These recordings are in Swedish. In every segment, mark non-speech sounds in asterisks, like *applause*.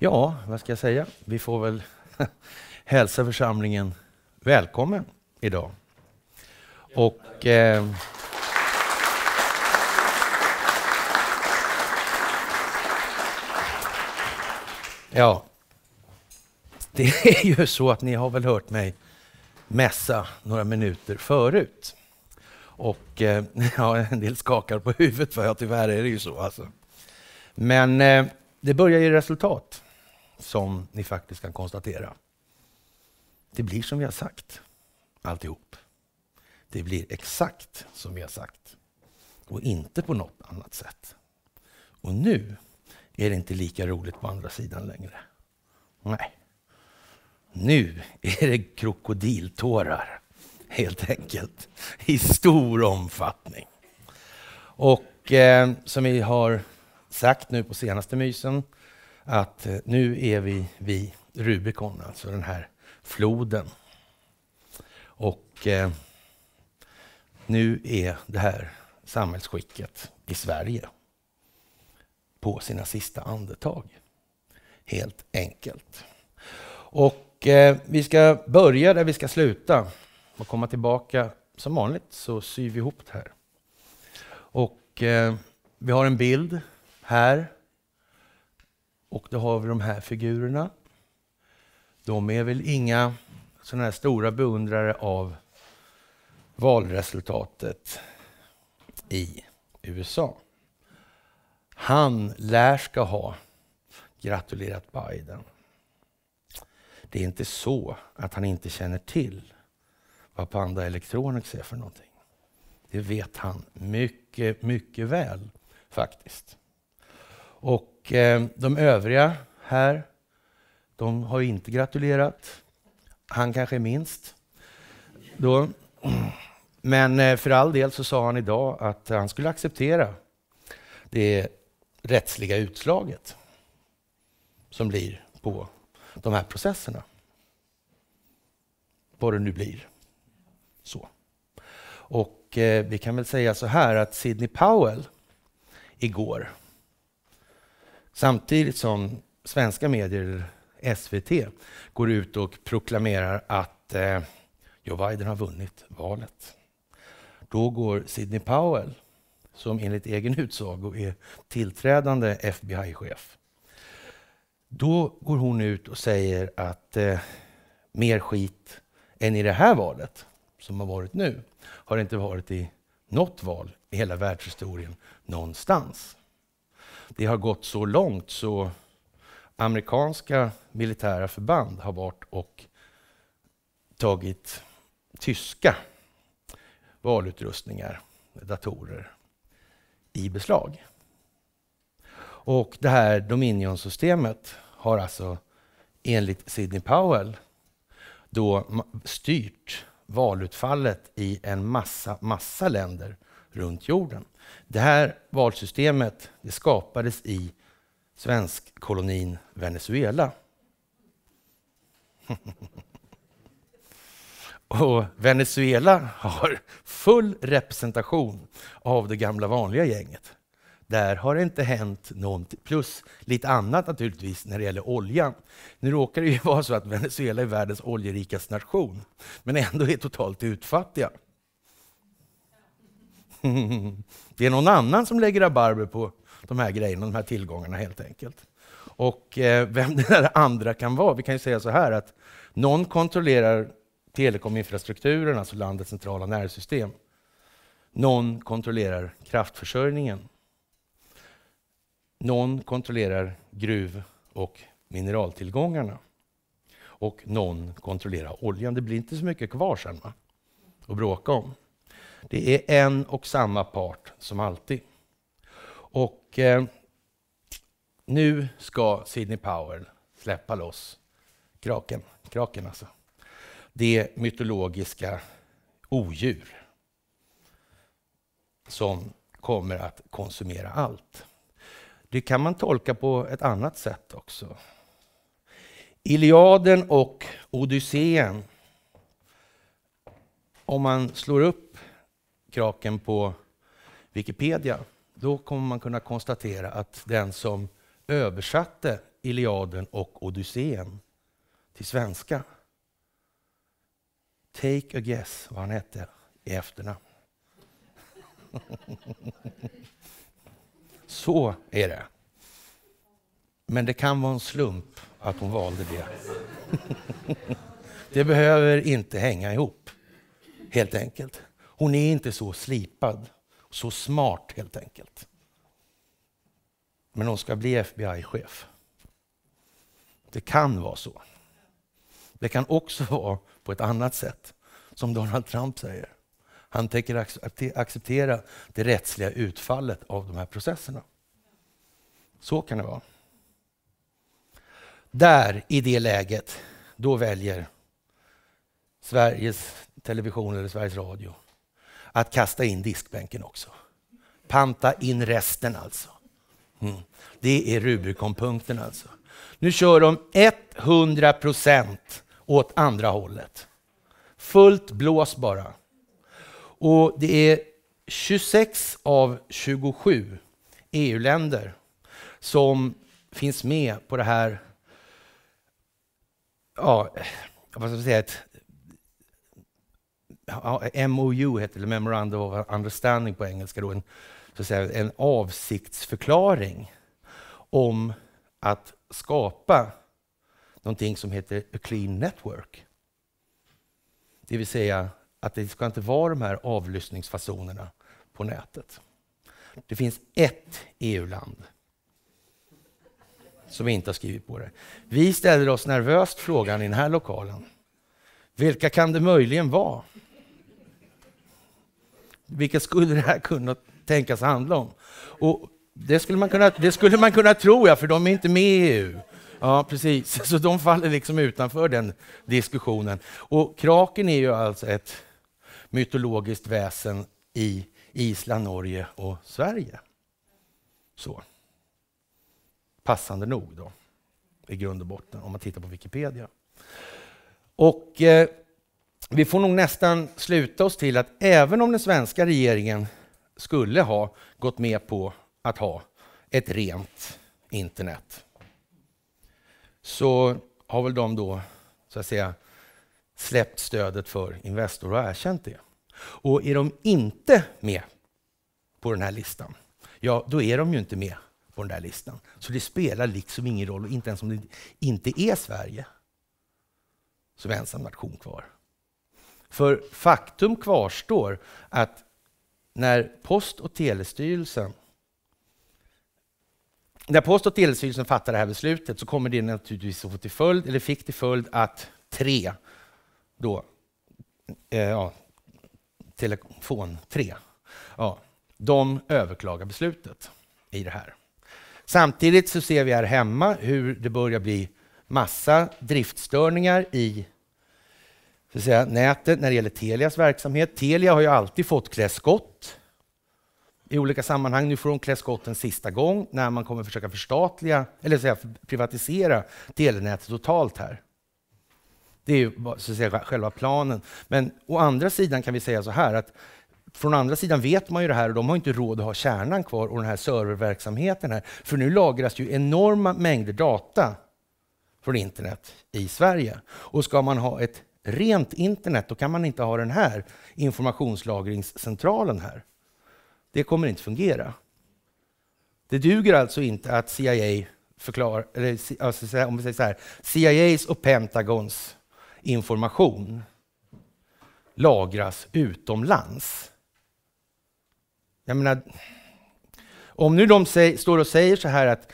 Ja, vad ska jag säga? Vi får väl *laughs* hälsa församlingen välkommen idag. Och... Eh, ja, det är ju så att ni har väl hört mig mässa några minuter förut. Och eh, *laughs* ja, en del skakar på huvudet för att tyvärr är det ju så. Alltså. Men eh, det börjar ge resultat som ni faktiskt kan konstatera. Det blir som vi har sagt, alltihop. Det blir exakt som vi har sagt och inte på något annat sätt. Och nu är det inte lika roligt på andra sidan längre. Nej. Nu är det krokodiltårar, helt enkelt, i stor omfattning. Och eh, som vi har sagt nu på senaste mysen, att eh, nu är vi vid Rubikon, alltså den här floden. Och eh, nu är det här samhällsskicket i Sverige på sina sista andetag, helt enkelt. Och och eh, vi ska börja där vi ska sluta och komma tillbaka. Som vanligt så syr vi ihop det här. Och eh, vi har en bild här. Och då har vi de här figurerna. De är väl inga sådana här stora beundrare av valresultatet i USA. Han lär ska ha gratulerat Biden. Det är inte så att han inte känner till vad Panda Electronics är för någonting. Det vet han mycket, mycket väl faktiskt. Och eh, de övriga här, de har inte gratulerat. Han kanske minst. Då. Men eh, för all del så sa han idag att han skulle acceptera det rättsliga utslaget som blir på de här processerna. Vad det nu blir. Så. Och eh, vi kan väl säga så här att Sidney Powell igår, samtidigt som svenska medier, SVT, går ut och proklamerar att eh, Joe Biden har vunnit valet. Då går Sidney Powell, som enligt egen utsago är tillträdande FBI-chef, då går hon ut och säger att eh, mer skit än i det här valet, som har varit nu, har inte varit i något val i hela världshistorien någonstans. Det har gått så långt så amerikanska militära förband har varit och tagit tyska valutrustningar, datorer, i beslag. Och det här Dominion-systemet har alltså enligt Sidney Powell då styrt valutfallet i en massa, massa länder runt jorden. Det här valsystemet det skapades i svensk kolonin Venezuela. *laughs* Och Venezuela har full representation av det gamla vanliga gänget. Där har det inte hänt någonting. Plus lite annat naturligtvis när det gäller oljan. Nu råkar det ju *laughs* vara så att Venezuela är världens oljerikaste nation, men ändå är totalt utfattiga. *laughs* Det är någon annan som lägger rabarber på de här grejerna, de här tillgångarna helt enkelt. Och eh, vem den där andra kan vara, vi kan ju säga så här att någon kontrollerar telekominfrastrukturen, alltså landets centrala nervsystem. Någon kontrollerar kraftförsörjningen någon kontrollerar gruv och mineraltillgångarna. Och någon kontrollerar oljan. Det blir inte så mycket kvar sen va? att bråka om. Det är en och samma part som alltid. Och eh, nu ska Sidney Powell släppa loss kraken, kraken alltså. Det mytologiska odjur som kommer att konsumera allt. Det kan man tolka på ett annat sätt också. Iliaden och Odysseen. Om man slår upp kraken på Wikipedia, då kommer man kunna konstatera att den som översatte Iliaden och Odysseen till svenska. Take a guess vad han hette i efternamn. *laughs* Så är det. Men det kan vara en slump att hon valde det. *laughs* Det behöver inte hänga ihop, helt enkelt. Hon är inte så slipad, så smart helt enkelt. Men hon ska bli FBI-chef. Det kan vara så. Det kan också vara på ett annat sätt, som Donald Trump säger. Han tänker acceptera det rättsliga utfallet av de här processerna. Så kan det vara. Där, i det läget, då väljer Sveriges Television eller Sveriges Radio att kasta in diskbänken också. Panta in resten alltså. Mm. Det är Rubikonpunkten alltså. Nu kör de 100 procent åt andra hållet. Fullt blås bara. Och det är 26 av 27 EU-länder som finns med på det här, ja, vad ska jag säga, ett, ja, MOU heter det, Memorandum of Understanding på engelska, då, en, så att säga, en avsiktsförklaring om att skapa någonting som heter a clean network. Det vill säga att det ska inte vara de här avlyssningsfasonerna på nätet. Det finns ett EU-land som inte har skrivit på det. Vi ställer oss nervöst frågan i den här lokalen. Vilka kan det möjligen vara? Vilka skulle det här kunna tänkas handla om? Och det, skulle man kunna, det skulle man kunna tro, ja, för de är inte med i EU. Ja, precis. *laughs* Så de faller liksom utanför den diskussionen. Och Kraken är ju alltså ett mytologiskt väsen i Island, Norge och Sverige. Så. Passande nog då, i grund och botten, om man tittar på Wikipedia. Och eh, vi får nog nästan sluta oss till att även om den svenska regeringen skulle ha gått med på att ha ett rent internet, så har väl de då så att säga släppt stödet för Investor och erkänt det. Och är de inte med på den här listan, ja då är de ju inte med på den där listan. Så det spelar liksom ingen roll, inte ens om det inte är Sverige som ensam nation kvar. För faktum kvarstår att när Post och telestyrelsen när Post och telestyrelsen fattar det här beslutet så kommer det naturligtvis att få till följd, eller fick till följd att tre då, eh, ja, telefon 3. Ja, de överklagar beslutet i det här. Samtidigt så ser vi här hemma hur det börjar bli massa driftstörningar i så säga, nätet när det gäller Telias verksamhet. Telia har ju alltid fått klä skott i olika sammanhang. Nu får de klä skott en sista gång när man kommer försöka förstatliga, eller så här, privatisera telenätet totalt här. Det är så att säga, själva planen. Men å andra sidan kan vi säga så här att från andra sidan vet man ju det här och de har inte råd att ha kärnan kvar och den här serververksamheten här. För nu lagras ju enorma mängder data från internet i Sverige. Och ska man ha ett rent internet, då kan man inte ha den här informationslagringscentralen här. Det kommer inte fungera. Det duger alltså inte att CIA förklarar, eller, om vi säger så här, CIAs och Pentagons information lagras utomlands. Jag menar, om nu de säger, står och säger så här att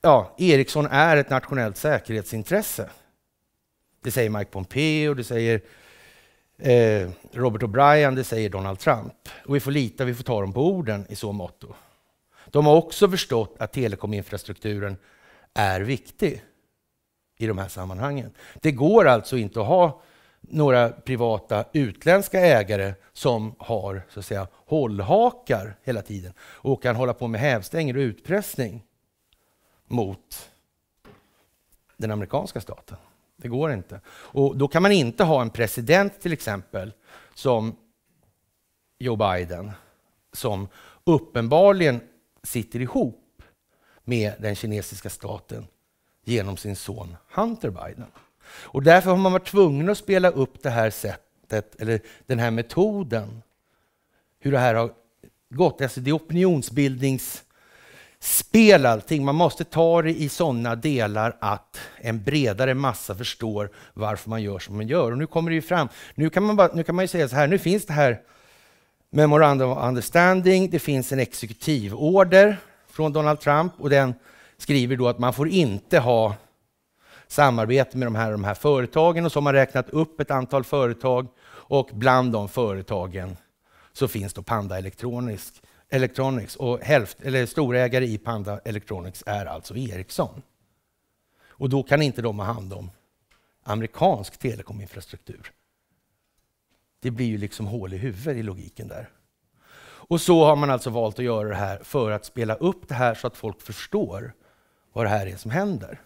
ja, Ericsson är ett nationellt säkerhetsintresse. Det säger Mike Pompeo, det säger eh, Robert O'Brien, det säger Donald Trump. Och vi får lita, vi får ta dem på orden i så motto. De har också förstått att telekominfrastrukturen är viktig i de här sammanhangen. Det går alltså inte att ha några privata utländska ägare som har så att säga, hållhakar hela tiden och kan hålla på med hävstänger och utpressning mot den amerikanska staten. Det går inte. Och då kan man inte ha en president till exempel som Joe Biden som uppenbarligen sitter ihop med den kinesiska staten genom sin son Hunter Biden. Och därför har man varit tvungen att spela upp det här sättet, eller den här metoden, hur det här har gått. Alltså det är opinionsbildningsspel allting. Man måste ta det i sådana delar att en bredare massa förstår varför man gör som man gör. Och nu kommer det ju fram. Nu kan man, bara, nu kan man ju säga så här, nu finns det här Memorandum of Understanding, det finns en exekutivorder från Donald Trump och den skriver då att man får inte ha samarbete med de här, de här företagen och så har man räknat upp ett antal företag och bland de företagen så finns då Panda Electronics, Electronics och hälft, eller storägare i Panda Electronics är alltså Ericsson. Och då kan inte de ha hand om amerikansk telekominfrastruktur. Det blir ju liksom hål i huvudet i logiken där. Och så har man alltså valt att göra det här för att spela upp det här så att folk förstår vad det här är som händer.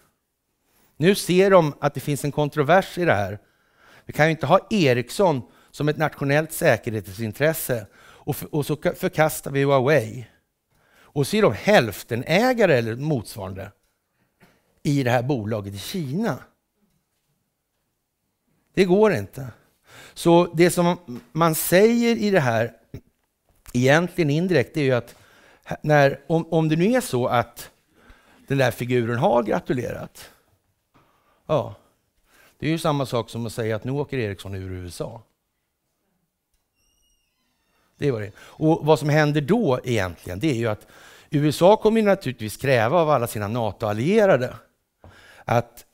Nu ser de att det finns en kontrovers i det här. Vi kan ju inte ha Ericsson som ett nationellt säkerhetsintresse och, för, och så förkastar vi Huawei. Och så är de hälftenägare eller motsvarande i det här bolaget i Kina. Det går inte. Så det som man säger i det här, egentligen indirekt, är ju att när, om, om det nu är så att den där figuren har gratulerat. Ja, det är ju samma sak som att säga att nu åker Ericsson ur USA. Det var det. Och vad som händer då egentligen, det är ju att USA kommer naturligtvis kräva av alla sina NATO-allierade att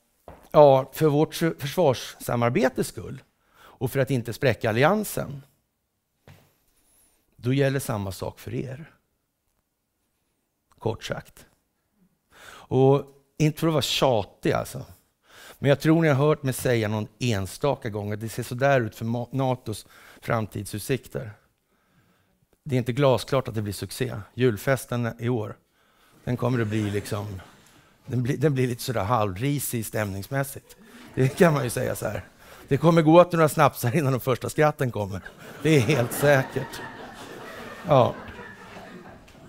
ja, för vårt försvarssamarbetes skull och för att inte spräcka alliansen, då gäller samma sak för er. Kort sagt. Och inte för att vara tjatig alltså. Men jag tror ni har hört mig säga någon enstaka gång att det ser sådär ut för NATOs framtidsutsikter. Det är inte glasklart att det blir succé. Julfesten i år, den kommer att bli liksom... Den, bli, den blir lite sådär halvrisig stämningsmässigt. Det kan man ju säga så här. Det kommer gå åt några snapsar innan de första skratten kommer. Det är helt säkert. Ja.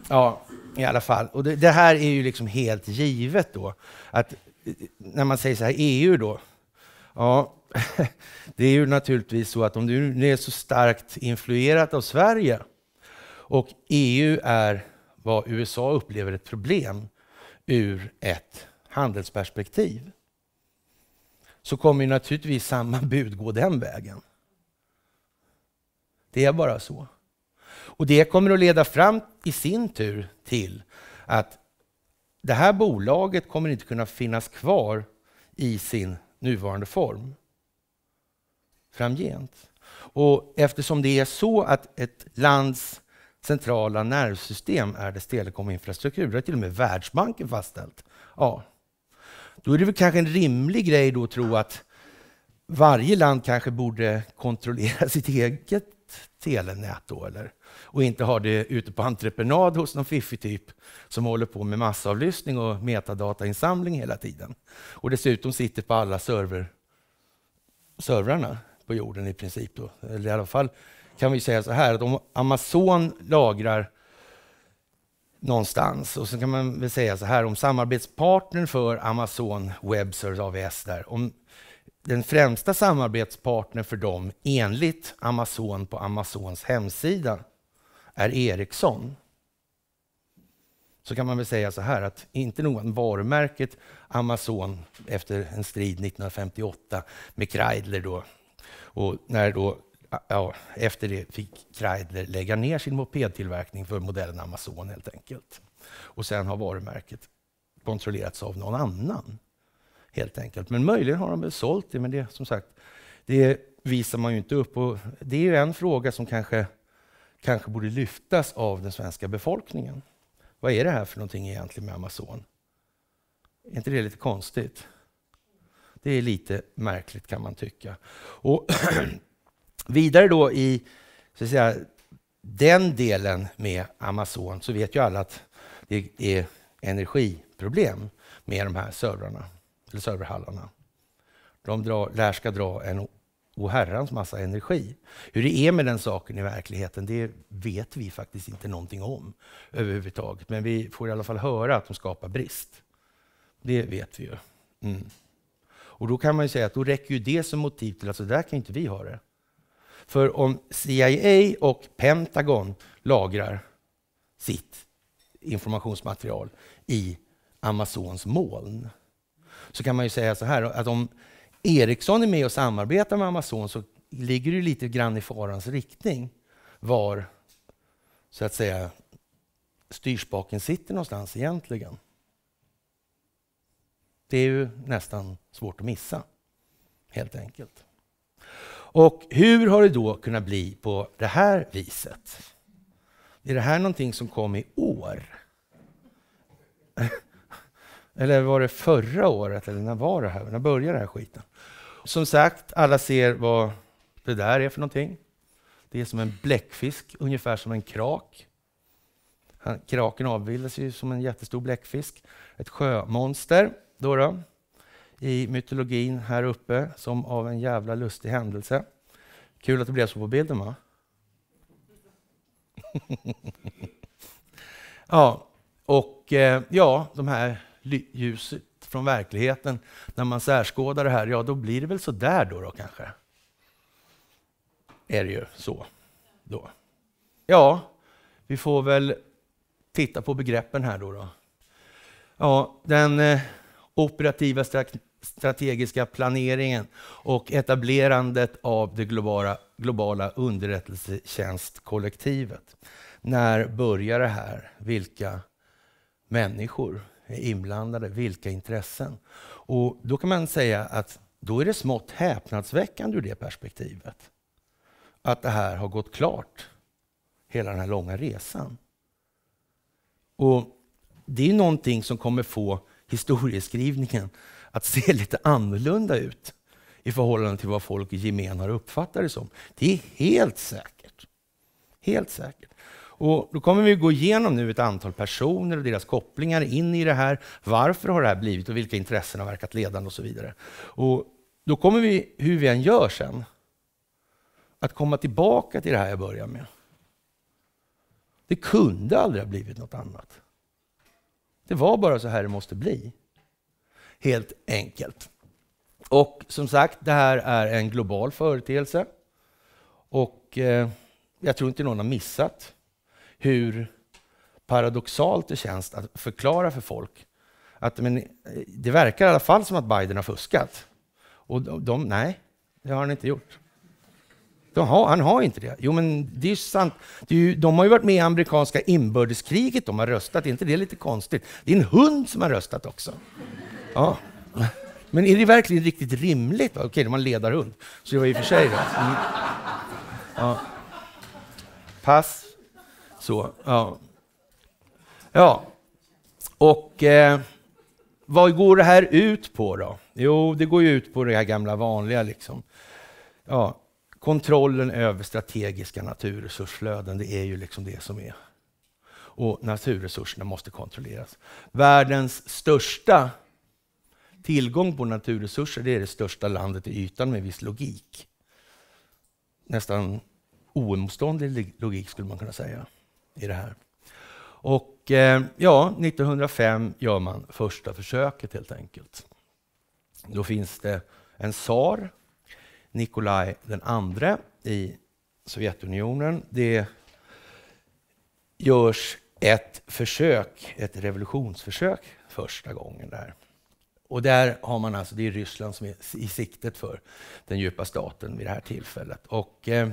Ja, i alla fall. Och det, det, här är ju liksom helt givet då, att eh, när man säger så här, EU då, ja, *laughs* det är ju naturligtvis så att om du nu är så starkt influerat av Sverige och EU är vad USA upplever ett problem ur ett handelsperspektiv, så kommer ju naturligtvis samma bud gå den vägen. Det är bara så. Och det kommer att leda fram i sin tur till att det här bolaget kommer inte kunna finnas kvar i sin nuvarande form framgent. Och eftersom det är så att ett lands centrala nervsystem är dess telekominfrastruktur, det har till och med Världsbanken fastställt. Ja. Då är det väl kanske en rimlig grej då att tro att varje land kanske borde kontrollera *laughs* sitt eget telenät då, eller och inte har det ute på entreprenad hos någon fiffig typ som håller på med massavlyssning och metadatainsamling hela tiden. Och dessutom sitter på alla server, servrarna på jorden i princip. Då. Eller i alla fall kan vi säga så här att om Amazon lagrar någonstans. Och så kan man väl säga så här om samarbetspartnern för Amazon Web Service AVS där. Om den främsta samarbetspartnern för dem enligt Amazon på Amazons hemsida är Ericsson. Så kan man väl säga så här att inte nog att varumärket Amazon efter en strid 1958 med Kreidler då, och när då Ja, efter det fick Kreidler lägga ner sin mopedtillverkning för modellen Amazon helt enkelt. Och sen har varumärket kontrollerats av någon annan. Helt enkelt. Men möjligen har de väl sålt det, men det, som sagt, det visar man ju inte upp. Och det är ju en fråga som kanske kanske borde lyftas av den svenska befolkningen. Vad är det här för någonting egentligen med Amazon? Är inte det lite konstigt? Det är lite märkligt kan man tycka. Och *clears throat* vidare då i så att säga, den delen med Amazon så vet ju alla att det är energiproblem med de här servrarna, eller serverhallarna. De drar, lär ska dra en oherrans massa energi. Hur det är med den saken i verkligheten, det vet vi faktiskt inte någonting om överhuvudtaget. Men vi får i alla fall höra att de skapar brist. Det vet vi ju. Mm. Och då kan man ju säga att då räcker ju det som motiv till att så där kan inte vi ha det. För om CIA och Pentagon lagrar sitt informationsmaterial i Amazons moln, så kan man ju säga så här att om Ericsson är med och samarbetar med Amazon så ligger det lite grann i farans riktning var så att säga styrspaken sitter någonstans egentligen. Det är ju nästan svårt att missa, helt enkelt. Och hur har det då kunnat bli på det här viset? Är det här någonting som kom i år? *laughs* Eller var det förra året? Eller när var det här? När började den här skiten? som sagt, alla ser vad det där är för någonting. Det är som en bläckfisk, ungefär som en krak. Han, kraken avbildas ju som en jättestor bläckfisk. Ett sjömonster, då, då i mytologin här uppe, som av en jävla lustig händelse. Kul att det blev så på bilden, va? *laughs* ja, och eh, ja, de här ljuset, från verkligheten när man särskådar det här, ja då blir det väl så där då, då kanske. Är det ju så då. Ja, vi får väl titta på begreppen här då. då. Ja, den eh, operativa strategiska planeringen och etablerandet av det globala, globala underrättelsetjänstkollektivet. När börjar det här? Vilka människor? är inblandade, vilka intressen. Och då kan man säga att då är det smått häpnadsväckande ur det perspektivet. Att det här har gått klart, hela den här långa resan. Och Det är någonting som kommer få historieskrivningen att se *laughs* lite annorlunda ut i förhållande till vad folk i gemen har uppfattat det som. Det är helt säkert. Helt säkert. Och då kommer vi gå igenom nu ett antal personer och deras kopplingar in i det här. Varför har det här blivit och vilka intressen har verkat ledande och så vidare. Och då kommer vi, hur vi än gör sen, att komma tillbaka till det här jag började med. Det kunde aldrig ha blivit något annat. Det var bara så här det måste bli. Helt enkelt. Och som sagt, det här är en global företeelse. Och eh, jag tror inte någon har missat hur paradoxalt det känns att förklara för folk att men, eh, det verkar i alla fall som att Biden har fuskat. Och de, de nej, det har han inte gjort. Har, han har inte det. Jo, men det är ju sant. Är ju, de har ju varit med i amerikanska inbördeskriget. De har röstat. Är inte det lite konstigt? Det är en hund som har röstat också. Ja. Men är det verkligen riktigt rimligt? Okej, de har en ledarhund. Så det var i och för sig rätt. Mm. Ja. Pass. Så, ja. ja. Och eh, vad går det här ut på då? Jo, det går ju ut på det här gamla vanliga liksom. Ja, kontrollen över strategiska naturresursflöden, det är ju liksom det som är. Och naturresurserna måste kontrolleras. Världens största tillgång på naturresurser, det är det största landet i ytan med viss logik. Nästan oemotståndlig logik skulle man kunna säga i det här. Och eh, ja, 1905 gör man första försöket helt enkelt. Då finns det en tsar, Nikolaj den andre i Sovjetunionen. Det görs ett försök, ett revolutionsförsök första gången där. Och där har man alltså, det är Ryssland som är i siktet för den djupa staten vid det här tillfället. Och eh,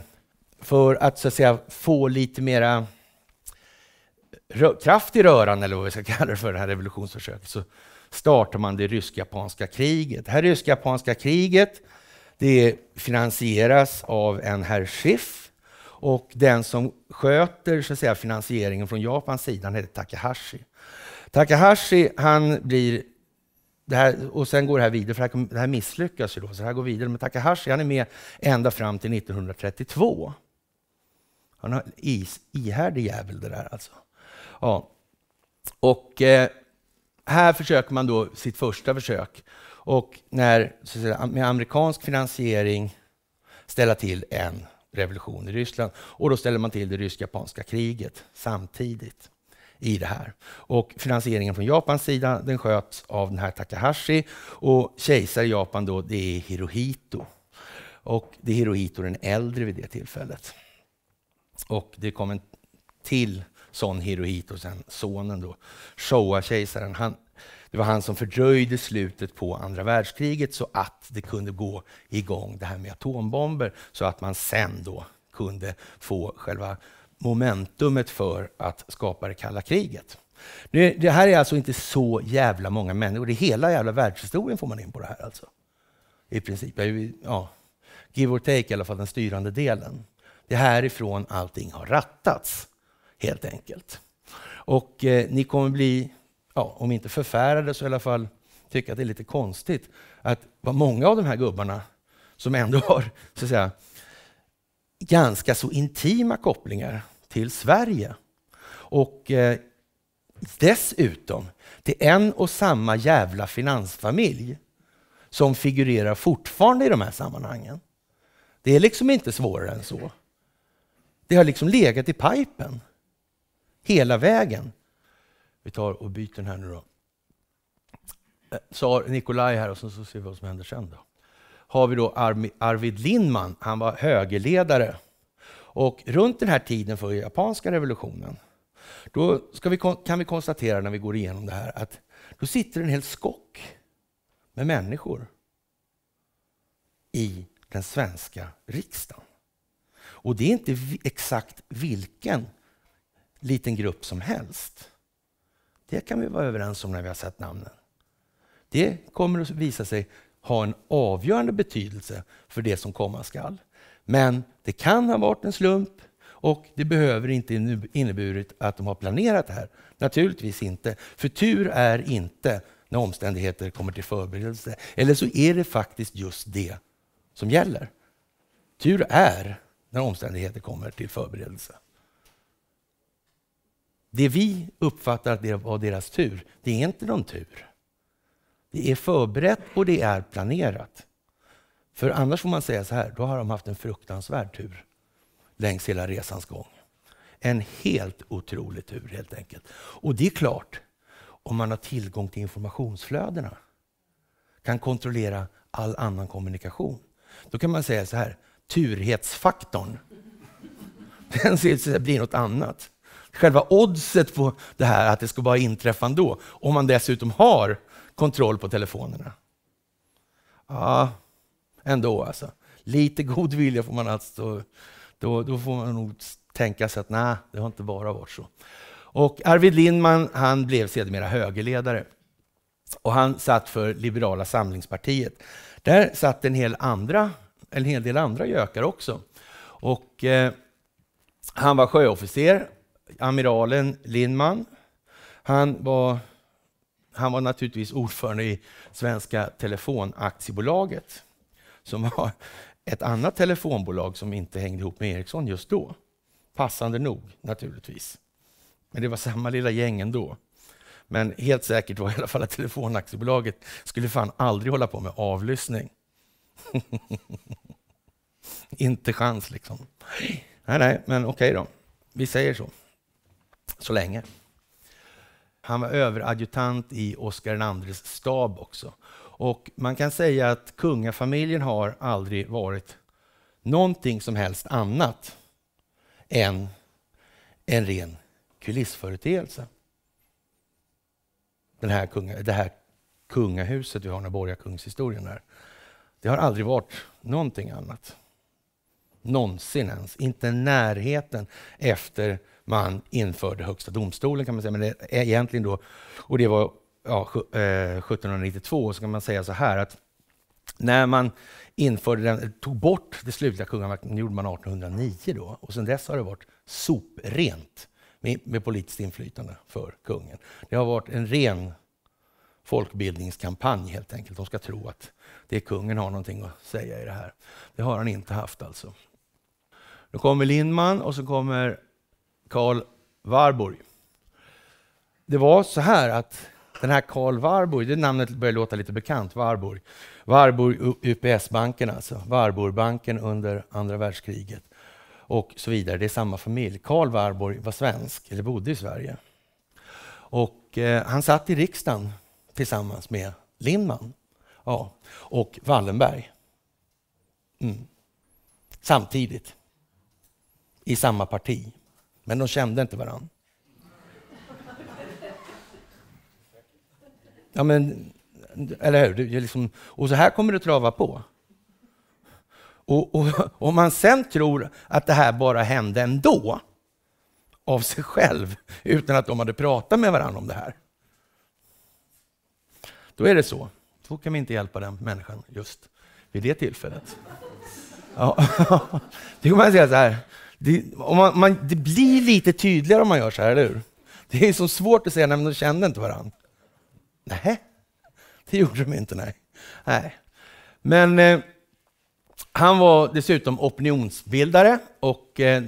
för att så att säga få lite mera kraft i röran, eller vad vi ska kalla det för, det här revolutionsförsöket, så startar man det rysk-japanska kriget. Det här rysk-japanska kriget det finansieras av en herr Schiff och den som sköter så att säga, finansieringen från Japans sida heter Takahashi. Takahashi, han blir det här, och sen går det här vidare, för det här, det här misslyckas ju då, så det här går vidare. Men Takahashi han är med ända fram till 1932. Han är is, ihärdig jävel det där alltså. Ja. Och eh, här försöker man då sitt första försök och när, säga, med amerikansk finansiering ställa till en revolution i Ryssland. Och då ställer man till det rysk-japanska kriget samtidigt i det här. Och finansieringen från Japans sida den sköts av den här Takahashi och kejsare i Japan då, det är Hirohito. Och det är Hirohito den äldre vid det tillfället. Och det kom en till son Hirohito, sen sonen då, Showa-kejsaren, det var han som fördröjde slutet på andra världskriget så att det kunde gå igång det här med atombomber, så att man sen då kunde få själva momentumet för att skapa det kalla kriget. Det, det här är alltså inte så jävla många människor. Det är hela jävla världshistorien får man in på det här alltså. I princip. Ja, give or take i alla fall den styrande delen. Det är härifrån allting har rattats helt enkelt. Och eh, ni kommer bli, ja, om inte förfärade så i alla fall tycka att det är lite konstigt att vad många av de här gubbarna som ändå har så att säga, ganska så intima kopplingar till Sverige. Och eh, dessutom till en och samma jävla finansfamilj som figurerar fortfarande i de här sammanhangen. Det är liksom inte svårare än så. Det har liksom legat i pipen hela vägen. Vi tar och byter den här nu då. Tsar eh, Nikolaj här och så, ser vi vad som händer sen. Då. Har vi då Arvid Lindman, han var högerledare. Och runt den här tiden för japanska revolutionen, då vi, kan vi konstatera när vi går igenom det här att då sitter en hel skock med människor i den svenska riksdagen. Och det är inte exakt vilken liten grupp som helst. Det kan vi vara överens om när vi har sett namnen. Det kommer att visa sig ha en avgörande betydelse för det som komma skall. Men det kan ha varit en slump och det behöver inte inneburit att de har planerat det här. Naturligtvis inte. För tur är inte när omständigheter kommer till förberedelse. Eller så är det faktiskt just det som gäller. Tur är när omständigheter kommer till förberedelse. Det vi uppfattar att det var deras tur, det är inte någon tur. Det är förberett och det är planerat. För annars får man säga så här, då har de haft en fruktansvärd tur längs hela resans gång. En helt otrolig tur helt enkelt. Och det är klart, om man har tillgång till informationsflödena, kan kontrollera all annan kommunikation. Då kan man säga så här, turhetsfaktorn, *laughs* den blir något annat själva oddset på det här, att det ska bara inträffa ändå, om man dessutom har kontroll på telefonerna. Ja, ändå alltså. Lite god vilja får man alltså, då, då får man nog tänka sig att nej, det har inte bara varit så. Och Arvid Lindman han blev sedermera högerledare. Och han satt för Liberala samlingspartiet. Där satt en hel, andra, en hel del andra gökar också. Och, eh, han var sjöofficer amiralen Lindman. Han var, han var naturligtvis ordförande i Svenska Telefonaktiebolaget, som var ett annat telefonbolag som inte hängde ihop med Ericsson just då. Passande nog, naturligtvis. Men det var samma lilla gäng ändå. Men helt säkert var i alla fall att Telefonaktiebolaget skulle fan aldrig hålla på med avlyssning. *laughs* inte chans liksom. Nej, nej, men okej okay då. Vi säger så så länge. Han var överadjutant i Oscar IIs stab också. Och man kan säga att kungafamiljen har aldrig varit någonting som helst annat än en ren kulissföreteelse. Den här kunga, det här kungahuset vi har, Naborgakungshistorien där. Det har aldrig varit någonting annat. Någonsin ens. Inte närheten efter man införde Högsta domstolen kan man säga. Men det är egentligen då, och det var ja, 1792, eh, så kan man säga så här att när man införde den, tog bort det slutliga kungamakten, det gjorde man 1809 då, och sedan dess har det varit soprent med, med politiskt inflytande för kungen. Det har varit en ren folkbildningskampanj helt enkelt. De ska tro att det är kungen har någonting att säga i det här. Det har han inte haft alltså. Nu kommer Lindman och så kommer Karl Warburg. Det var så här att den här Karl Warburg, det namnet börjar låta lite bekant, Warburg. Warburg UPS-banken alltså, Warburg banken under andra världskriget och så vidare. Det är samma familj. Karl Warburg var svensk, eller bodde i Sverige. Och eh, han satt i riksdagen tillsammans med Lindman ja, och Wallenberg. Mm. Samtidigt, i samma parti. Men de kände inte varandra. Ja, men, eller hur? Det liksom, och så här kommer det trava på. och, Om man sen tror att det här bara hände ändå, av sig själv, utan att de hade pratat med varandra om det här. Då är det så. Då kan vi inte hjälpa den människan just vid det tillfället. Ja. *laughs* Det kan man säga så här, det, man, man, det, blir lite tydligare om man gör så här, eller hur? Det är så svårt att säga, nej de kände inte varandra. Nej, det gjorde de inte, nej. nej. Men eh, han var dessutom opinionsbildare och eh,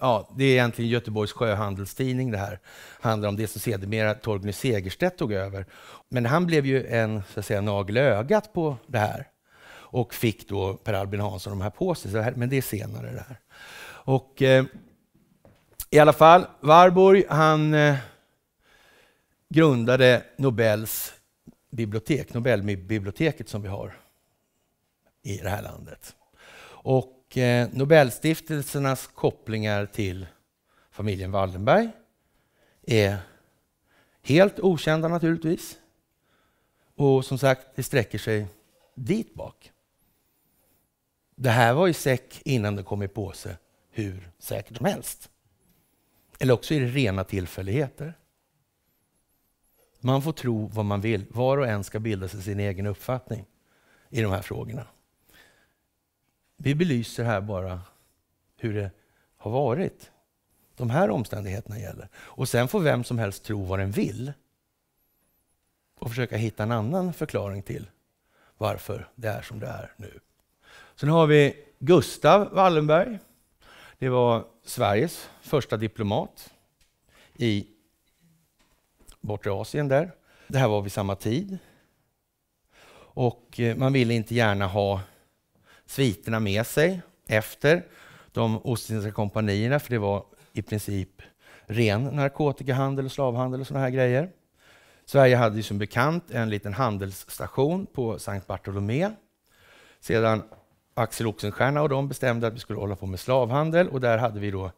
ja, det är egentligen Göteborgs Sjöhandelstidning det här. Handlar om det som sedermera Torgny Segerstedt tog över. Men han blev ju en, så att säga, nagel ögat på det här och fick då Per Albin Hansson de här på sig. Men det är senare det här. Och eh, i alla fall, Warburg han eh, grundade Nobels bibliotek, Nobelbiblioteket som vi har i det här landet. Och eh, Nobelstiftelsernas kopplingar till familjen Wallenberg är helt okända naturligtvis. Och som sagt, det sträcker sig dit bak. Det här var i säck innan det kom i påse hur säkert som helst. Eller också är det rena tillfälligheter. Man får tro vad man vill. Var och en ska bilda sig sin egen uppfattning i de här frågorna. Vi belyser här bara hur det har varit. De här omständigheterna gäller. Och sen får vem som helst tro vad den vill och försöka hitta en annan förklaring till varför det är som det är nu. Sen har vi Gustav Wallenberg. Det var Sveriges första diplomat i bortre Asien där. Det här var vid samma tid. Och eh, man ville inte gärna ha sviterna med sig efter de Ostindiska kompanierna, för det var i princip ren narkotikahandel och slavhandel och sådana här grejer. Sverige hade ju som bekant en liten handelsstation på Sankt Bartolomé. Sedan Axel Oxenstierna och de bestämde att vi skulle hålla på med slavhandel och där hade vi då,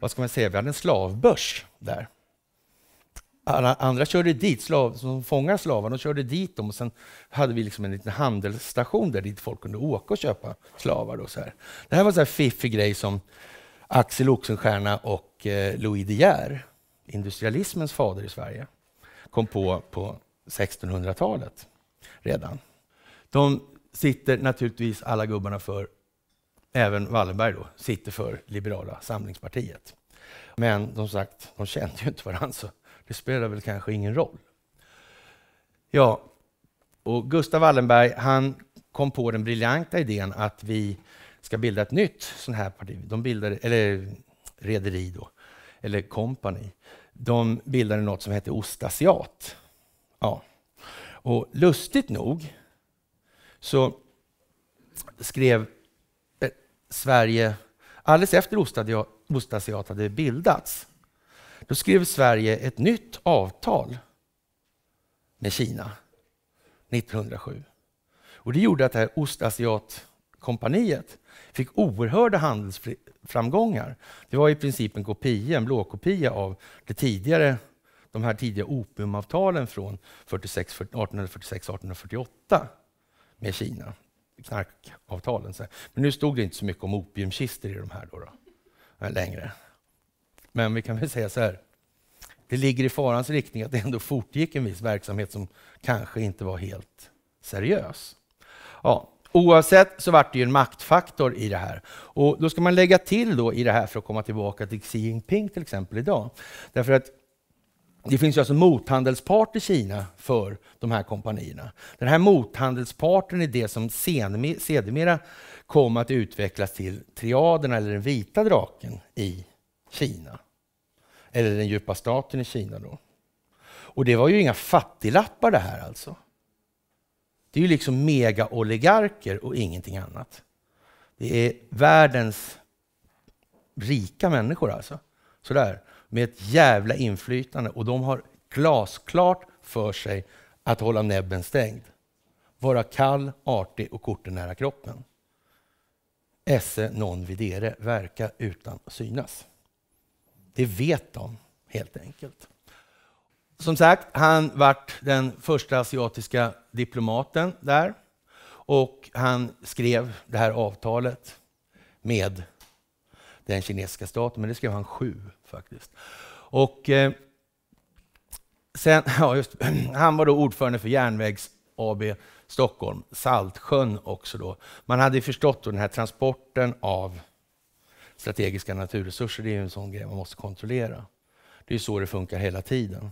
vad ska man säga, vi hade en slavbörs där. Alla andra körde dit, slav, som fångar slavar, de körde dit dem och sen hade vi liksom en liten handelsstation där dit folk kunde åka och köpa slavar. Då, så här. Det här var en här fiffig grej som Axel Oxenstierna och eh, Louis De Geer, industrialismens fader i Sverige, kom på på 1600-talet redan. De sitter naturligtvis alla gubbarna för, även Wallenberg då, sitter för Liberala samlingspartiet. Men som sagt, de kände ju inte varandra så det spelar väl kanske ingen roll. Ja, och Gustav Wallenberg han kom på den briljanta idén att vi ska bilda ett nytt sånt här parti. De bildade, eller rederi då, eller kompani. De bildade något som hette Ostasiat. Ja. Och lustigt nog så skrev eh, Sverige, alldeles efter Ostasiat hade bildats, då skrev Sverige ett nytt avtal med Kina 1907. Och det gjorde att det här Ostasiatkompaniet fick oerhörda handelsframgångar. Det var i princip en kopia, en blåkopia av det tidigare, de här tidiga opiumavtalen från 1846-1848 med Kina. Knarkavtalen. Men nu stod det inte så mycket om opiumkister i de här då, då, eh, längre. Men vi kan väl säga så här. Det ligger i farans riktning att det ändå fortgick en viss verksamhet som kanske inte var helt seriös. Ja, Oavsett så vart det ju en maktfaktor i det här. Och då ska man lägga till då i det här för att komma tillbaka till Xi Jinping till exempel idag. Därför att det finns ju alltså mothandelspart i Kina för de här kompanierna. Den här mothandelsparten är det som sedermera kom att utvecklas till triaderna, eller den vita draken i Kina. Eller den djupa staten i Kina. Då. Och det var ju inga fattiglappar det här alltså. Det är ju liksom mega-oligarker och ingenting annat. Det är världens rika människor alltså. Sådär med ett jävla inflytande och de har glasklart för sig att hålla näbben stängd. Vara kall, artig och korten nära kroppen. Esse non videre, verka utan att synas. Det vet de helt enkelt. Som sagt, han vart den första asiatiska diplomaten där och han skrev det här avtalet med den kinesiska staten, men det skrev han sju faktiskt. Och, eh, sen, *clears throat* ja, just, *clears throat* han var då ordförande för Järnvägs AB Stockholm, Saltsjön också. Då. Man hade förstått då den här transporten av strategiska naturresurser, det är ju en sån grej man måste kontrollera. Det är så det funkar hela tiden.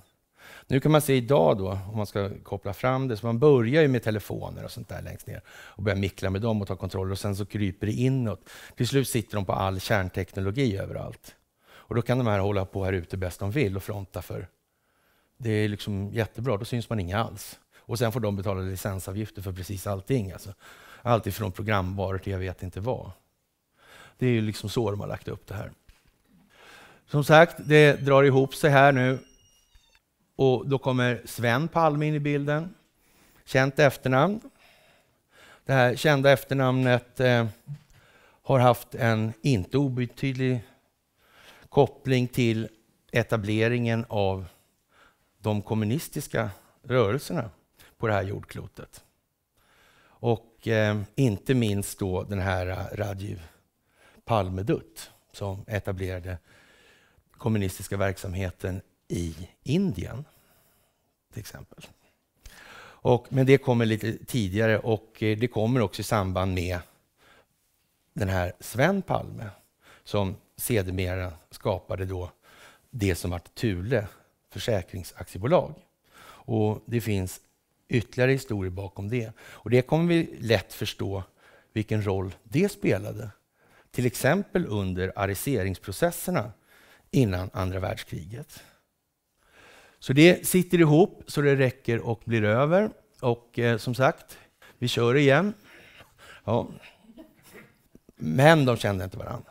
Nu kan man se idag då, om man ska koppla fram det, så man börjar ju med telefoner och sånt där längst ner och börjar mickla med dem och ta kontroller och sen så kryper det inåt. Till slut sitter de på all kärnteknologi överallt. Och då kan de här hålla på här ute bäst de vill och fronta för. Det är liksom jättebra, då syns man inga alls. Och sen får de betala licensavgifter för precis allting. Alltså. Allt ifrån programvaror till jag vet inte vad. Det är ju liksom så de har lagt upp det här. Som sagt, det drar ihop sig här nu och då kommer Sven Palme in i bilden. Känt efternamn. Det här kända efternamnet eh, har haft en inte obetydlig koppling till etableringen av de kommunistiska rörelserna på det här jordklotet. Och eh, inte minst då den här eh, Rajiv Palmedutt som etablerade kommunistiska verksamheten i Indien, till exempel. Och, men det kommer lite tidigare och eh, det kommer också i samband med den här Sven Palme som sedermera skapade då det som var Thule försäkringsaktiebolag. Och det finns ytterligare historier bakom det. Och det kommer vi lätt förstå vilken roll det spelade. Till exempel under ariseringsprocesserna innan andra världskriget. Så det sitter ihop så det räcker och blir över. Och eh, som sagt, vi kör igen. Ja. Men de kände inte varandra.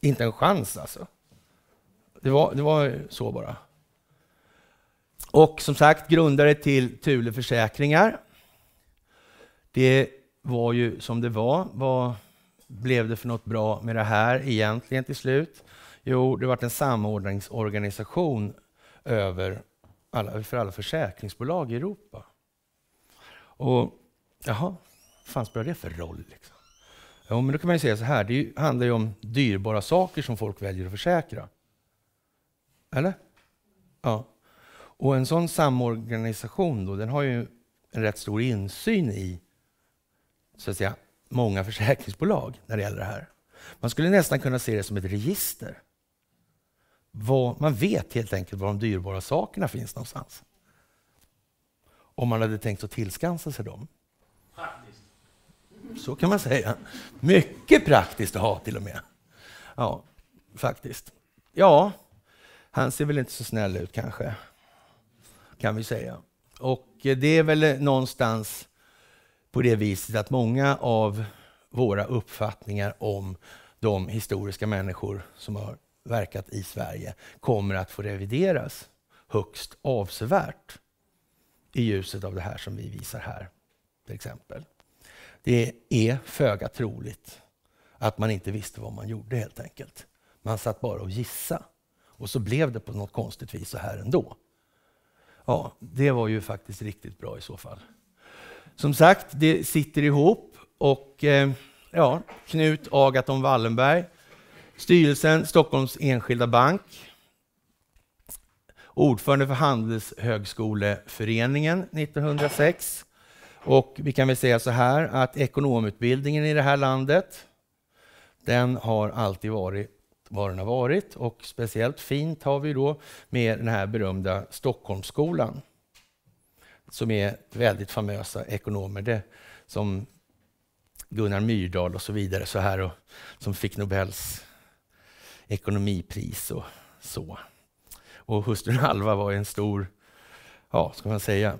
Inte en chans alltså. Det var, det var så bara. Och som sagt, grundare till Thule Försäkringar. Det var ju som det var. Vad blev det för något bra med det här egentligen till slut? Jo, det var en samordningsorganisation över alla, för alla försäkringsbolag i Europa. Och jaha, vad fan spelar det för roll? Liksom? Ja, men då kan man ju säga så här, det handlar ju om dyrbara saker som folk väljer att försäkra. Eller? Ja. Och en sån samorganisation då, den har ju en rätt stor insyn i så att säga, många försäkringsbolag när det gäller det här. Man skulle nästan kunna se det som ett register vad, man vet helt enkelt var de dyrbara sakerna finns någonstans. Om man hade tänkt att tillskansa sig dem. Så kan man säga. Mycket praktiskt att ha till och med. Ja, faktiskt. Ja, han ser väl inte så snäll ut kanske, kan vi säga. Och det är väl någonstans på det viset att många av våra uppfattningar om de historiska människor som har verkat i Sverige kommer att få revideras högst avsevärt i ljuset av det här som vi visar här till exempel. Det är föga troligt att man inte visste vad man gjorde helt enkelt. Man satt bara och gissa. Och så blev det på något konstigt vis så här ändå. Ja, det var ju faktiskt riktigt bra i så fall. Som sagt, det sitter ihop och eh, ja, Knut Agaton Wallenberg Styrelsen Stockholms Enskilda Bank. Ordförande för Handelshögskoleföreningen 1906. Och vi kan väl säga så här att ekonomutbildningen i det här landet, den har alltid varit vad den har varit och speciellt fint har vi då med den här berömda Stockholmsskolan som är väldigt famösa ekonomer det, som Gunnar Myrdal och så vidare så här och, som fick Nobels ekonomipris och så. Och hustrun Alva var en stor, ja, ska man säga,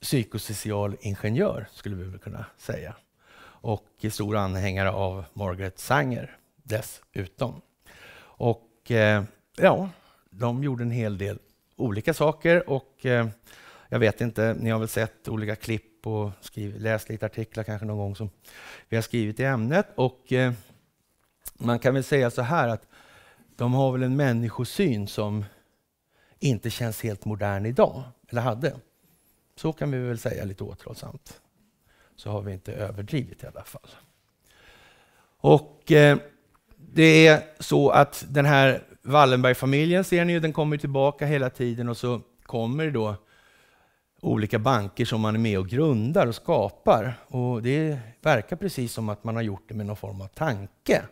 psykosocial ingenjör, skulle vi väl kunna säga. Och stor anhängare av Margaret Sanger dessutom. Och eh, ja, de gjorde en hel del olika saker och eh, jag vet inte, ni har väl sett olika klipp och skrivit, läst lite artiklar kanske någon gång som vi har skrivit i ämnet. Och eh, man kan väl säga så här att de har väl en människosyn som inte känns helt modern idag, eller hade. Så kan vi väl säga lite återhållsamt. Så har vi inte överdrivit i alla fall. Och eh, det är så att den här Wallenbergfamiljen ser ni ju, den kommer tillbaka hela tiden och så kommer det då olika banker som man är med och grundar och skapar. Och det verkar precis som att man har gjort det med någon form av tanke.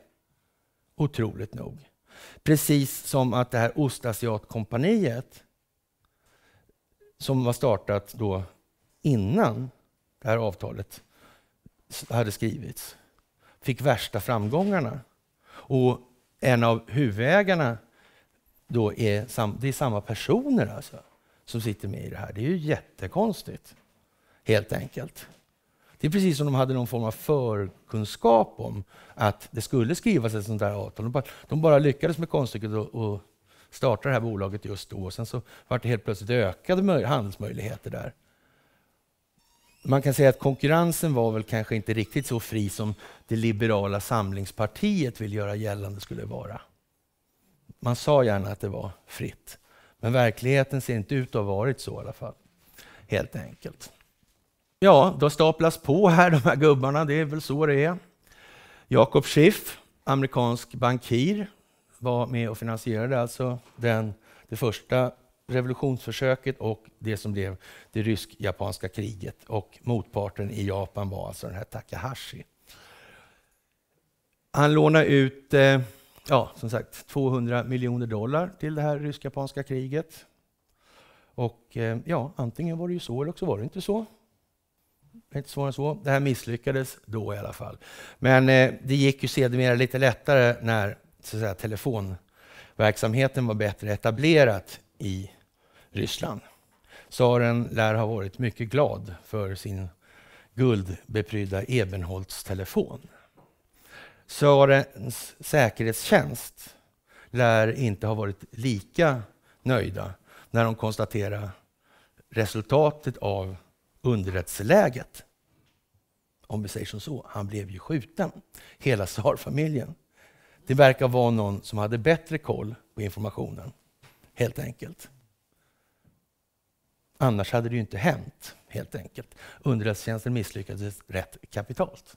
Otroligt nog. Precis som att det här Ostasiatkompaniet som var startat då innan det här avtalet hade skrivits fick värsta framgångarna. Och en av huvudägarna då är, sam det är samma personer alltså som sitter med i det här. Det är ju jättekonstigt, helt enkelt. Det är precis som de hade någon form av förkunskap om att det skulle skrivas ett sånt där avtal. De bara, de bara lyckades med konststycket att starta det här bolaget just då. Sen så var det helt plötsligt ökade handelsmöjligheter där. Man kan säga att konkurrensen var väl kanske inte riktigt så fri som det liberala samlingspartiet vill göra gällande skulle vara. Man sa gärna att det var fritt. Men verkligheten ser inte ut att ha varit så i alla fall. Helt enkelt. Ja, de staplas på här, de här gubbarna. Det är väl så det är. Jacob Schiff, amerikansk bankir, var med och finansierade alltså den, det första revolutionsförsöket och det som blev det rysk-japanska kriget. Och motparten i Japan var alltså den här Takahashi. Han lånade ut eh, ja, som sagt, 200 miljoner dollar till det här rysk-japanska kriget. Och eh, ja, antingen var det ju så eller också var det inte så inte svårare än så. Det här misslyckades då i alla fall. Men eh, det gick ju sedermera lite lättare när så att säga, telefonverksamheten var bättre etablerat i Ryssland. Tsaren lär ha varit mycket glad för sin guldbeprydda Ebenholts telefon. Tsarens säkerhetstjänst lär inte ha varit lika nöjda när de konstaterar resultatet av underrättsläget. Om vi säger som så, han blev ju skjuten, hela tsarfamiljen. Det verkar vara någon som hade bättre koll på informationen, helt enkelt. Annars hade det ju inte hänt, helt enkelt. Underrättelsetjänsten misslyckades rätt kapitalt.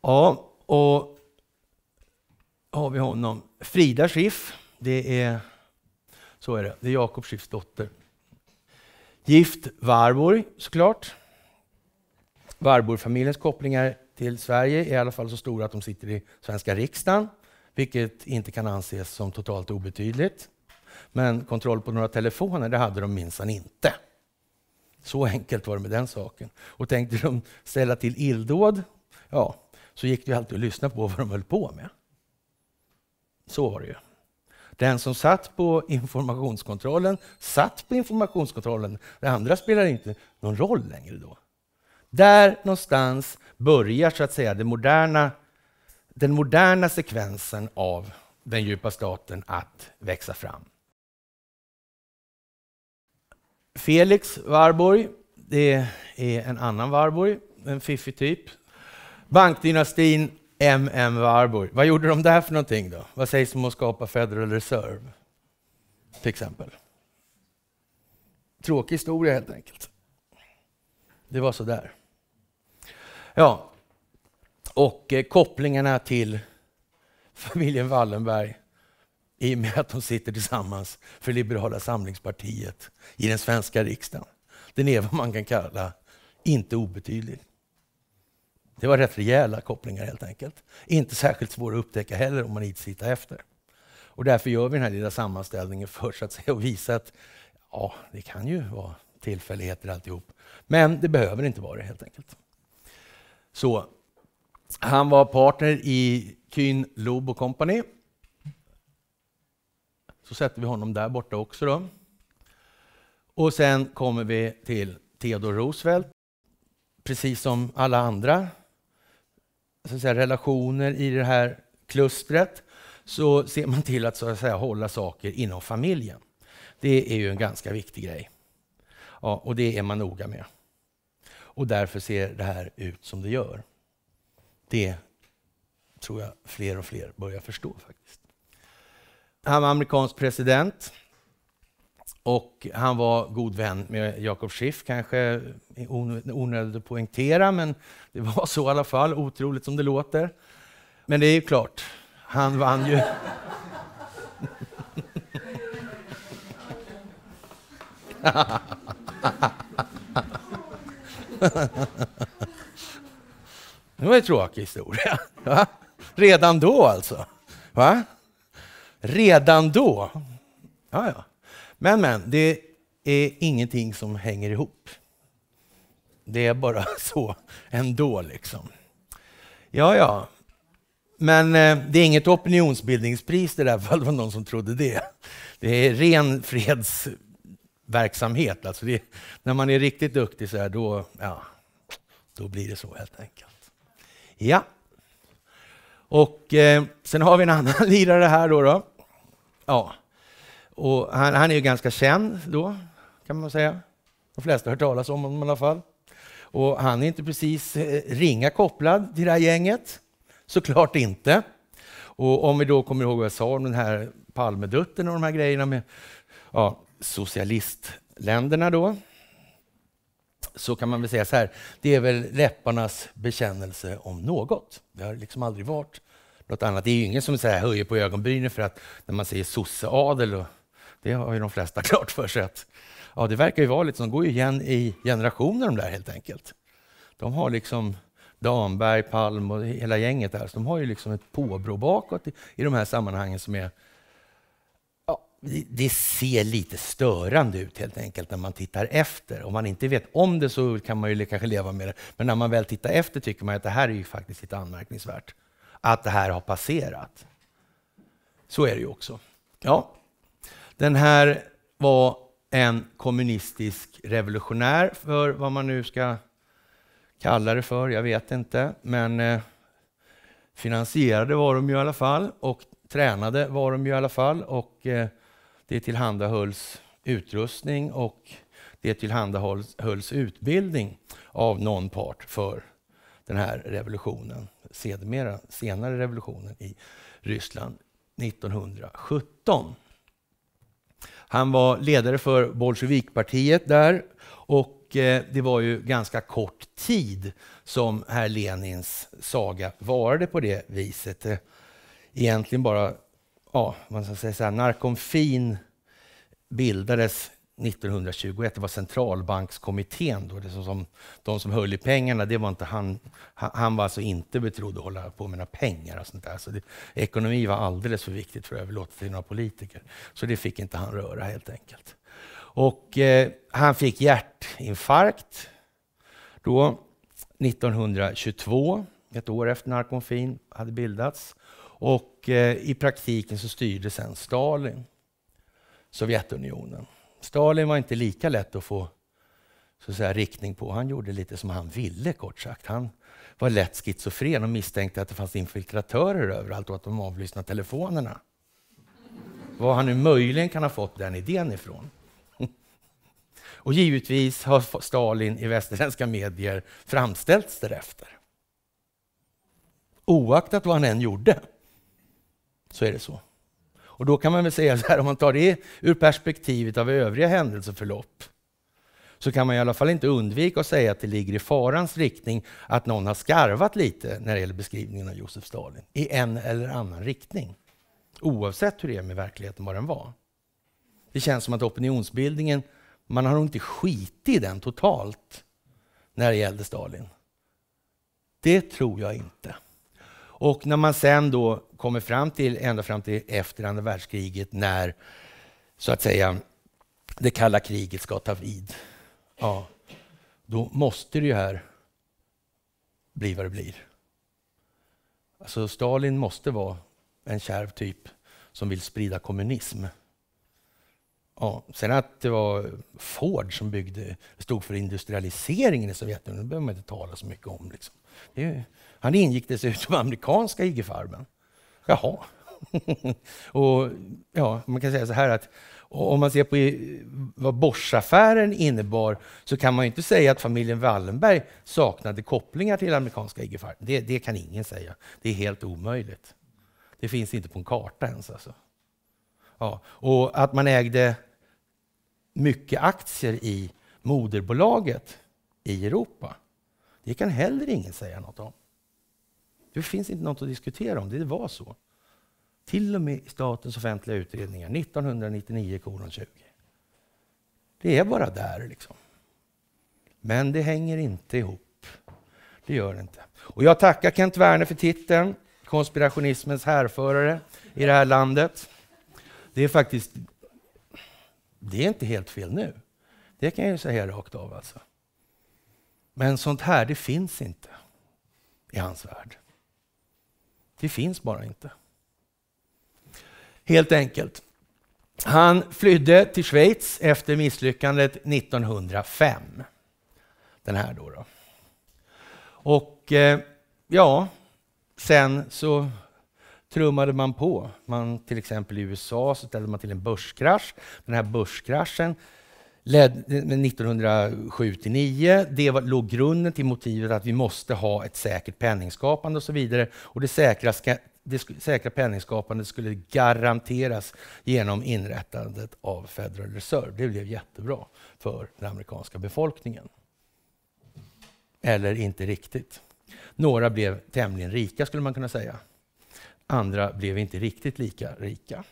Ja, och har vi honom. Frida Schiff, det är, så är det, det är Jakob Schiffs dotter. Gift Warburg såklart. Warburgfamiljens kopplingar till Sverige är i alla fall så stora att de sitter i svenska riksdagen, vilket inte kan anses som totalt obetydligt. Men kontroll på några telefoner, det hade de minsann inte. Så enkelt var det med den saken. Och tänkte de ställa till illdåd, ja, så gick det ju alltid att lyssna på vad de höll på med. Så var det ju. Den som satt på informationskontrollen satt på informationskontrollen. Det andra spelar inte någon roll längre då. Där någonstans börjar så att säga den moderna, den moderna sekvensen av den djupa staten att växa fram. Felix Warburg, det är en annan Warburg, en fiffig typ. Bankdynastin MM Warburg. Vad gjorde de där för någonting då? Vad sägs om att skapa Federal Reserve? Till exempel. Tråkig historia helt enkelt. Det var så där. Ja, och eh, kopplingarna till familjen Wallenberg i och med att de sitter tillsammans för Liberala samlingspartiet i den svenska riksdagen. Den är vad man kan kalla inte obetydlig. Det var rätt rejäla kopplingar helt enkelt. Inte särskilt svåra att upptäcka heller om man inte tittar efter. Och därför gör vi den här lilla sammanställningen för så att säga, och visa att ja, det kan ju vara tillfälligheter alltihop. Men det behöver inte vara det helt enkelt. Så han var partner i Kyn Lob Company. Så sätter vi honom där borta också. Då. Och sen kommer vi till Theodore Roosevelt. Precis som alla andra så att säga, relationer i det här klustret så ser man till att, så att säga, hålla saker inom familjen. Det är ju en ganska viktig grej. Ja, och det är man noga med. Och därför ser det här ut som det gör. Det tror jag fler och fler börjar förstå faktiskt. Han var amerikansk president. Och han var god vän med Jakob Schiff, kanske onödigt att poängtera, men det var så i alla fall, otroligt som det låter. Men det är ju klart, han vann ju. det var en tråkig historia. Va? Redan då alltså. Va? Redan då. Ja, ja. Men, men, det är ingenting som hänger ihop. Det är bara *laughs* så ändå liksom. Ja, ja. Men eh, det är inget opinionsbildningspris det där, för *laughs* det var någon som trodde det. Det är ren fredsverksamhet. Alltså det, när man är riktigt duktig så här, då, ja, då blir det så helt enkelt. Ja. Och eh, sen har vi en *laughs* annan lirare här då. då. Ja, och han, han är ju ganska känd då, kan man säga. De flesta har hört talas om honom i alla fall. Och han är inte precis eh, ringa kopplad till det här gänget. Såklart inte. Och om vi då kommer ihåg vad jag sa om den här Palmedutten och de här grejerna med ja, socialistländerna då. Så kan man väl säga så här, det är väl läpparnas bekännelse om något. Det har liksom aldrig varit något annat. Det är ju ingen som så här höjer på ögonbrynen för att när man säger sosseadel och det har ju de flesta *laughs* klart för sig att ja, det verkar ju vara lite som, går igen i generationer de där helt enkelt. De har liksom Damberg, Palm och hela gänget där. Så de har ju liksom ett påbrå bakåt i, i de här sammanhangen som är... Ja, det ser lite störande ut helt enkelt när man tittar efter. Om man inte vet om det så kan man ju kanske leva med det. Men när man väl tittar efter tycker man att det här är ju faktiskt lite anmärkningsvärt. Att det här har passerat. Så är det ju också. Ja. Den här var en kommunistisk revolutionär, för vad man nu ska kalla det för, jag vet inte. Men eh, finansierade var de ju i alla fall och tränade var de ju i alla fall. Och eh, det tillhandahölls utrustning och det tillhandahölls utbildning av någon part för den här revolutionen, sedermera, senare revolutionen i Ryssland 1917. Han var ledare för bolsjevikpartiet där och eh, det var ju ganska kort tid som herr Lenins saga varade på det viset. Eh, egentligen bara, ja, man ska säga så här, narkomfin bildades 1921. Det var centralbankskommittén, då, det som, de som höll i pengarna. Det var inte han, han var alltså inte betrodd att hålla på med några pengar. Och sånt där. Så det, ekonomi var alldeles för viktigt för att överlåta till några politiker. Så det fick inte han röra helt enkelt. Och eh, han fick hjärtinfarkt då 1922, ett år efter Narkomfin hade bildats. Och eh, i praktiken så styrde sedan Stalin Sovjetunionen. Stalin var inte lika lätt att få så att säga, riktning på. Han gjorde lite som han ville, kort sagt. Han var lätt schizofren och misstänkte att det fanns infiltratörer överallt och att de avlyssnade telefonerna. Var han nu möjligen kan ha fått den idén ifrån. *laughs* Och givetvis har Stalin i västerländska medier framställts därefter. Oaktat vad han än gjorde, så är det så. Och då kan man väl säga så här, om man tar det ur perspektivet av övriga händelseförlopp, så kan man i alla fall inte undvika att säga att det ligger i farans riktning att någon har skarvat lite när det gäller beskrivningen av Josef Stalin, i en eller annan riktning. Oavsett hur det är med verkligheten, vad den var. Det känns som att opinionsbildningen, man har nog inte skitit i den totalt när det gällde Stalin. Det tror jag inte. Och när man sen då kommer fram till, ända fram till efter andra världskriget, när så att säga det kalla kriget ska ta vid, ja, då måste det ju här bli vad det blir. Alltså Stalin måste vara en kärv typ som vill sprida kommunism. Ja, sen att det var Ford som byggde, stod för industrialiseringen i Sovjetunionen, det behöver man inte tala så mycket om. Liksom. Det är han ingick dessutom amerikanska ig Farben. Jaha. *laughs* och ja, man kan säga så här att om man ser på vad Boschaffären innebar så kan man ju inte säga att familjen Wallenberg saknade kopplingar till amerikanska ig det, det, kan ingen säga. Det är helt omöjligt. Det finns inte på en karta ens. Alltså. Ja, och att man ägde mycket aktier i moderbolaget i Europa, det kan heller ingen säga något om. Det finns inte något att diskutera om. Det var så. Till och med i statens offentliga utredningar 1999-20. Det är bara där liksom. Men det hänger inte ihop. Det gör det inte. Och jag tackar Kent Werner för titeln, konspirationismens härförare i det här landet. Det är faktiskt, det är inte helt fel nu. Det kan jag ju säga rakt av alltså. Men sånt här, det finns inte i hans värld. Det finns bara inte. Helt enkelt. Han flydde till Schweiz efter misslyckandet 1905. Den här då. då. Och eh, ja, sen så trummade man på. Man, till exempel i USA så ställde man till en börskrasch. Den här börskraschen led, 1907-9. Det var, låg grunden till motivet att vi måste ha ett säkert penningskapande och så vidare. Och det säkra, det säkra penningskapandet skulle garanteras genom inrättandet av Federal Reserve. Det blev jättebra för den amerikanska befolkningen. Eller inte riktigt. Några blev tämligen rika skulle man kunna säga. Andra blev inte riktigt lika rika.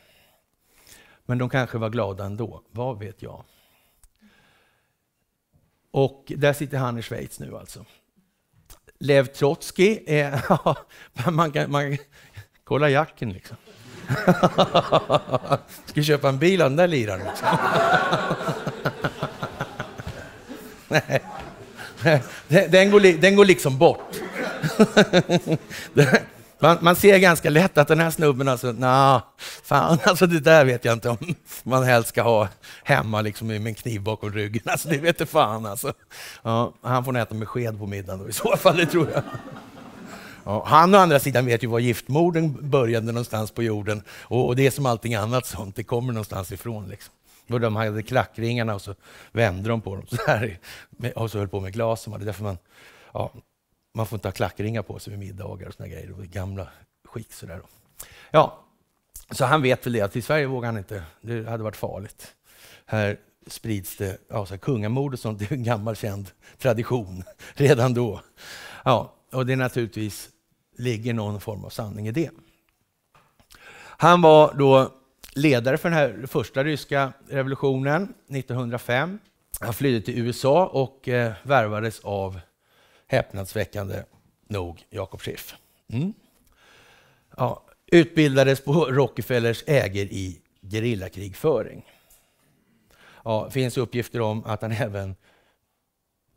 Men de kanske var glada ändå, vad vet jag? Och där sitter han i Schweiz nu alltså. Lev Trotsky, eh, *laughs* man, kan, man kolla jacken liksom. *laughs* Ska köpa en bil av den där liraren. Liksom. *laughs* Nej. den, går, den går liksom bort. Man, man, ser ganska lätt att den här snubben, alltså, nah, fan, *laughs* alltså det där vet jag inte om man helst ska ha hemma liksom, med en kniv bakom ryggen. *laughs* Alltså, det vet jag fan alltså. Ja, han får nog äta med sked på middagen då, i så fall, det tror jag. Ja, han å andra sidan vet ju var giftmorden började någonstans på jorden. Och, och det är som allting annat sånt, det kommer någonstans ifrån. Liksom. Och de hade klackringarna och så vände de på dem så här, och så höll på med glasen. Det är därför man, ja, man får inte ha klackringar på sig vid middagar och såna grejer. Och gamla skick sådär. Ja, så han vet väl det att i Sverige vågar han inte. Det hade varit farligt. Här sprids det ja, så kungamord och sånt. Det är en gammal känd tradition *laughs* redan då. Ja, och det är naturligtvis ligger någon form av sanning i det. Han var då ledare för den här första ryska revolutionen 1905. Han flydde till USA och eh, värvades av häpnadsväckande nog Jakob Schiff. Mm. Ja, utbildades på Rockefellers äger i gerillakrigföring. Ja, finns uppgifter om att han även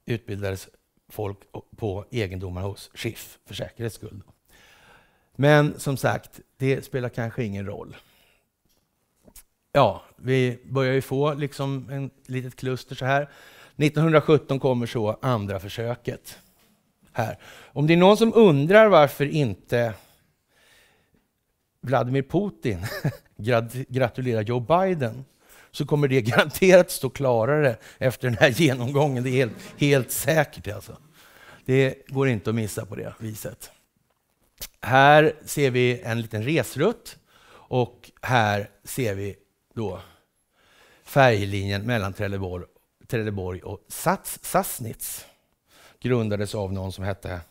utbildades folk på egendomar hos Schiff för säkerhets skull. Men som sagt, det spelar kanske ingen roll. Ja, vi börjar ju få liksom en litet kluster så här. 1917 kommer så andra försöket här. Om det är någon som undrar varför inte Vladimir Putin *laughs* gratulerar Joe Biden så kommer det *laughs* garanterat stå klarare efter den här genomgången. Det är helt, helt säkert. Alltså. Det går inte att missa på det viset. Här ser vi en liten resrutt och här ser vi då färjelinjen mellan Trelleborg, Trelleborg och Sass, Sassnitz grundades av någon som hette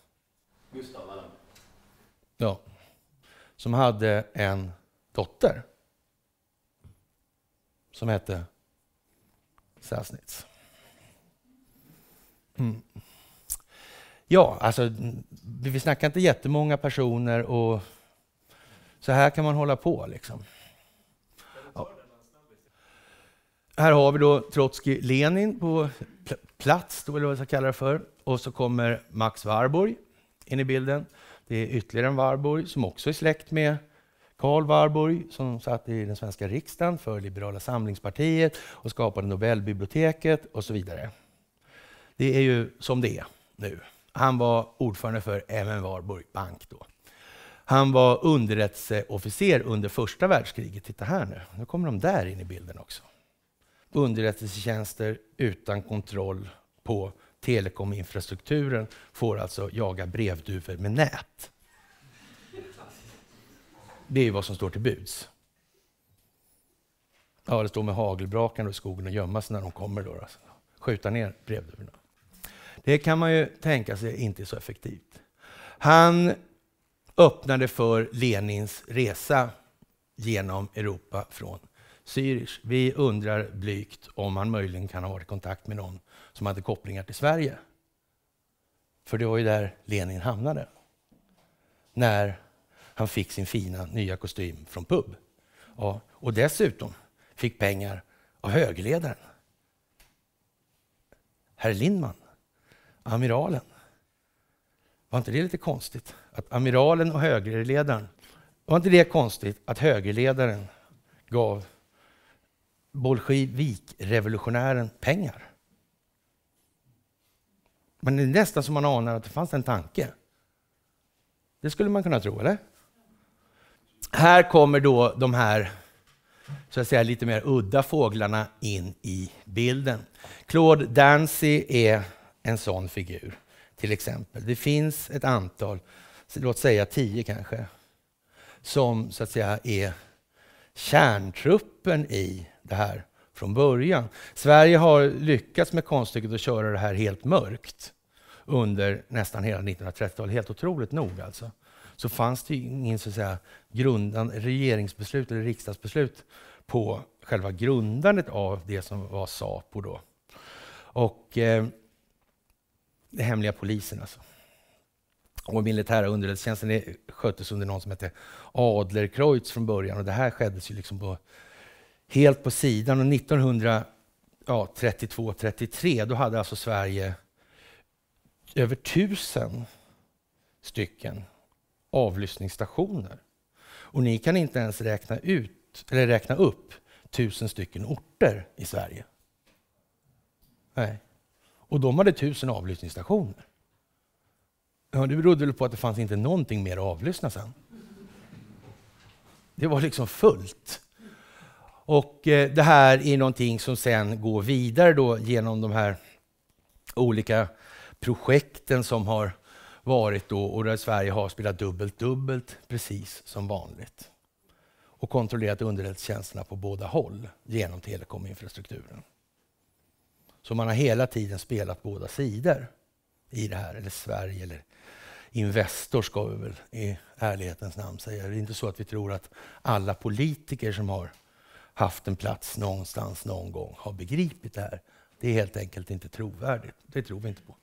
Gustav Wallenberg. Ja. Som hade en dotter som hette Sassnitz. Mm. Ja, alltså vi snackar inte jättemånga personer och så här kan man hålla på liksom. Ja. Här har vi då Trotskij Lenin på plats, då, eller vad jag ska kalla det för. Och så kommer Max Warburg in i bilden. Det är ytterligare en Warburg som också är släkt med Karl Warburg som satt i den svenska riksdagen för Liberala samlingspartiet och skapade Nobelbiblioteket och så vidare. Det är ju som det är nu. Han var ordförande för M.N. Warburg Bank då. Han var underrättelseofficer under första världskriget. Titta här nu, nu kommer de där in i bilden också. Underrättelsetjänster utan kontroll på telekominfrastrukturen får alltså jaga brevduvor med nät. Det är vad som står till buds. Ja, det står med hagelbrakan i skogen och gömma sig när de kommer. Då, alltså. Skjuta ner brevduvorna. Det kan man ju tänka sig inte är så effektivt. Han öppnade för Lenins resa genom Europa från Zürich. Vi undrar blygt om han möjligen kan ha varit i kontakt med någon som hade kopplingar till Sverige. För det var ju där Lenin hamnade. När han fick sin fina nya kostym från pub. Ja, och dessutom fick pengar av högerledaren. Herr Lindman, amiralen. Var inte det lite konstigt? Att amiralen och högerledaren, var inte det konstigt att högerledaren gav bolsjevikrevolutionären pengar. Men det är nästan som man anar att det fanns en tanke. Det skulle man kunna tro, eller? Här kommer då de här så att säga, lite mer udda fåglarna in i bilden. Claude Dancy är en sån figur, till exempel. Det finns ett antal, låt säga tio kanske, som så att säga är kärntruppen i det här från början. Sverige har lyckats med konststycket att köra det här helt mörkt under nästan hela 1930-talet. Helt otroligt nog alltså. Så fanns det ingen så att säga, grundan, regeringsbeslut eller riksdagsbeslut på själva grundandet av det som var SAPO då. Och eh, det hemliga polisen alltså. Och militära underrättelsetjänsten sköttes under någon som hette Adlercreutz från början och det här skedde ju liksom på helt på sidan. Och 1932-33 då hade alltså Sverige över tusen stycken avlyssningsstationer. Och ni kan inte ens räkna, ut, eller räkna upp tusen stycken orter i Sverige. Nej. Och de hade tusen avlyssningsstationer. det berodde väl på att det fanns inte någonting mer att avlyssna sen. Det var liksom fullt. Och eh, det här är någonting som sen går vidare då genom de här olika projekten som har varit då och där Sverige har spelat dubbelt dubbelt precis som vanligt och kontrollerat underrättelsetjänsterna på båda håll genom telekominfrastrukturen. Så man har hela tiden spelat båda sidor i det här, eller Sverige eller Investor ska vi väl i ärlighetens namn säga. Det är inte så att vi tror att alla politiker som har haft en plats någonstans någon gång har begripit det här. Det är helt enkelt inte trovärdigt. Det tror vi inte på.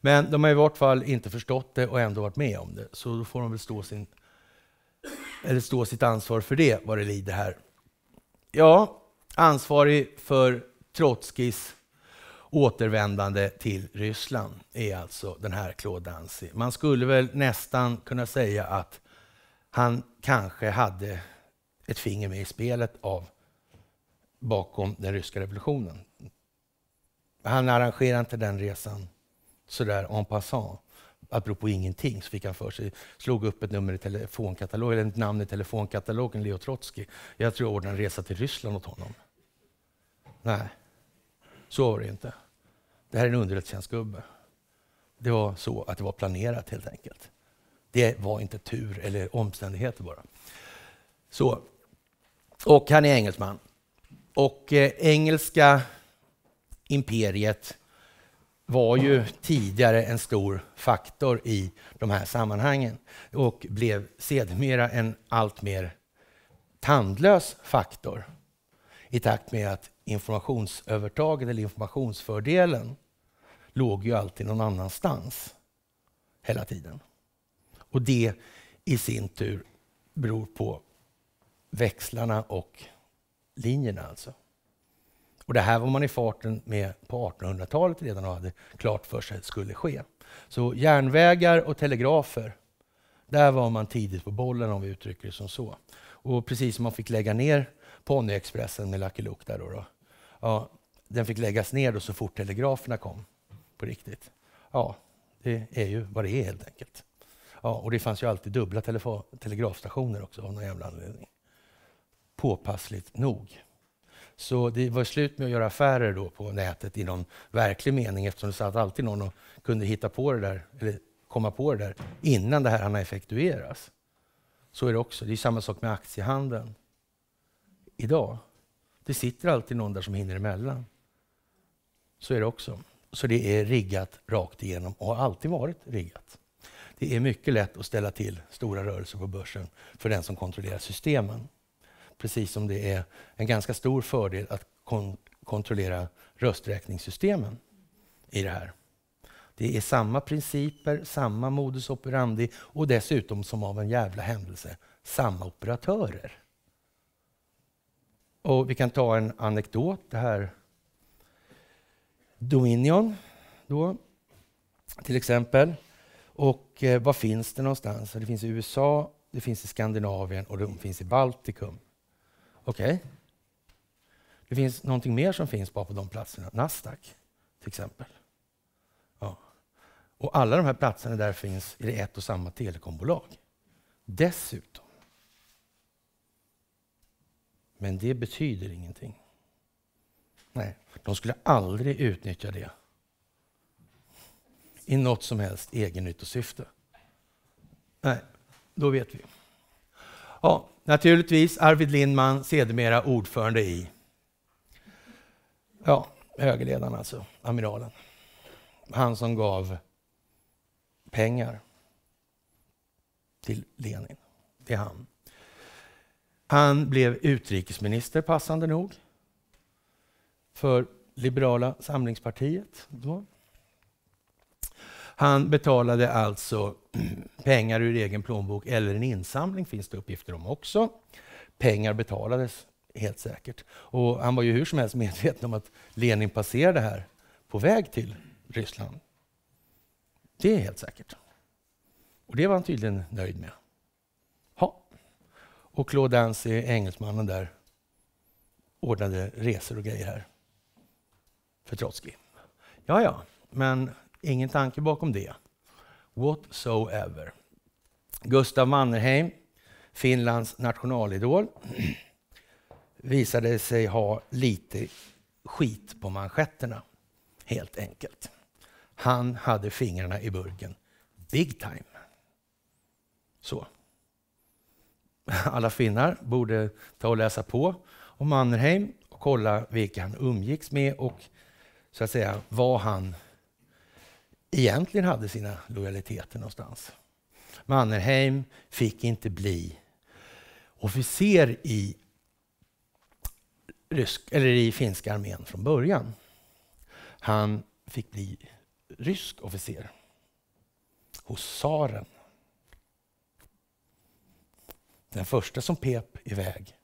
Men de har i vart fall inte förstått det och ändå varit med om det. Så då får de väl stå, sin, eller stå sitt ansvar för det, vad det lider här. Ja, ansvarig för Trotskijs återvändande till Ryssland är alltså den här Claude Dancy. Man skulle väl nästan kunna säga att han kanske hade ett finger med i spelet av bakom den ryska revolutionen. Han arrangerade inte den resan sådär en passant. Apropå ingenting så fick han för sig, slog upp ett nummer i telefonkatalogen, eller ett namn i telefonkatalogen, Leo Trotsky. Jag tror jag ordnade en resa till Ryssland åt honom. Nej, så var det inte. Det här är en underrättelsetjänstgubbe. Det var så att det var planerat helt enkelt. Det var inte tur eller omständigheter bara. Så. Och han är engelsman. Och eh, engelska imperiet var ju tidigare en stor faktor i de här sammanhangen och blev sedermera en alltmer tandlös faktor i takt med att informationsövertaget eller informationsfördelen låg ju alltid någon annanstans hela tiden. Och det i sin tur beror på växlarna och linjerna alltså. Och det här var man i farten med på 1800-talet redan och hade klart för sig att det skulle ske. Så järnvägar och telegrafer, där var man tidigt på bollen om vi uttrycker det som så. Och precis som man fick lägga ner Ponyexpressen med Lucky Luke där då, då. Ja, den fick läggas ner då så fort telegraferna kom på riktigt. Ja, det är ju vad det är helt enkelt. Ja, och det fanns ju alltid dubbla telegrafstationer också av någon jävla anledning påpassligt nog. Så det var slut med att göra affärer då på nätet i någon verklig mening eftersom det satt alltid någon och kunde hitta på det där, eller komma på det där innan det här hann effektueras. Så är det också. Det är samma sak med aktiehandeln idag. Det sitter alltid någon där som hinner emellan. Så är det också. Så det är riggat rakt igenom och har alltid varit riggat. Det är mycket lätt att ställa till stora rörelser på börsen för den som kontrollerar systemen precis som det är en ganska stor fördel att kon kontrollera rösträkningssystemen i det här. Det är samma principer, samma modus operandi och dessutom som av en jävla händelse samma operatörer. Och Vi kan ta en anekdot. Det här Dominion då, till exempel. Och eh, var finns det någonstans? Det finns i USA, det finns i Skandinavien och de finns i Baltikum. Okej. Okay. Det finns någonting mer som finns bara på de platserna. Nasdaq till exempel. Ja. Och alla de här platserna där finns i ett och samma telekombolag. Dessutom. Men det betyder ingenting. Nej, de skulle aldrig utnyttja det i något som helst egennyttosyfte. Nej, då vet vi. Ja, Naturligtvis Arvid Lindman, sedermera ordförande i ja, högerledaren, alltså amiralen. Han som gav pengar till Lenin. Det är han. Han blev utrikesminister, passande nog, för Liberala samlingspartiet. Då. Han betalade alltså *clears throat* pengar ur egen plånbok, eller en insamling finns det uppgifter om också. Pengar betalades helt säkert. Och han var ju hur som helst medveten om att Lenin passerade här på väg till Ryssland. Det är helt säkert. Och det var han tydligen nöjd med. Ha. Och Claude Dancy, engelsmannen där, ordnade resor och grejer här för Trotskij. Ja, ja, men Ingen tanke bakom det. Whatsoever. Gustav Mannerheim, Finlands nationalidol, *clears throat* visade sig ha lite skit på manschetterna, helt enkelt. Han hade fingrarna i burken, big time. Så. Alla finnar borde ta och läsa på om Mannerheim och kolla vilka han umgicks med och så att säga vad han egentligen hade sina lojaliteter någonstans. Mannerheim fick inte bli officer i, rysk, eller i finska armén från början. Han fick bli rysk officer hos tsaren. Den första som pep iväg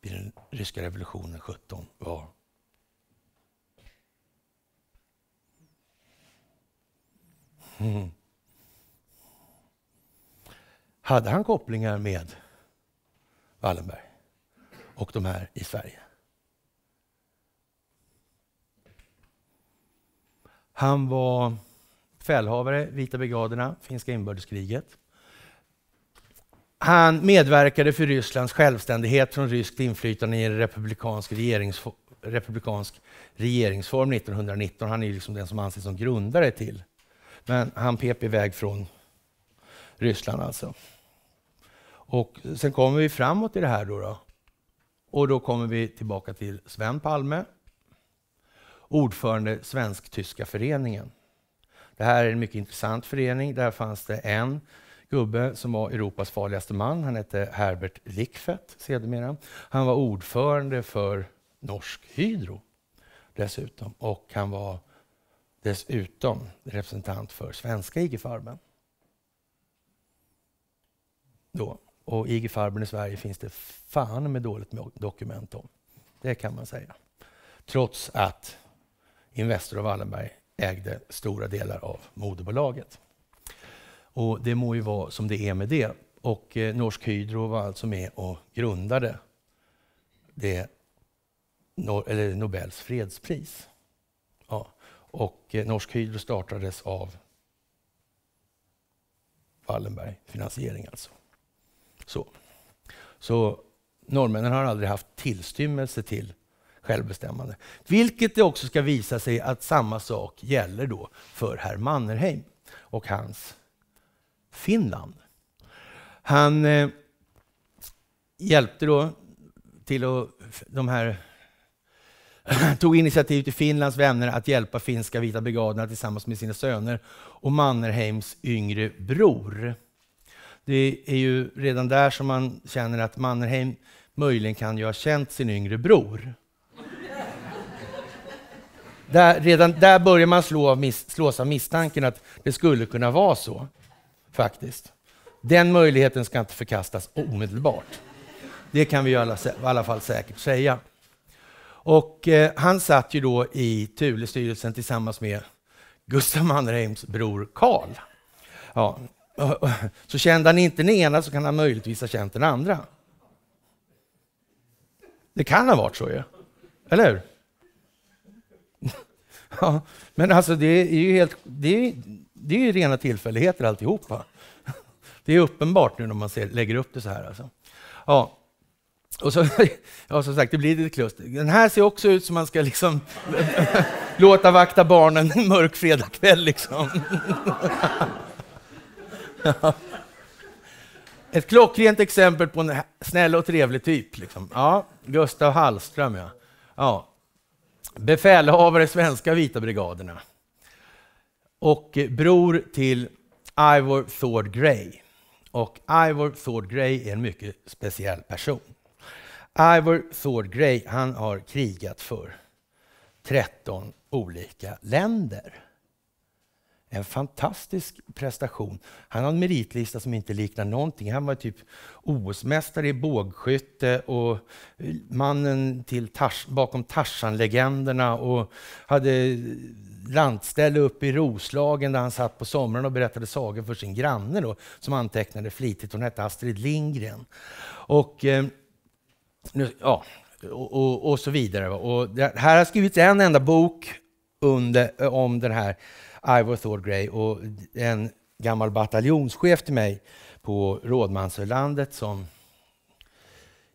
vid den ryska revolutionen 17 var Mm. Hade han kopplingar med Wallenberg och de här i Sverige? Han var befälhavare, Vita brigaderna, finska inbördeskriget. Han medverkade för Rysslands självständighet från ryskt inflytande i en republikansk, regeringsfor republikansk regeringsform 1919. Han är liksom den som anses som grundare till men han pep iväg från Ryssland alltså. Och sen kommer vi framåt i det här då. då. Och då kommer vi tillbaka till Sven Palme, ordförande Svensk-tyska föreningen. Det här är en mycket intressant förening. Där fanns det en gubbe som var Europas farligaste man. Han hette Herbert Lickfett sedermera. Han var ordförande för Norsk Hydro dessutom och han var dessutom representant för svenska IG Farben. Då. Och IG Farben i Sverige finns det fan med dåligt dokument om. Det kan man säga. Trots att Investor och Wallenberg ägde stora delar av moderbolaget. Och det må ju vara som det är med det. Och eh, Norsk Hydro var alltså med och grundade det, no Nobels fredspris. Och eh, Norsk Hydro startades av Wallenberg, finansiering alltså. Så. Så norrmännen har aldrig haft tillstymmelse till självbestämmande. Vilket det också ska visa sig att samma sak gäller då för herr Mannerheim och hans Finland. Han eh, hjälpte då till att de här *clears throat* tog initiativ till Finlands vänner att hjälpa finska Vita brigaderna tillsammans med sina söner och Mannerheims yngre bror. Det är ju redan där som man känner att Mannerheim möjligen kan ju ha känt sin yngre bror. Där, redan där börjar man slå av mis, slås av misstanken att det skulle kunna vara så. Faktiskt. Den möjligheten ska inte förkastas omedelbart. Det kan vi i alla, alla fall säkert säga. Och eh, han satt ju då i Thulestyrelsen tillsammans med Gustav Mannerheims bror Karl. Ja. Så kände han inte den ena så kan han möjligtvis ha känt den andra. Det kan ha varit så ju, ja. eller hur? *laughs* Ja, men alltså det är ju helt, det är, det är ju rena tillfälligheter alltihopa. *laughs* Det är uppenbart nu när man ser, lägger upp det så här. Alltså. Ja, och så, *laughs* ja, som sagt, det blir lite kluster. Den här ser också ut som man ska liksom *laughs* låta vakta barnen en mörk fredagkväll. Liksom. ja. *laughs* Ett klockrent exempel på en snäll och trevlig typ. Liksom. Ja, Gustav Hallström, ja. ja. Befälhavare svenska vita brigaderna. Och bror till Ivor Thord Grey. Och Ivor Thord Grey är en mycket speciell person. Ivor Thord Grey han har krigat för 13 olika länder. En fantastisk prestation. Han har en meritlista som inte liknar någonting. Han var typ OS-mästare i bågskytte och mannen till tars bakom Tarzan-legenderna och hade lantställe uppe i Roslagen där han satt på sommaren och berättade sagor för sin granne då, som antecknade flitigt. Hon hette Astrid Lindgren. Och, eh, nu, ja, och, och, och, så vidare. Och det, här har skrivits en enda bok under, eh, om den här Ivor Thord Grey och en gammal bataljonschef till mig på Rådmansölandet som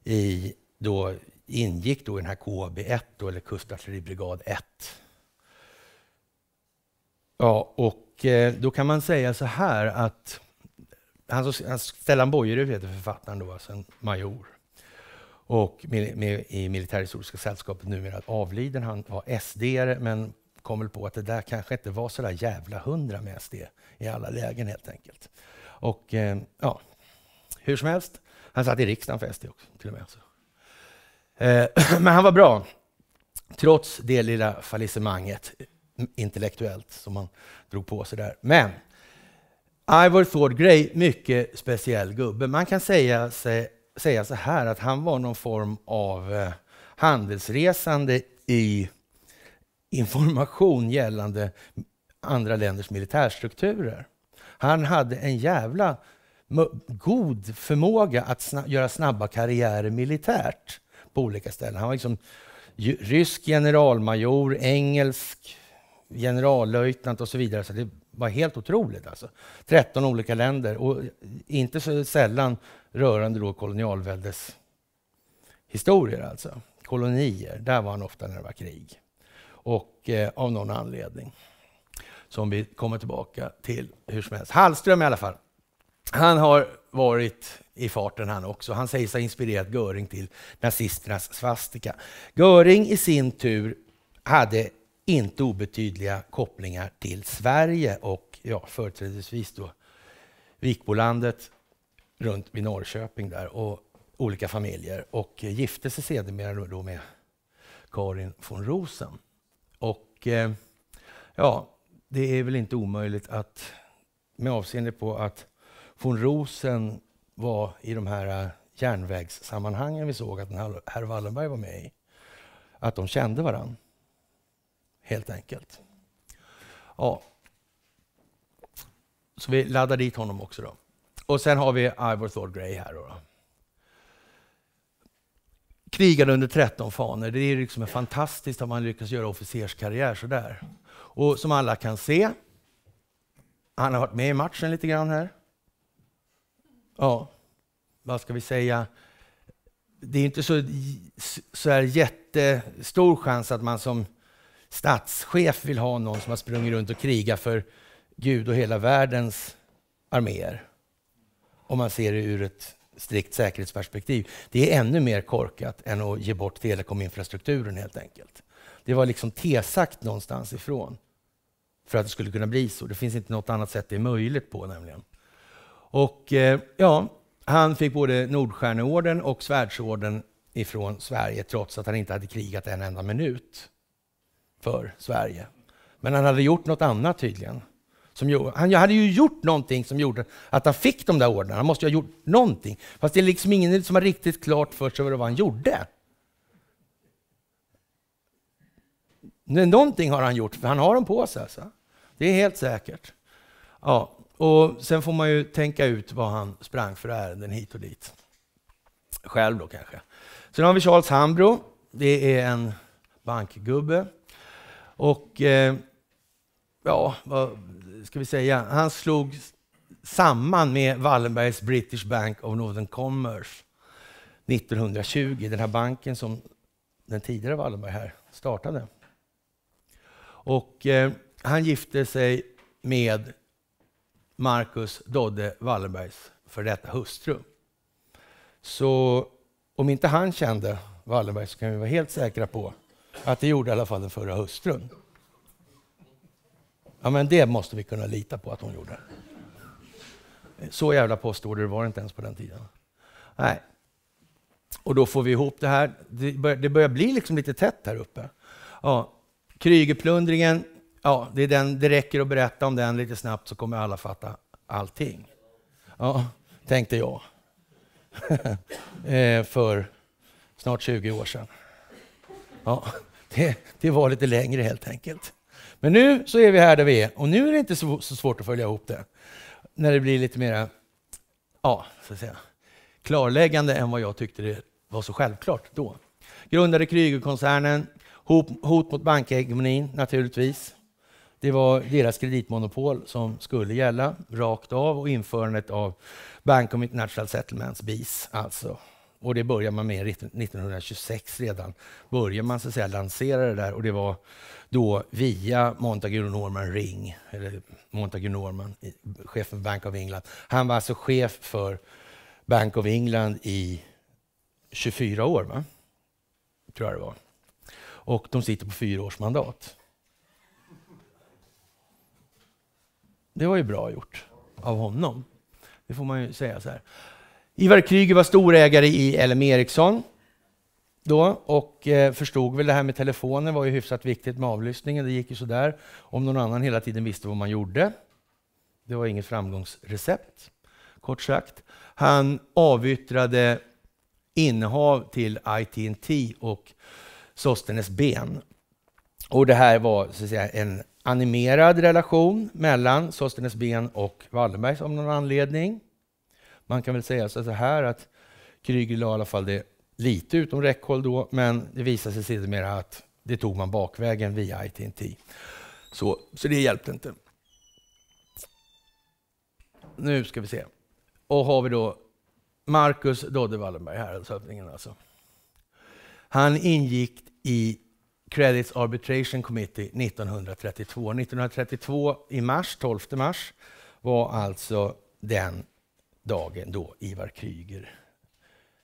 i, då ingick då i den här KB1, då, eller kustartilleribrigad 1. Ja, och eh, då kan man säga så här att Stellan Bojerud heter författaren då, alltså en major och med, med, i Militärhistoriska sällskapet numera avliden. Han var sd men kom väl på att det där kanske inte var så där jävla hundra med SD i alla lägen helt enkelt. Och eh, ja, hur som helst, han satt i riksdagen för SD också till och med. Alltså. Eh, *clears throat* men han var bra, trots det lilla fallissemanget intellektuellt som han drog på sig där. Men Ivor Thord Grey, mycket speciell gubbe. Man kan säga sig säga så här att han var någon form av eh, handelsresande i information gällande andra länders militärstrukturer. Han hade en jävla god förmåga att sna göra snabba karriärer militärt på olika ställen. Han var liksom rysk generalmajor, engelsk generallöjtnant och så vidare. Så det var helt otroligt. Alltså. 13 olika länder och inte så sällan rörande då kolonialväldes historier alltså. Kolonier, där var han ofta när det var krig. Och eh, av någon anledning som vi kommer tillbaka till hur som helst. Hallström i alla fall. Han har varit i farten han också. Han sägs ha inspirerat Göring till nazisternas svastika. Göring i sin tur hade inte obetydliga kopplingar till Sverige och ja, företrädesvis då Vikbolandet runt vid Norrköping där och olika familjer och gifte sig sedermera då med Karin von Rosen. Och eh, ja, det är väl inte omöjligt att med avseende på att von Rosen var i de här eh, järnvägssammanhangen vi såg att herr Wallenberg var med i, att de kände varann. Helt enkelt. Ja. Så vi laddar dit honom också. då. Och sen har vi Ivor Thord Grey här. då. Krigade under 13 faner. Det är liksom fantastiskt att man lyckas göra officerskarriär sådär. Och som alla kan se, han har varit med i matchen lite grann här. Ja, vad ska vi säga? Det är inte så, så här jättestor chans att man som statschef vill ha någon som har sprungit runt och krigat för Gud och hela världens arméer om man ser det ur ett strikt säkerhetsperspektiv. Det är ännu mer korkat än att ge bort telekominfrastrukturen helt enkelt. Det var liksom tesagt någonstans ifrån för att det skulle kunna bli så. Det finns inte något annat sätt det är möjligt på nämligen. Och eh, ja, han fick både Nordstjärneorden och Svärdsorden ifrån Sverige trots att han inte hade krigat en enda minut för Sverige. Men han hade gjort något annat tydligen. Som, han hade ju gjort någonting som gjorde att han fick de där ordnarna. Han måste ju ha gjort någonting. Fast det är liksom ingen som har riktigt klart för sig vad han gjorde. Men någonting har han gjort, för han har dem på sig. Alltså. Det är helt säkert. Ja, och sen får man ju tänka ut vad han sprang för ärenden hit och dit. Själv då kanske. Sen har vi Charles Hambro. Det är en bankgubbe. Och eh, ja, vad ska vi säga, han slog samman med Wallenbergs British Bank of Northern Commerce 1920, den här banken som den tidigare Wallenberg här startade. Och eh, han gifte sig med Marcus Dodde Wallenbergs för detta hustru. Så om inte han kände Wallenberg så kan vi vara helt säkra på att det gjorde i alla fall den förra hustrun. Ja, men det måste vi kunna lita på att hon gjorde. Så jävla postorder var det inte ens på den tiden. Nej. Och då får vi ihop det här. Det börjar, det börjar bli liksom lite tätt här uppe. Ja, Krygerplundringen, ja, det, är den, det räcker att berätta om den lite snabbt så kommer alla fatta allting. Ja, tänkte jag. *laughs* Eh, för snart 20 år sedan. Ja, det, det var lite längre helt enkelt. Men nu så är vi här där vi är och nu är det inte så, så svårt att följa ihop det. När det blir lite mer ja, så att säga, klarläggande än vad jag tyckte det var så självklart då. Grundade Krügerkoncernen, hot mot bankhegemonin naturligtvis. Det var deras kreditmonopol som skulle gälla rakt av och införandet av Bank of International Settlements, BIS, alltså. Och det började man med 1926 redan. Började man så att säga lansera det där och det var då via Montague Norman Ring, eller Montagu Norman, chefen för Bank of England. Han var alltså chef för Bank of England i 24 år, va? tror jag det var. Och de sitter på fyra års mandat. Det var ju bra gjort av honom. Det får man ju säga så här. Ivar Kryger var storägare i LM Ericsson då och eh, förstod väl det här med telefonen var ju hyfsat viktigt med avlyssningen. Det gick ju sådär om någon annan hela tiden visste vad man gjorde. Det var inget framgångsrecept, kort sagt. Han avyttrade innehav till ITNT och Sostenes ben. Och det här var så att säga, en animerad relation mellan Sostenes ben och Wallenbergs av någon anledning. Man kan väl säga så här att Kreuger la i alla fall det lite utom räckhåll då, men det visade sig sedermera att det tog man bakvägen via ITNT. Så, så det hjälpte inte. Nu ska vi se. Och har vi då Marcus Dodde Wallenberg, häradshövdingen alltså, alltså. Han ingick i Credits Arbitration Committee 1932. 1932 i mars, 12 mars, var alltså den dagen då Ivar Kryger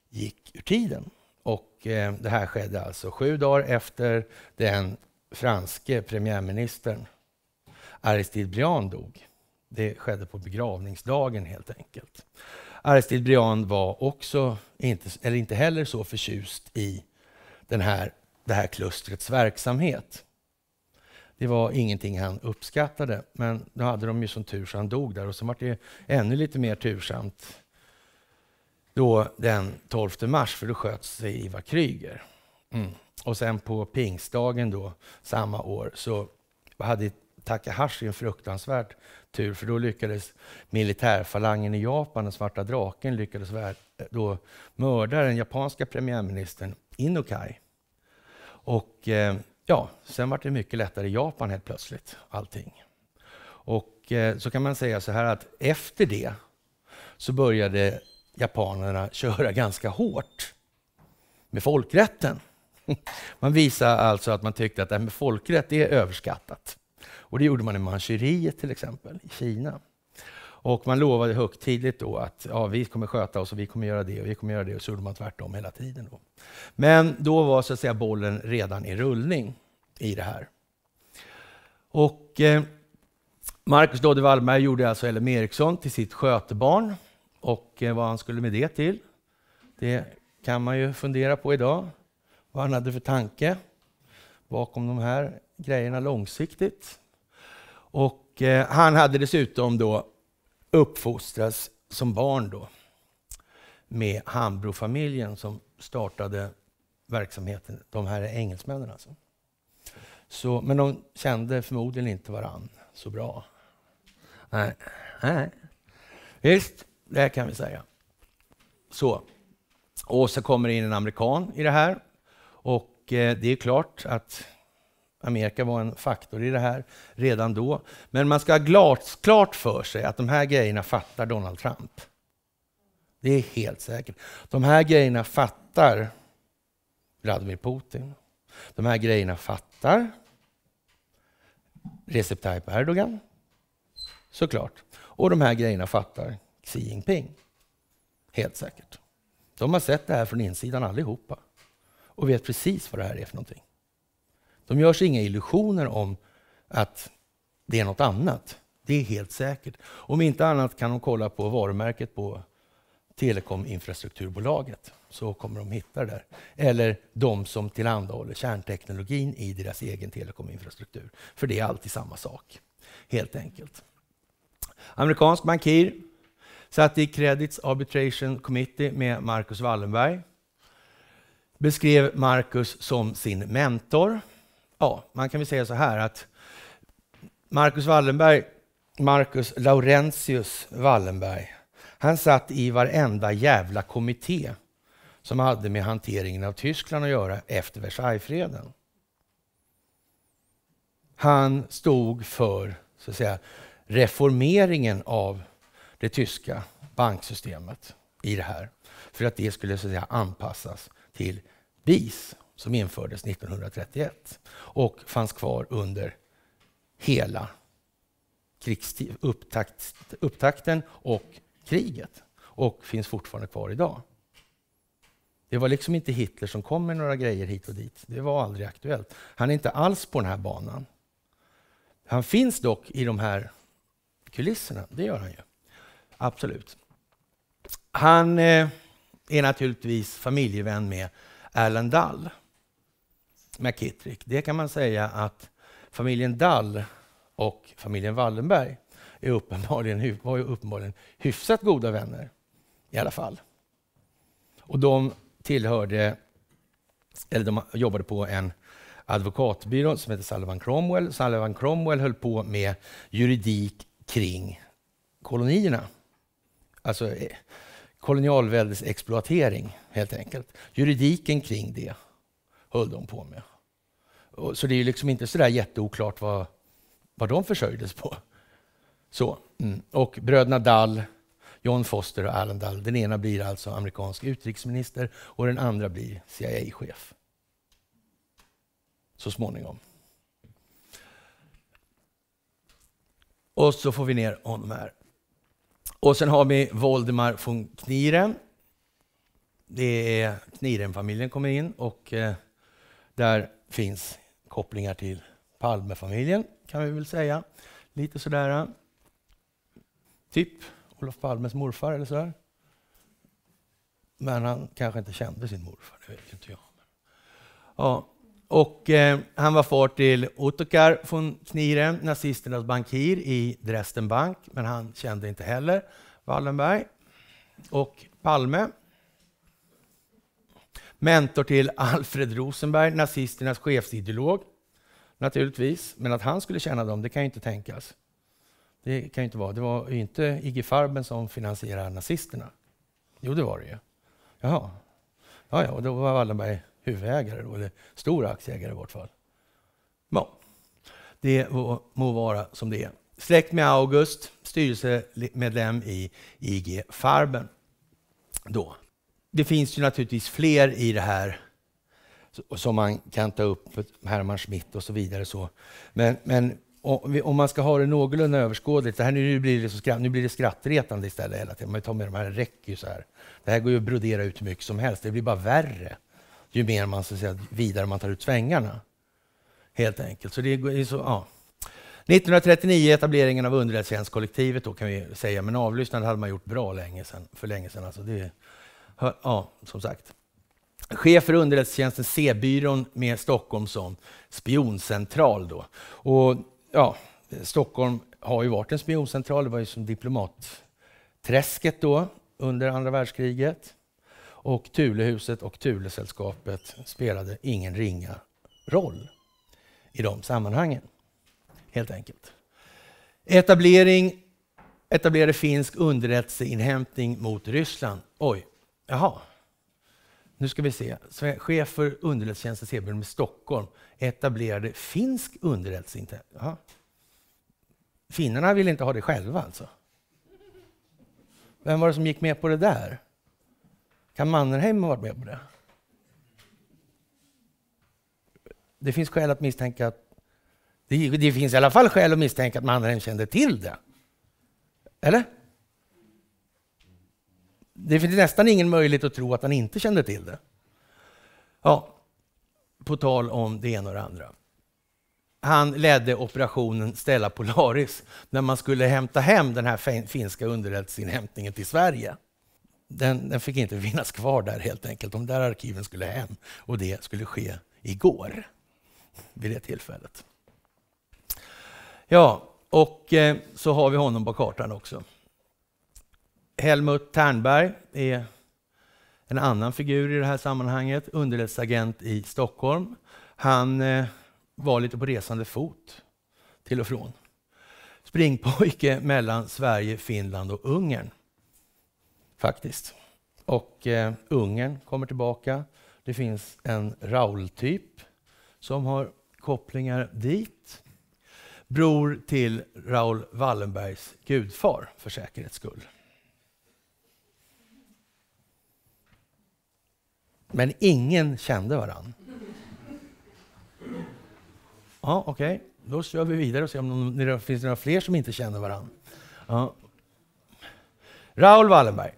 gick ur tiden. Och eh, det här skedde alltså sju dagar efter den franske premiärministern Aristide Briand dog. Det skedde på begravningsdagen helt enkelt. Aristide Briand var också inte, eller inte heller så förtjust i den här, det här klustrets verksamhet. Det var ingenting han uppskattade, men nu hade de ju som tur så han dog där och så var det ännu lite mer tursamt då den 12 mars, för då sköts sig Ivar Kryger. Mm. Och sen på pingstdagen då, samma år, så hade Takahashi en fruktansvärd tur, för då lyckades militärfalangen i Japan, den svarta draken, lyckades då mörda den japanska premiärministern Inokai. Och eh, ja, sen var det mycket lättare i Japan helt plötsligt, allting. Och eh, så kan man säga så här att efter det så började japanerna *laughs* köra ganska hårt med folkrätten. *laughs* Man visar alltså att man tyckte att det här med folkrätt är överskattat. Och det gjorde man i Manchuriet till exempel, i Kina. Och man lovade högtidligt då att ja, vi kommer sköta oss och vi kommer göra det och vi kommer göra det. Och så gjorde man tvärtom hela tiden. Då. Men då var så att säga bollen redan i rullning i det här. Och eh, Marcus Lodde Wallberg gjorde alltså LM Ericsson till sitt skötebarn och eh, vad han skulle med det till, det kan man ju fundera på idag. Vad han hade för tanke bakom de här grejerna långsiktigt. Och eh, han hade dessutom då uppfostrats som barn då med Hambrofamiljen som startade verksamheten, de här engelsmännen alltså. Så, men de kände förmodligen inte varann så bra. Nej. Nej. Visst, det kan vi säga. Så. Och så kommer det in en amerikan i det här. Och eh, det är klart att Amerika var en faktor i det här redan då. Men man ska ha glasklart för sig att de här grejerna fattar Donald Trump. Det är helt säkert. De här grejerna fattar Vladimir Putin. De här grejerna fattar Recep Tayyip Erdogan, såklart. Och de här grejerna fattar Xi Jinping. Helt säkert. De har sett det här från insidan allihopa och vet precis vad det här är för någonting. De gör sig inga illusioner om att det är något annat. Det är helt säkert. Om inte annat kan de kolla på varumärket på telekominfrastrukturbolaget så kommer de hitta det där. Eller de som tillhandahåller kärnteknologin i deras egen telekominfrastruktur. För det är alltid samma sak, helt enkelt. Amerikansk bankir Satt i Credits Arbitration Committee med Marcus Wallenberg. Beskrev Marcus som sin mentor. Ja, man kan väl säga så här att Marcus Wallenberg, Marcus Laurentius Wallenberg, han satt i varenda jävla kommitté som hade med hanteringen av Tyskland att göra efter Versaillesfreden. Han stod för så att säga, reformeringen av det tyska banksystemet i det här för att det skulle så att säga, anpassas till BIS som infördes 1931 och fanns kvar under hela krigstid, upptakt, upptakten och kriget och finns fortfarande kvar idag. Det var liksom inte Hitler som kom med några grejer hit och dit. Det var aldrig aktuellt. Han är inte alls på den här banan. Han finns dock i de här kulisserna, det gör han ju. Absolut. Han eh, är naturligtvis familjevän med Alan Dall, McKittrick. Det kan man säga att familjen Dall och familjen Wallenberg är uppenbarligen, var ju uppenbarligen hyfsat goda vänner i alla fall. Och de tillhörde, eller de jobbade på en advokatbyrå som heter Sullivan Cromwell. Sullivan Cromwell höll på med juridik kring kolonierna alltså eh, kolonialväldets exploatering helt enkelt. Juridiken kring det höll de på med. Och, så det är ju liksom inte sådär jätteoklart vad, vad de försörjdes på. Så, mm. Och bröderna Dall, John Foster och Allen Dall, den ena blir alltså amerikansk utrikesminister och den andra blir CIA-chef. Så småningom. Och så får vi ner honom här. Och sen har vi Voldemar von Kniren. Det är Knirenfamiljen kommer in och eh, där finns kopplingar till Palmefamiljen kan vi väl säga. Lite sådär. Eh, typ Olof Palmes morfar eller sådär. Men han kanske inte kände sin morfar, det vet inte jag. Ja, och eh, han var far till Ottokar von Kniren, nazisternas bankir i Dresden Bank, men han kände inte heller Wallenberg. Och Palme, mentor till Alfred Rosenberg, nazisternas chefsideolog, naturligtvis. Men att han skulle känna dem, det kan ju inte tänkas. Det kan ju inte vara. Det var ju inte IG Farben som finansierade nazisterna. Jo, det var det ju. Jaha. Ja, ja, och då var Wallenberg huvudägare, då, eller stor aktieägare i vårt fall. Ja, det må vara som det är. Släkt med August, styrelsemedlem i IG Farben. Då. Det finns ju naturligtvis fler i det här som man kan ta upp, Hermann Schmidt och så vidare. Så. Men, men om man ska ha det någorlunda överskådligt, det här nu blir det, så skratt, nu blir det skrattretande istället hela tiden. Man tar med de här, det räcker ju så här. Det här går ju att brodera ut hur mycket som helst, det blir bara värre ju mer man så att säga, vidare man tar ut svängarna. Helt enkelt. Så det är så, ja. 1939 etableringen av underrättelsetjänstkollektivet då kan vi säga, men avlyssnande hade man gjort bra länge sedan, för länge sedan. Alltså det, ja, som sagt. Chef för underrättelsetjänsten C-byrån med Stockholm som spioncentral då. Och ja, Stockholm har ju varit en spioncentral, det var ju som diplomatträsket då under andra världskriget. Och Thulehuset och Thulesällskapet spelade ingen ringa roll i de sammanhangen. Helt enkelt. Etablering, etablerade finsk underrättelseinhämtning mot Ryssland. Oj, jaha. Nu ska vi se. Chef för underrättelsetjänsten Sebrum i Stockholm etablerade finsk underrättelseinhämtning. Finnarna ville inte ha det själva alltså. Vem var det som gick med på det där? Kan Mannerheim ha varit med på det? Det finns skäl att misstänka att... Det, det finns i alla fall skäl att misstänka att Mannerheim kände till det. Eller? Det finns nästan ingen möjlighet att tro att han inte kände till det. Ja, på tal om det ena och det andra. Han ledde operationen Stella Polaris när man skulle hämta hem den här finska underrättelseinhämtningen till Sverige den, den fick inte *laughs* finnas kvar där helt enkelt. De där arkiven skulle hem och det skulle ske igår vid det tillfället. Ja, och eh, så har vi honom på kartan också. Helmut Ternberg är en annan figur i det här sammanhanget, underrättelseagent i Stockholm. Han eh, var lite på resande fot till och från. Springpojke mellan Sverige, Finland och Ungern faktiskt. Och eh, Ungern kommer tillbaka. Det finns en Raul-typ som har kopplingar dit. Bror till Raoul Wallenbergs gudfar, för säkerhets skull. Men ingen kände varann. Ja, Okej, okay. då kör vi vidare och ser om det finns några fler som inte känner varann. Ja. Raoul Wallenberg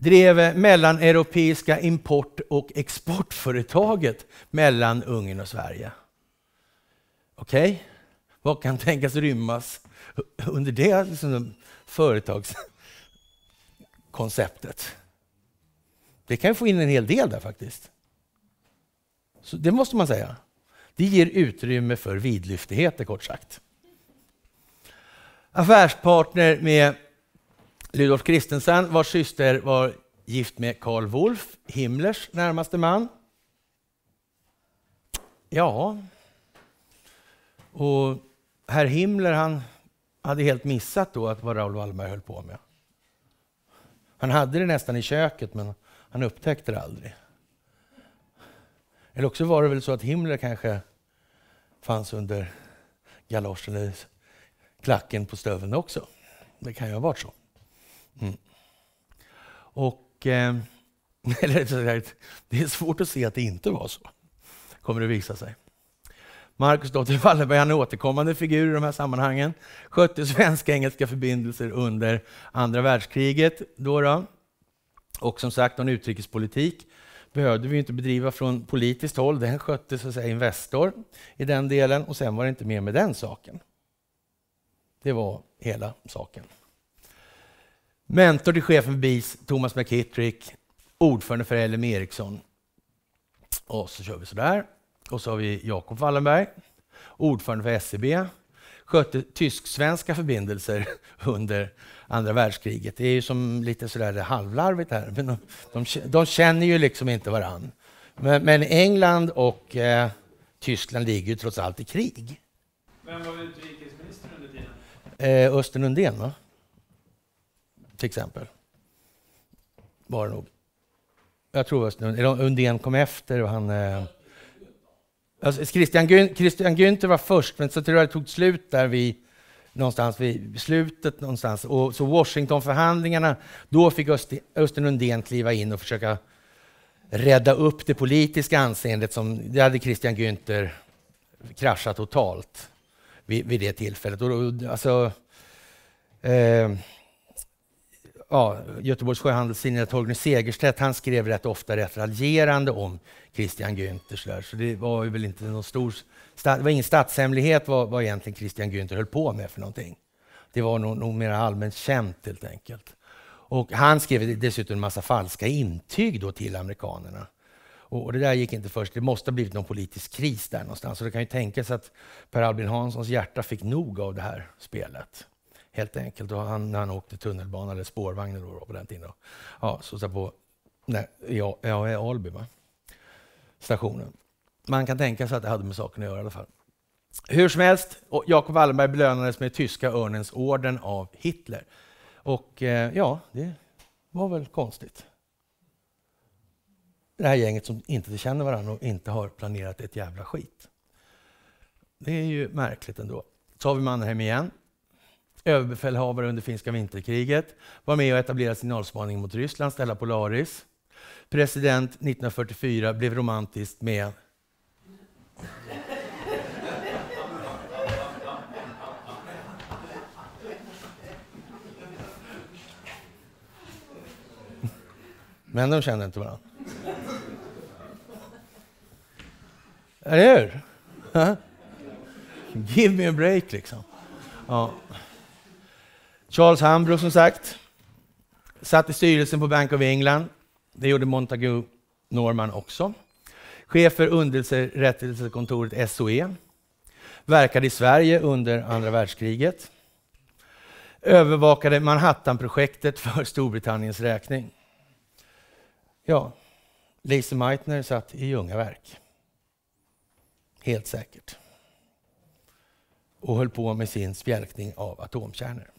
drev mellaneuropeiska import och exportföretaget mellan Ungern och Sverige. Okej? Okay? Vad kan tänkas rymmas under det liksom, företagskonceptet? Det kan få in en hel del där faktiskt. Så det måste man säga. Det ger utrymme för vidlyftigheter kort sagt. Affärspartner med Ludolf Kristensen, vars syster var gift med Karl Wolf, Himmlers närmaste man. Ja, och herr Himmler han hade helt missat då att vad Raoul Wallenberg höll på med. Han hade det nästan i köket, men han upptäckte det aldrig. Eller också var det väl så att Himmler kanske fanns under galoschen, i klacken på stöveln också. Det kan ju ha varit så. Mm. Och, eh, *laughs* det är svårt att se att det inte var så, kommer det visa sig. Marcus Dotter Wallenberg är en återkommande figur i de här sammanhangen. Skötte svensk engelska förbindelser under andra världskriget. Då, då Och som sagt, någon utrikespolitik behövde vi inte bedriva från politiskt håll. Den skötte så att säga Investor i den delen och sen var det inte mer med den saken. Det var hela saken. Mentor till chefen för BIS, Thomas McKittrick, ordförande för LM Ericsson. Och så kör vi sådär. Och så har vi Jakob Wallenberg, ordförande för SCB. E Skötte tysk-svenska förbindelser *laughs* under andra världskriget. Det är ju som lite sådär halvlarvigt här, men de, de, de känner ju liksom inte varann. Men, men England och eh, Tyskland ligger ju trots allt i krig. Vem var utrikesminister under tiden? Eh, Östen Undén, va? till exempel. Var det nog. Jag tror att Undén kom efter och han... Eh, alltså, Christian, Gün, Christian Günther var först, men så tror jag det tog slut där vid någonstans vid slutet någonstans. Och så Washingtonförhandlingarna, då fick Östen Undén kliva in och försöka rädda upp det politiska anseendet som, det hade Christian Günther kraschat totalt vid, vid det tillfället. Och, alltså, eh, ja, Göteborgs Sjöhandelstidningar, Torgny Segerstedt, han skrev rätt ofta rätt raljerande om Christian Günther. Så, där. så det var väl inte någon stor, det var ingen statshemlighet vad, vad egentligen Christian Günther höll på med för någonting. Det var nog, nog mer allmänt känt helt enkelt. Och han skrev dessutom en massa falska intyg då till amerikanerna. och det där gick inte först. Det måste ha blivit någon politisk kris där någonstans. Så det kan ju tänkas att Per Albin Hanssons hjärta fick nog av det här spelet helt enkelt. Och han, när han åkte tunnelbana eller spårvagn då, på den tiden. Då. Ja, så satt på nej, ja, ja, Alby, va? stationen. Man kan tänka sig att det hade med saken att göra i alla fall. Hur som helst, Jakob Wallenberg belönades med Tyska örnens orden av Hitler. Och eh, ja, det var väl konstigt. Det här gänget som inte känner varandra och inte har planerat ett jävla skit. Det är ju märkligt ändå. Så har vi Mannerheim igen överbefälhavare under finska vinterkriget, var med och etablerade signalspaning mot Ryssland, Stella Polaris. President 1944 blev romantiskt med Men de kände inte varandra. Eller hur? Give me a break, liksom. Ja. Charles Hambro som sagt, satt i styrelsen på Bank of England. Det gjorde Montagu Norman också. Chef för underrättelsekontoret SOE. Verkade i Sverige under andra världskriget. Övervakade Manhattanprojektet för Storbritanniens räkning. Ja, Lise Meitner satt i Ljungaverk. Helt säkert. Och höll på med sin spjälkning av atomkärnor.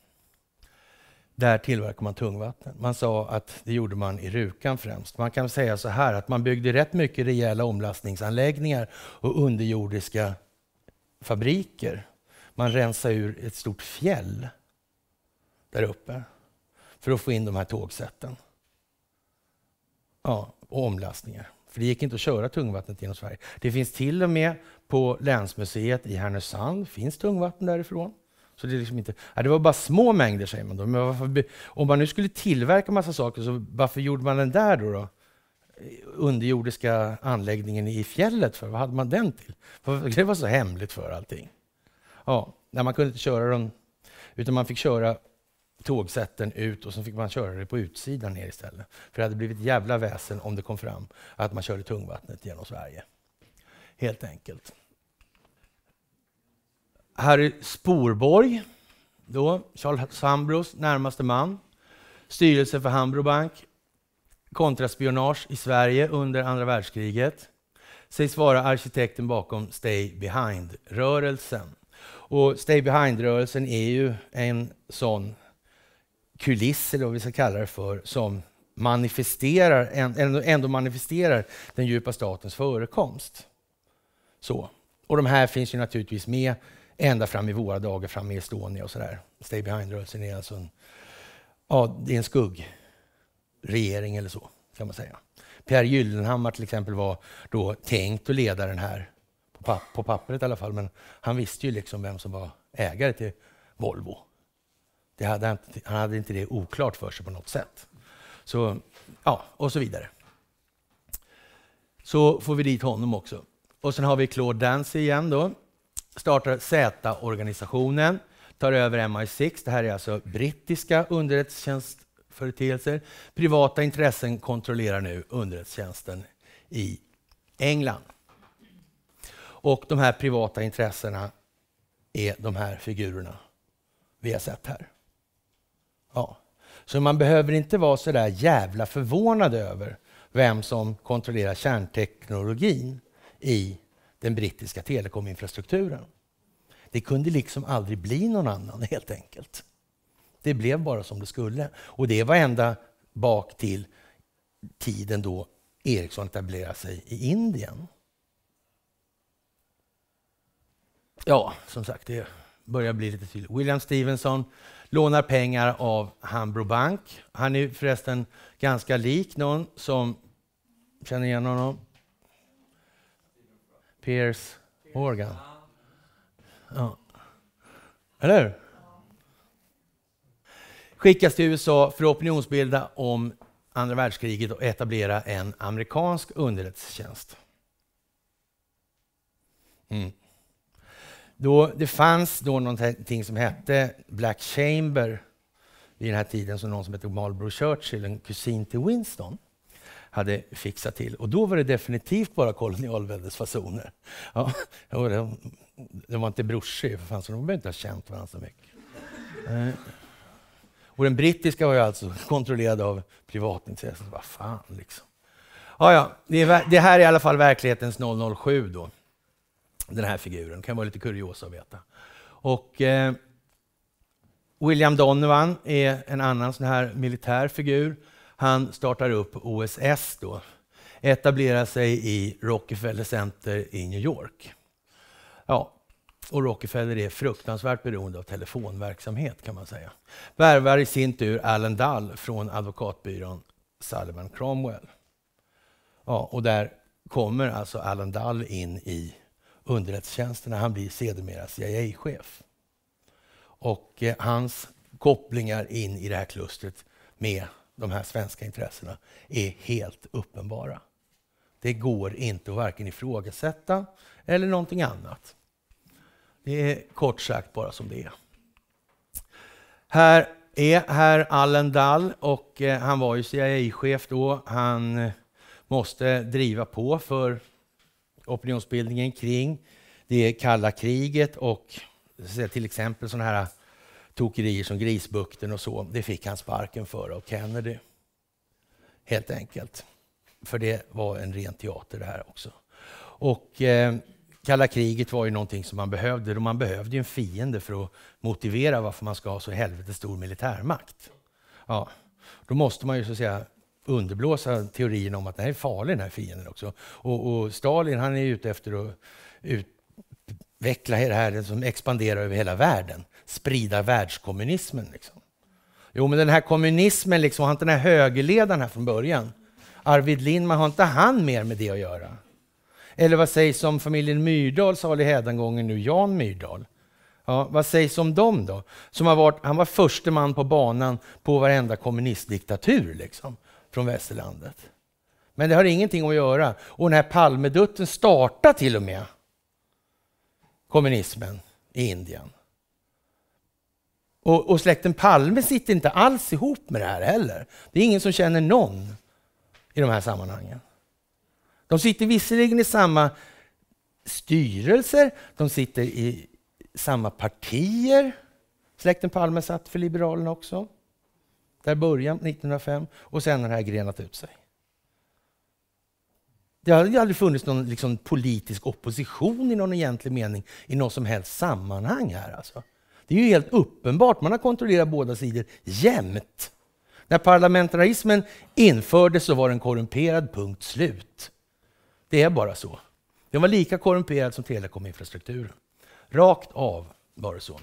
Där tillverkar man tungvatten. Man sa att det gjorde man i Rukan främst. Man kan säga så här att man byggde rätt mycket rejäla omlastningsanläggningar och underjordiska fabriker. Man rensade ur ett stort fjäll där uppe för att få in de här tågsätten. Ja, och omlastningar. För det gick inte att köra tungvattnet genom Sverige. Det finns till och med på Länsmuseet i Härnösand finns tungvatten därifrån. Så det, är liksom inte, ja, det var bara små mängder, säger man då. Men varför, om man nu skulle tillverka massa saker, så varför gjorde man den där då? då? Underjordiska anläggningen i fjället, för? vad hade man den till? För det var så hemligt för allting. Ja, när man kunde inte köra dem, utan man fick köra tågsätten ut och så fick man köra det på utsidan ner istället. För det hade blivit jävla väsen om det kom fram att man körde tungvattnet genom Sverige. Helt enkelt. Harry Sporborg, då, Charles Hambros närmaste man, styrelse för Hambro Bank, kontraspionage i Sverige under andra världskriget, sägs vara arkitekten bakom Stay Behind-rörelsen. Och Stay Behind-rörelsen är ju en sån kuliss, eller vad vi ska kalla det för, som manifesterar, ändå manifesterar den djupa statens förekomst. Så. Och de här finns ju naturligtvis med ända fram i våra dagar, fram i Estonia och sådär. Stay behind-rörelsen är alltså en, ja, det är en skuggregering eller så, kan man säga. Pierre Gyllenhammar till exempel var då tänkt att leda den här, på, papp på pappret i alla fall, men han visste ju liksom vem som var ägare till Volvo. Det hade han, han hade inte det oklart för sig på något sätt. Så, ja, och så vidare. Så får vi dit honom också. Och sen har vi Claude Dancy igen då, startar Z-organisationen, tar över MI6. Det här är alltså brittiska underrättelsetjänstföreteelser. Privata intressen kontrollerar nu underrättelsetjänsten i England. Och de här privata intressena är de här figurerna vi har sett här. Ja. Så man behöver inte vara så där jävla förvånad över vem som kontrollerar kärnteknologin i den brittiska telekominfrastrukturen. Det kunde liksom aldrig bli någon annan helt enkelt. Det blev bara som det skulle. Och det var ända bak till tiden då Ericsson etablerade sig i Indien. Ja, som sagt, det börjar bli lite tydligt. William Stevenson lånar pengar av Hambro Bank. Han är förresten ganska lik någon som känner igen honom. Piers Morgan. Ja. Eller hur? Skickas till USA för att opinionsbilda om andra världskriget och etablera en amerikansk underrättelsetjänst. Mm. Då, det fanns då någonting som hette Black Chamber vid den här tiden, som någon som hette Marlborough Churchill, en kusin till Winston hade fixat till. Och då var det definitivt bara kolonialväldesfasoner. Ja, de, de var inte brorsor, för fan, så de behöver inte ha känt varandra så mycket. Eh, och den brittiska var ju alltså kontrollerad av privatintressen. Vad fan liksom. Ja, ja, det, här är i alla fall verklighetens 007 då. Den här figuren. Det kan vara lite kuriosa att veta. Och, eh, William Donovan är en annan sån här militär figur han startar upp OSS då, etablerar sig i Rockefeller Center i New York. Ja, och Rockefeller är fruktansvärt beroende av telefonverksamhet kan man säga. Värvar i sin tur Allen Dall från advokatbyrån Sullivan Cromwell. Ja, och där kommer alltså Allen Dall in i underrättelsetjänsterna. Han blir sedermera CIA-chef. Och eh, hans kopplingar in i det här klustret med de här svenska intressena är helt uppenbara. Det går inte att varken ifrågasätta eller någonting annat. Det är kort sagt bara som det är. Här är herr Allendal och eh, han var ju CIA-chef då. Han eh, måste driva på för opinionsbildningen kring det kalla kriget och till exempel sådana här tokerier som Grisbukten och så. Det fick han sparken för av Kennedy. Helt enkelt. För det var en ren teater det här också. Och eh, kalla kriget var ju någonting som man behövde. Man behövde ju en fiende för att motivera varför man ska ha så helvete stor militärmakt. Ja. Då måste man ju så att säga underblåsa teorin om att den är farlig den här fienden också. Och, och Stalin han är ute efter att ut, utveckla här som expanderar över hela världen. Sprida världskommunismen. Liksom. Jo, men den här kommunismen, liksom, har inte den här högerledaren här från början? Arvid Lindman, har inte han mer med det att göra? Eller vad sägs om familjen Myrdal, salig hädangången nu, Jan Myrdal? Ja, vad sägs om dem då? Som har varit, han var förste man på banan på varenda kommunistdiktatur liksom, från västerlandet. Men det har ingenting att göra. Och den här Palmedutten startar till och med kommunismen i Indien. Och, och släkten Palme sitter inte alls ihop med det här heller. Det är ingen som känner någon i de här sammanhangen. De sitter visserligen i samma styrelser, de sitter i samma partier. Släkten Palme satt för Liberalerna också. Där början 1905 och sen har det här grenat ut sig. Det har aldrig funnits någon liksom, politisk opposition i någon egentlig mening i något som helst sammanhang här. Alltså. Det är ju helt uppenbart. Man har kontrollerat båda sidor jämt. När parlamentarismen infördes så var den korrumperad, punkt slut. Det är bara så. Den var lika korrumperad som telekominfrastrukturen. Rakt av var det så.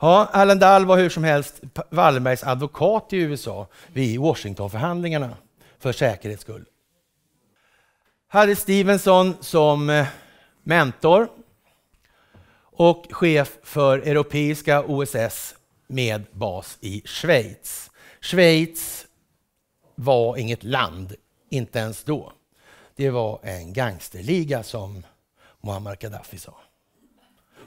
Ja, Allen Dahl var hur som helst Wallenbergs advokat i USA vid Washingtonförhandlingarna, för säkerhets skull hade Stevenson som eh, mentor och chef för europeiska OSS med bas i Schweiz. Schweiz var inget land, inte ens då. Det var en gangsterliga som Muammar Gaddafi sa.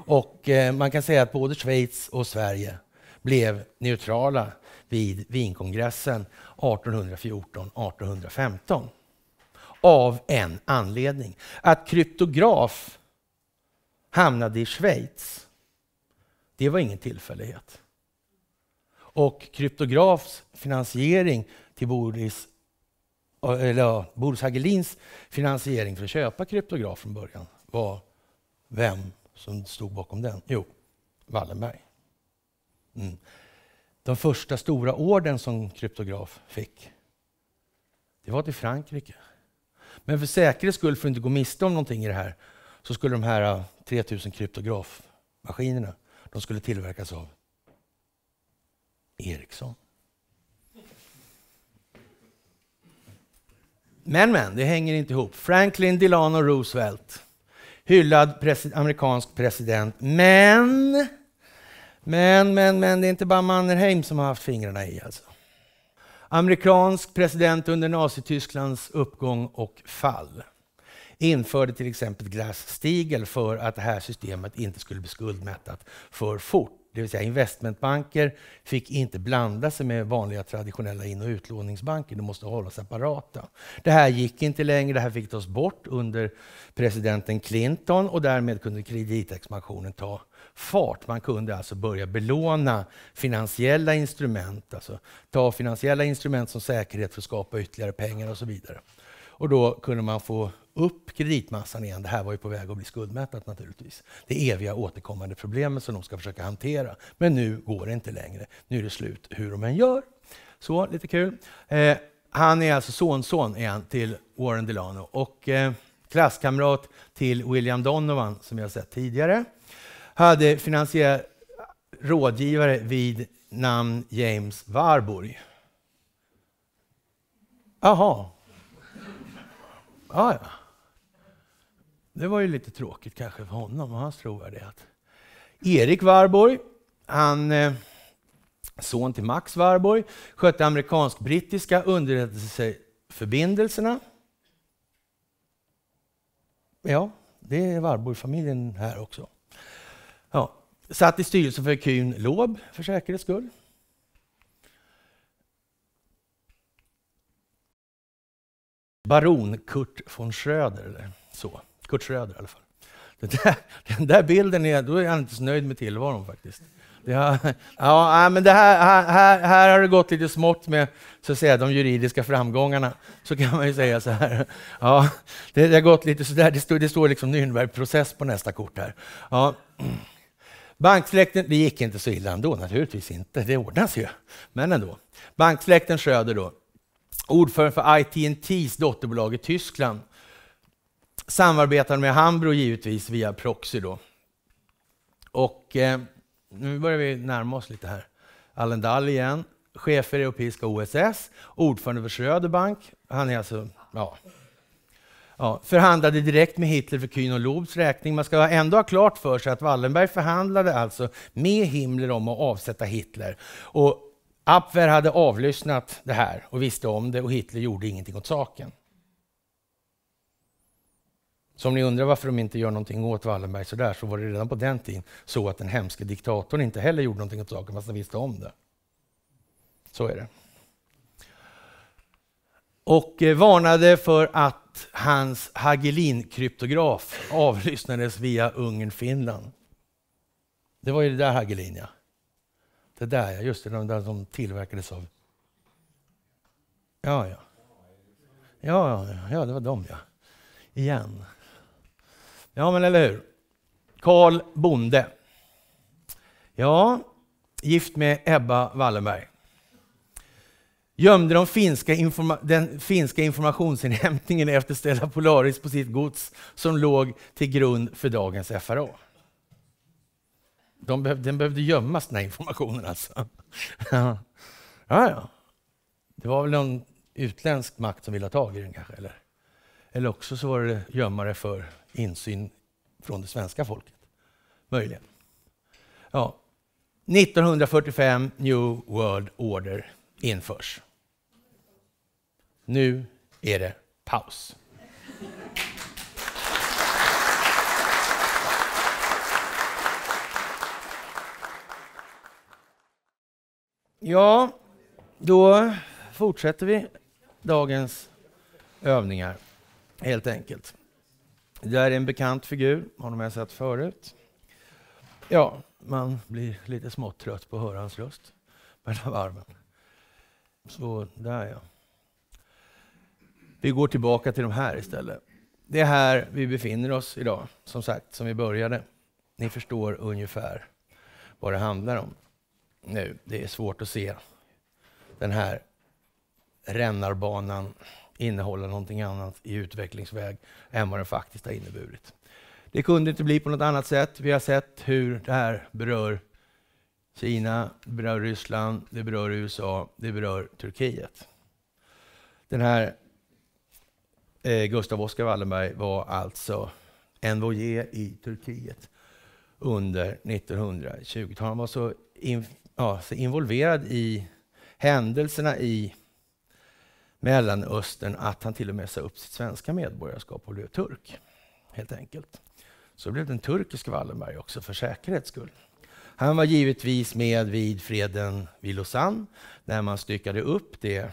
Och eh, man kan säga att både Schweiz och Sverige blev neutrala vid Wienkongressen 1814-1815 av en anledning. Att kryptograf hamnade i Schweiz, det var ingen tillfällighet. Och kryptografs finansiering till Boris, eller Boris Hagelins finansiering för att köpa kryptograf från början var vem som stod bakom den? Jo, Wallenberg. Mm. Den första stora orden som kryptograf fick, det var till Frankrike. Men för säkerhets skull, för att inte gå miste om någonting i det här, så skulle de här 3000 äh, kryptografmaskinerna, de skulle tillverkas av Ericsson. Men, men, det hänger inte ihop. Franklin Delano Roosevelt, hyllad presi amerikansk president. Men, men, men, men, det är inte bara Mannerheim som har haft fingrarna i alltså. Amerikansk president under Nazitysklands uppgång och fall införde till exempel Glass-Steagall för att det här systemet inte skulle bli skuldmättat för fort. Det vill säga investmentbanker fick inte blanda sig med vanliga traditionella in och utlåningsbanker. De måste hålla separata. Det här gick inte längre. Det här fick tas bort under presidenten Clinton och därmed kunde kreditexpansionen ta fart. Man kunde alltså börja belåna finansiella instrument, alltså ta finansiella instrument som säkerhet för att skapa ytterligare pengar och så vidare. Och då kunde man få upp kreditmassan igen. Det här var ju på väg att bli skuldmättat naturligtvis. Det eviga återkommande problemet som de ska försöka hantera. Men nu går det inte längre. Nu är det slut hur de än gör. Så, lite kul. Eh, han är alltså sonson igen till Warren Delano och eh, klasskamrat till William Donovan som jag sett tidigare hade finansiell rådgivare vid namn James Warburg. Jaha. Ja, ja. Det var ju lite tråkigt kanske för honom och hans trovärdighet. Erik Warburg, han, eh, son till Max Warburg, skötte amerikansk-brittiska underrättelseförbindelserna. Ja, det är Warburg-familjen här också. Ja, satt i styrelsen för Kuhn LOB, för säkerhets skull. Baron Kurt von Schröder, eller så. Kurt Schröder i alla fall. *laughs* Där, den där bilden, är, då är han inte så nöjd med tillvaron faktiskt. Har, *laughs* ja, ah, men det här, här, här har det gått lite smått med så att säga, de juridiska framgångarna. Så kan man ju säga så här. Ja, det, det har gått lite sådär. Det står, det står liksom Nürnbergprocess på nästa kort här. Ja. *clears throat* Banksläkten, det gick inte så illa ändå, naturligtvis inte, det ordnas ju. Men ändå. Banksläkten Schröder då, ordförande för ITNTs dotterbolag i Tyskland, samarbetade med Hambro givetvis via proxy då. Och eh, nu börjar vi närma oss lite här. Allen Dall igen, chef för Europeiska OSS, ordförande för Schröder Bank. Han är alltså, ja, Ja, förhandlade direkt med Hitler för Kühn och Lobs räkning. Man ska ändå ha klart för sig att Wallenberg förhandlade alltså med Himmler om att avsätta Hitler. Och Abwehr hade avlyssnat det här och visste om det och Hitler gjorde ingenting åt saken. Så om ni undrar varför de inte gör någonting åt Wallenberg så där, så var det redan på den tiden så att den hemske diktatorn inte heller gjorde någonting åt saken fast han visste om det. Så är det. Och eh, varnade för att hans Hagelin-kryptograf avlyssnades via Ungern-Finland. Det var ju det där Hagelin, ja. Det där, ja. Just det, de där som tillverkades av... Ja, ja. Ja, ja, ja det var de, ja. Igen. Ja, men eller hur? Karl Bonde. Ja, gift med Ebba Wallenberg gömde de finska den finska informationsinhämtningen efter Stella Polaris på sitt gods som låg till grund för dagens FRA. De behövde, den behövde gömmas, den här informationen alltså. ja, ja. Det var väl någon utländsk makt som ville ha tag i den kanske? Eller, eller också så var det gömmare för insyn från det svenska folket. Möjligen. Ja. 1945, New World Order införs. Nu är det paus. Ja, då fortsätter vi dagens övningar, helt enkelt. Det där är en bekant figur, honom har jag sett förut. Ja, man blir lite smått trött på att höra hans röst mellan varven. Så där ja. Vi går tillbaka till de här istället. Det är här vi befinner oss idag, som sagt, som vi började. Ni förstår ungefär vad det handlar om nu. Det är svårt att se den här rännarbanan innehålla någonting annat i utvecklingsväg än vad den faktiskt har inneburit. Det kunde inte bli på något annat sätt. Vi har sett hur det här berör Kina, det berör Ryssland, det berör USA, det berör Turkiet. Den här eh, Gustav Oskar Wallenberg var alltså envoyé i Turkiet under 1920-talet. Han var så, in, ja, så involverad i händelserna i Mellanöstern att han till och med sa upp sitt svenska medborgarskap och blev turk. Helt enkelt. Så blev den turkisk Wallenberg också för säkerhets skull. Han var givetvis med vid freden vid Lausanne när man styckade upp det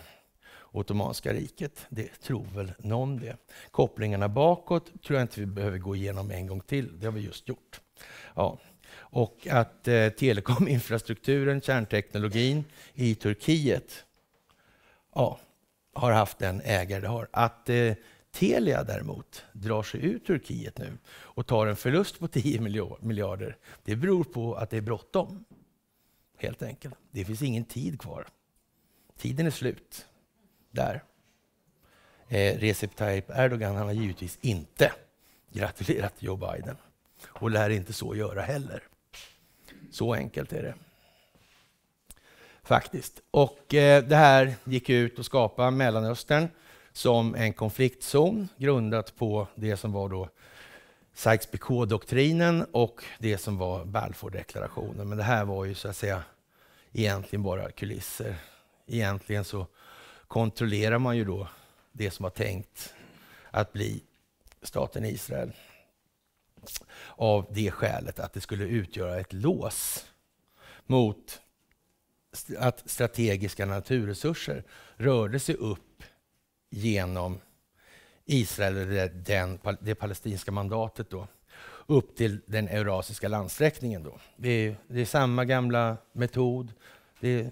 Ottomanska riket. Det tror väl någon det. Kopplingarna bakåt tror jag inte vi behöver gå igenom en gång till. Det har vi just gjort. Ja. Och att eh, telekominfrastrukturen, kärnteknologin i Turkiet ja, har haft en ägare det har. Att eh, Telia däremot drar sig ur Turkiet nu och tar en förlust på 10 *laughs* miljarder, det beror på att det är bråttom. Helt enkelt. Det finns ingen tid kvar. Tiden är slut där. Eh, Recep Tayyip Erdogan han har givetvis inte gratulerat Joe Biden och lär inte så göra heller. Så enkelt är det. Faktiskt. Och eh, Det här gick ut och skapa Mellanöstern som en konfliktzon grundat på det som var då Sykes-Picot-doktrinen och det som var Balfour-deklarationen. Men det här var ju så att säga egentligen bara kulisser. Egentligen så kontrollerar man ju då det som var tänkt att bli staten Israel. Av det skälet att det skulle utgöra ett lås mot att strategiska naturresurser rörde sig upp genom Israel, eller den, det palestinska mandatet, då, upp till den eurasiska landsträckningen. Då. Det, är, det är samma gamla metod. Det är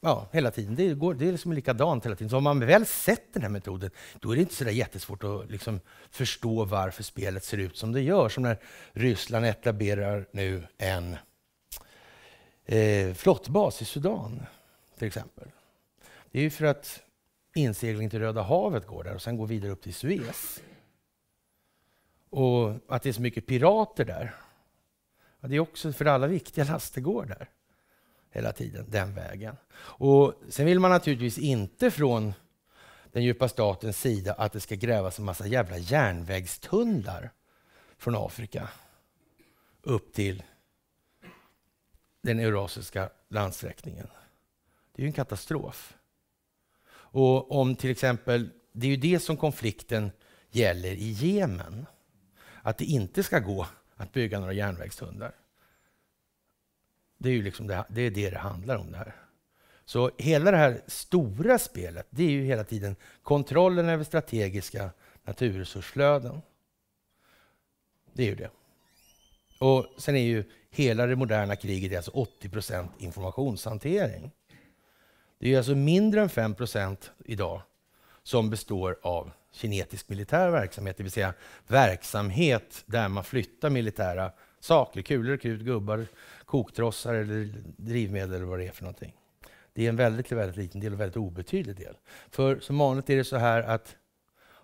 Ja, hela tiden. Det, går, det är liksom likadant hela tiden. Så om man väl sett den här metoden, då är det inte så där jättesvårt att liksom förstå varför spelet ser ut som det gör. Som när Ryssland etablerar nu en eh, flottbas i Sudan, till exempel. Det är ju för att inseglingen till Röda havet går där och sen går vidare upp till Suez. Och att det är så mycket pirater där. Ja, det är också för alla viktiga laster går där hela tiden, den vägen. Och sen vill man naturligtvis inte från den djupa statens sida att det ska grävas en massa jävla järnvägstunnlar från Afrika upp till den eurasiska landsträckningen. Det är ju en katastrof. Och om till exempel, det är ju det som konflikten gäller i Jemen. Att det inte ska gå att bygga några järnvägstunnlar. Det är ju liksom det, det, är det det handlar om det här. Så hela det här stora spelet, det är ju hela tiden kontrollen över strategiska naturresursflöden. Det är ju det. Och sen är ju hela det moderna kriget alltså 80 procent informationshantering. Det är ju alltså mindre än 5 procent idag som består av kinetisk militär verksamhet, det vill säga verksamhet där man flyttar militära saker, kulor, krut, gubbar, koktrossar eller drivmedel eller vad det är för någonting. Det är en väldigt, väldigt liten del och väldigt obetydlig del. För som vanligt är det så här att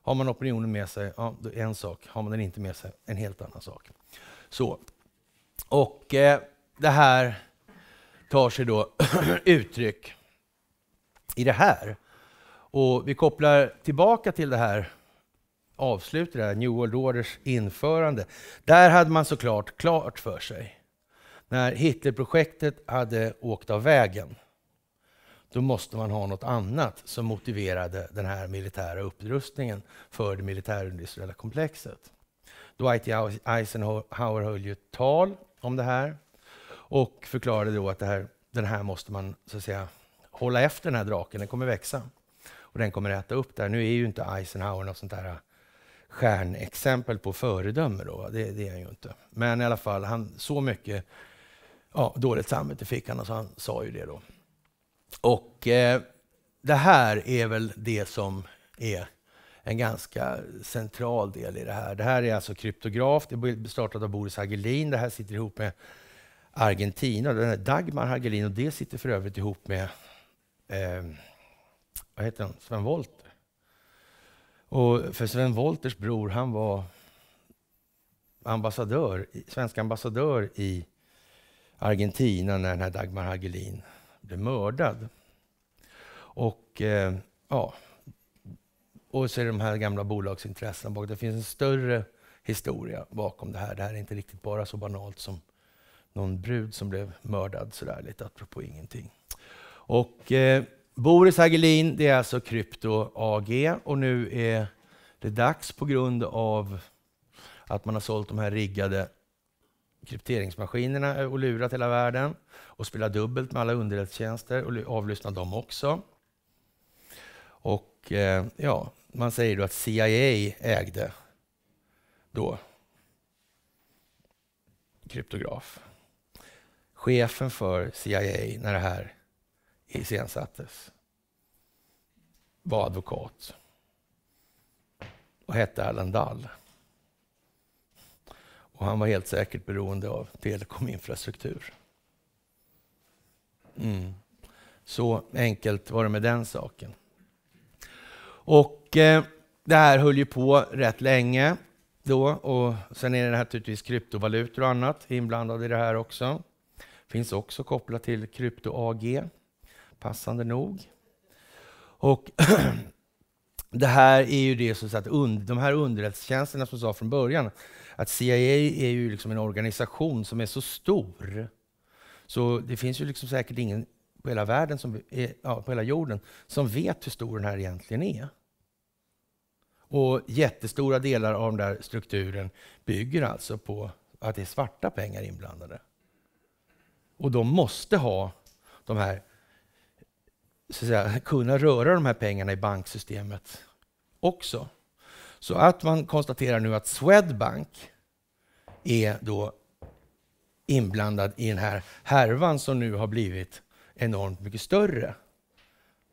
har man opinionen med sig, ja, en sak. Har man den inte med sig, en helt annan sak. Så. Och eh, det här tar sig då *clears throat* uttryck i det här. Och vi kopplar tillbaka till det här avslutet, New World Orders införande. Där hade man såklart klart för sig när Hitlerprojektet hade åkt av vägen, då måste man ha något annat som motiverade den här militära upprustningen för det militärindustriella komplexet. Dwight Eisenhower höll ju ett tal om det här och förklarade då att här, den här måste man så att säga, hålla efter den här draken, den kommer växa. Och den kommer äta upp det här. Nu är ju inte Eisenhower något sånt där äh, stjärnexempel på föredöme. Då, det, det, är han ju inte. Men i alla fall, han, så mycket ja, dåligt samvete fick han och så han sa ju det då. Och eh, det här är väl det som är en ganska central del i det här. Det här är alltså kryptograf, det är startat av Boris Hagelin. Det här sitter ihop med Argentina, den här Dagmar Hagelin, och det sitter för övrigt ihop med eh, vad heter han? Sven Wollter. Och för Sven Wollters bror, han var ambassadör, svensk ambassadör i Argentina när den här Dagmar Hagelin blev mördad. Och eh, ja, och så är det de här gamla bolagsintressena bakom. Det finns en större historia bakom det här. Det här är inte riktigt bara så banalt som någon brud som blev mördad sådär lite apropå ingenting. Och eh, Boris Hagelin, det är alltså Krypto AG och nu är det dags på grund av att man har sålt de här riggade krypteringsmaskinerna och lurat hela världen och spelat dubbelt med alla underrättelsetjänster och avlyssnat dem också. Och eh, ja, man säger då att CIA ägde då kryptograf. Chefen för CIA när det här iscensattes var advokat och hette Allen Dall. Och han var helt säkert beroende av telekominfrastruktur. Mm. Så enkelt var det med den saken. Och eh, det här höll ju på rätt länge då och sen är det naturligtvis kryptovalutor och annat inblandade i det här också. Finns också kopplat till krypto AG, passande nog. Och *clears throat* det här är ju det som att und de här underrättelsetjänsterna som sa från början att CIA är ju liksom en organisation som är så stor. Så det finns ju liksom säkert ingen på hela, världen som är, ja, på hela jorden som vet hur stor den här egentligen är. Och jättestora delar av den där strukturen bygger alltså på att det är svarta pengar inblandade. Och de måste ha de här, så att säga, kunna röra de här pengarna i banksystemet också. Så att man konstaterar nu att Swedbank är då inblandad i den här härvan som nu har blivit enormt mycket större.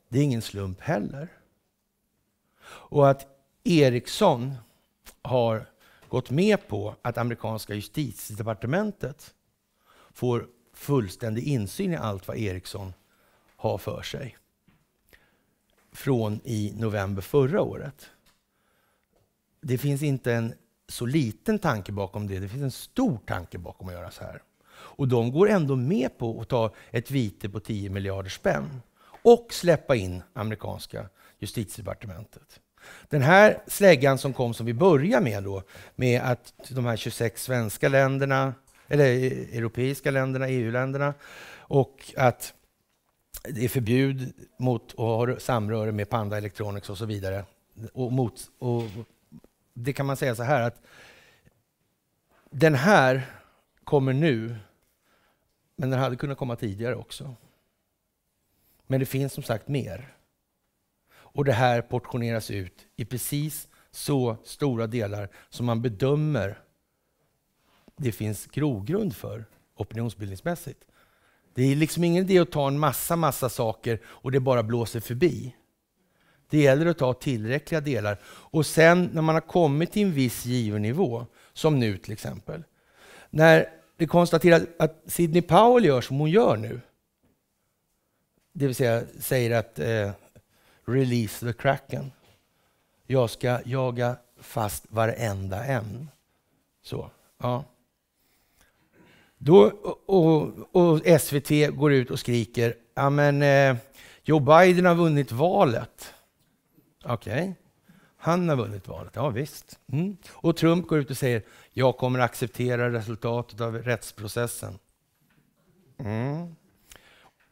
Det är ingen slump heller. Och att Ericsson har gått med på att amerikanska justitiedepartementet får fullständig insyn i allt vad Ericsson har för sig från i november förra året det finns inte en så liten tanke bakom det. Det finns en stor tanke bakom att göra så här. Och de går ändå med på att ta ett vite på 10 miljarder spänn och släppa in amerikanska justitiedepartementet. Den här släggan som kom som vi börjar med då, med att de här 26 svenska länderna, eller europeiska länderna, EU-länderna, och att det är förbud mot att ha samröre med Panda Electronics och så vidare. Och, mot, och det kan man säga så här att den här kommer nu, men den hade kunnat komma tidigare också. Men det finns som sagt mer. Och det här portioneras ut i precis så stora delar som man bedömer det finns grogrund för opinionsbildningsmässigt. Det är liksom ingen idé att ta en massa, massa saker och det bara blåser förbi. Det gäller att ta tillräckliga delar. Och sen när man har kommit till en viss given nivå, som nu till exempel. När det konstaterar att Sidney Powell gör som hon gör nu. Det vill säga säger att eh, release the kraken. Jag ska jaga fast varenda en. Så, ja. Då, och, och SVT går ut och skriker, ja eh, Joe Biden har vunnit valet. Okej. Okay. Han har vunnit valet, ja visst. Mm. Och Trump går ut och säger, jag kommer acceptera resultatet av rättsprocessen. Mm.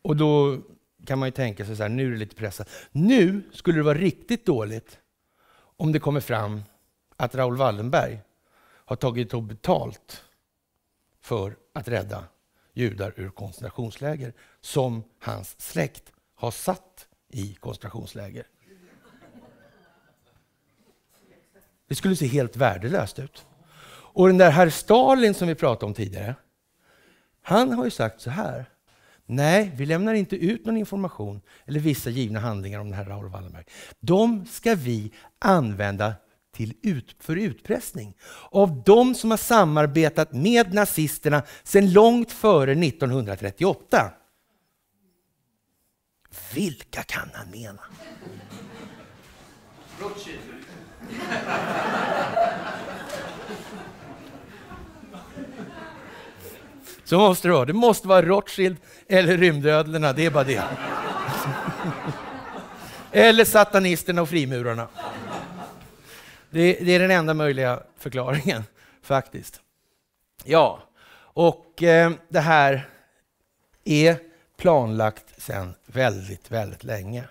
Och då kan man ju tänka sig så här, nu är det lite pressat. Nu skulle det vara riktigt dåligt om det kommer fram att Raoul Wallenberg har tagit och betalt för att rädda judar ur koncentrationsläger som hans släkt har satt i koncentrationsläger. Det skulle se helt värdelöst ut. Och den där herr Stalin som vi pratade om tidigare, han har ju sagt så här. Nej, vi lämnar inte ut någon information eller vissa givna handlingar om den här Raoul Wallenberg. De ska vi använda till ut, för utpressning av de som har samarbetat med nazisterna sedan långt före 1938. Vilka kan han mena? Rothschild. Så måste det vara. Det måste vara Rothschild eller rymdödlorna, det är bara det. eller satanisterna och frimurarna. Det, är den enda möjliga förklaringen, faktiskt. Ja, och eh, det här är planlagt sedan väldigt, väldigt länge.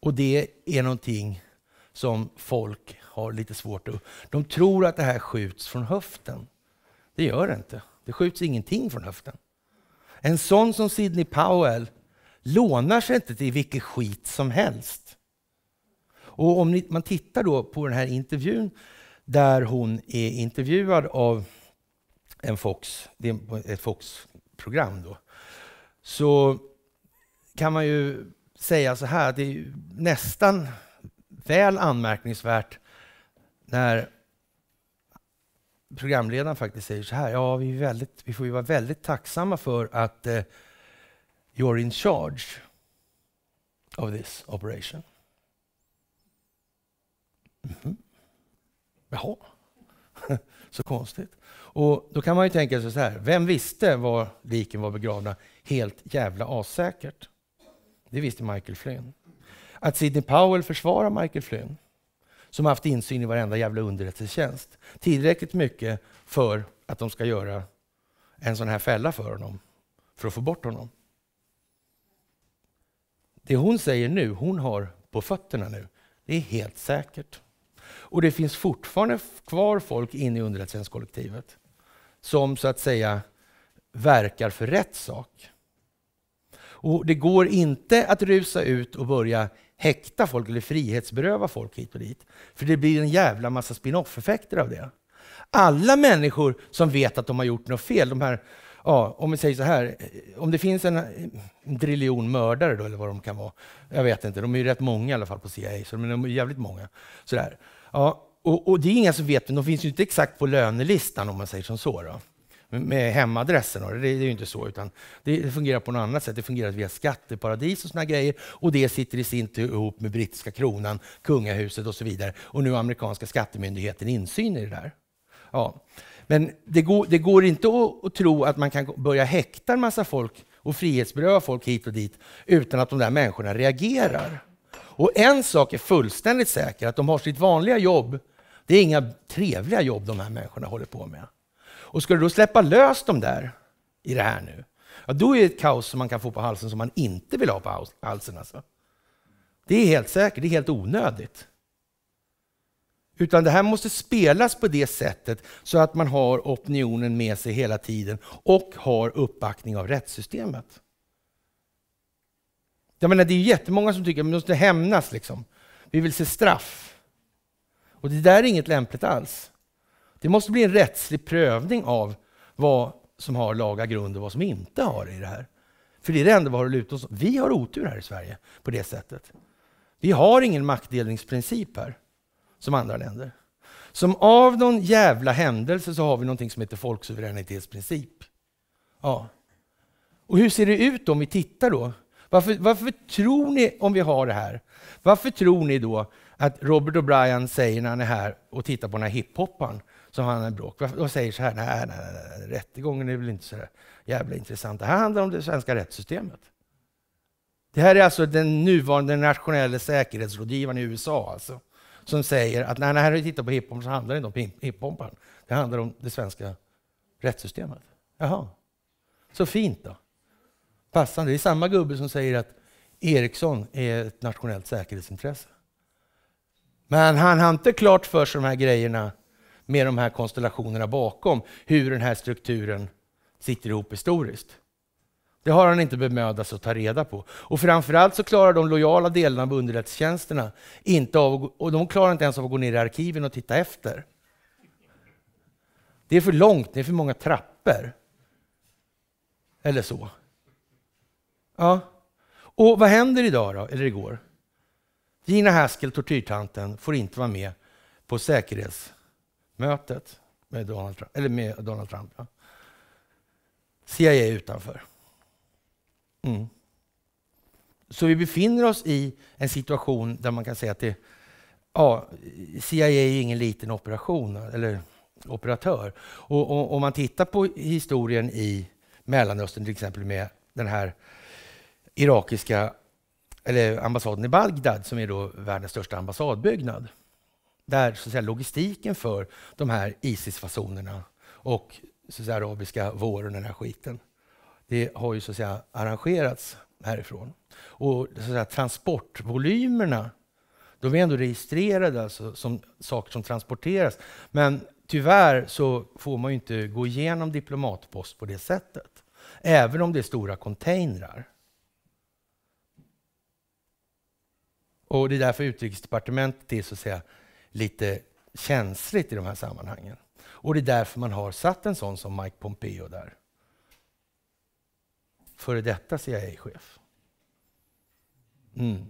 Och det är någonting som folk har lite svårt att... De tror att det här skjuts från höften. Det gör det inte. Det skjuts ingenting från höften. En sån som Sidney Powell lånar sig inte till vilket skit som helst. Och om man tittar då på den här intervjun där hon är intervjuad av en Fox, det är ett Fox-program då, så kan man ju säga så här, att det är nästan väl anmärkningsvärt när programledaren faktiskt säger så här. Ja, vi, väldigt, vi får ju vara väldigt tacksamma för att eh, you're in charge of this operation. Mm -hmm. Jaha, *laughs* så konstigt. Och Då kan man ju tänka sig så här. Vem visste var liken var begravda? helt jävla assäkert? Det visste Michael Flynn att Sidney Powell försvarar Michael Flynn, som haft insyn i varenda jävla underrättelsetjänst, tillräckligt mycket för att de ska göra en sån här fälla för honom, för att få bort honom. Det hon säger nu, hon har på fötterna nu. Det är helt säkert. Och det finns fortfarande kvar folk inne i underrättelsetjänstkollektivet som så att säga verkar för rätt sak. Och Det går inte att rusa ut och börja häkta folk eller frihetsberöva folk hit och dit. För det blir en jävla massa spin-off-effekter av det. Alla människor som vet att de har gjort något fel, de här, ja, om vi säger så här, eh, om det finns en, driljon eh, mördare då, eller vad de kan vara, jag vet inte, de är ju rätt många i alla fall på CIA, så de är jävligt många. Sådär. Ja, och, och det är inga som vet, men de finns ju inte exakt på lönelistan om man säger som så. Då med hemadressen. Det, det är ju inte så, utan det fungerar på något annat sätt. Det fungerar via skatteparadis och såna grejer. Och det sitter i sin tur ihop med brittiska kronan, kungahuset och så vidare. Och nu har amerikanska skattemyndigheten insyn i det där. Ja. Men det går, det går inte att, att tro att man kan börja häkta en massa folk och frihetsberöva folk hit och dit utan att de där människorna reagerar. Och en sak är fullständigt säker, att de har sitt vanliga jobb. Det är inga trevliga jobb de här människorna håller på med. Och ska du då släppa lös dem där i det här nu, ja, då är det ett kaos som man kan få på halsen som man inte vill ha på halsen. Alltså. Det är helt säkert, det är helt onödigt. Utan det här måste spelas på det sättet så att man har opinionen med sig hela tiden och har uppbackning av rättssystemet. Jag menar, det är jättemånga som tycker att man måste hämnas. Liksom. Vi vill se straff. Och det där är inget lämpligt alls. Det måste bli en rättslig prövning av vad som har laga grund och vad som inte har i det här. För det är det enda vi har att luta oss Vi har otur här i Sverige på det sättet. Vi har ingen maktdelningsprincip här, som andra länder. Som av någon jävla händelse så har vi någonting som heter folksuveränitetsprincip. Ja. Och hur ser det ut om vi tittar då? Varför, varför tror ni, om vi har det här, varför tror ni då att Robert O'Brien säger när han är här och tittar på den här hiphoparen som han har bråk. De säger så här, nej, nej, nej, rättegången är väl inte så jävla intressant. Det här handlar om det svenska rättssystemet. Det här är alltså den nuvarande nationella säkerhetsrådgivaren i USA alltså, som säger att när, när vi tittar på hiphop så handlar det inte om hiphop, Det handlar om det svenska rättssystemet. Jaha, så fint då. Passande. Det är samma gubbe som säger att Ericsson är ett nationellt säkerhetsintresse. Men han har inte klart för sig de här grejerna med de här konstellationerna bakom, hur den här strukturen sitter ihop historiskt. Det har han inte bemödat sig att ta reda på. Och framförallt så klarar de lojala delarna av underrättelsetjänsterna inte av, och de klarar inte ens av att gå ner i arkiven och titta efter. Det är för långt, det är för många trappor. Eller så. Ja. Och vad händer idag då, eller igår? Gina Haskell, tortyrtanten, får inte vara med på säkerhets mötet med Donald Trump. Eller med Donald Trump ja. CIA utanför. Mm. Så vi befinner oss i en situation där man kan säga att det, ja, CIA är ingen liten operation eller operatör. Och, om man tittar på historien i Mellanöstern till exempel med den här irakiska eller ambassaden i Bagdad som är då världens största ambassadbyggnad där så att säga, logistiken för de här Isis-fasonerna och så säga, arabiska våren den här skiten, det har ju så att säga, arrangerats härifrån. Och så att säga, transportvolymerna, de är ändå registrerade alltså, som saker som transporteras. Men tyvärr så får man ju inte gå igenom diplomatpost på det sättet. Även om det är stora containrar. Och det är därför utrikesdepartementet är så att säga lite känsligt i de här sammanhangen. Och det är därför man har satt en sån som Mike Pompeo där. Före detta CIA-chef. Mm.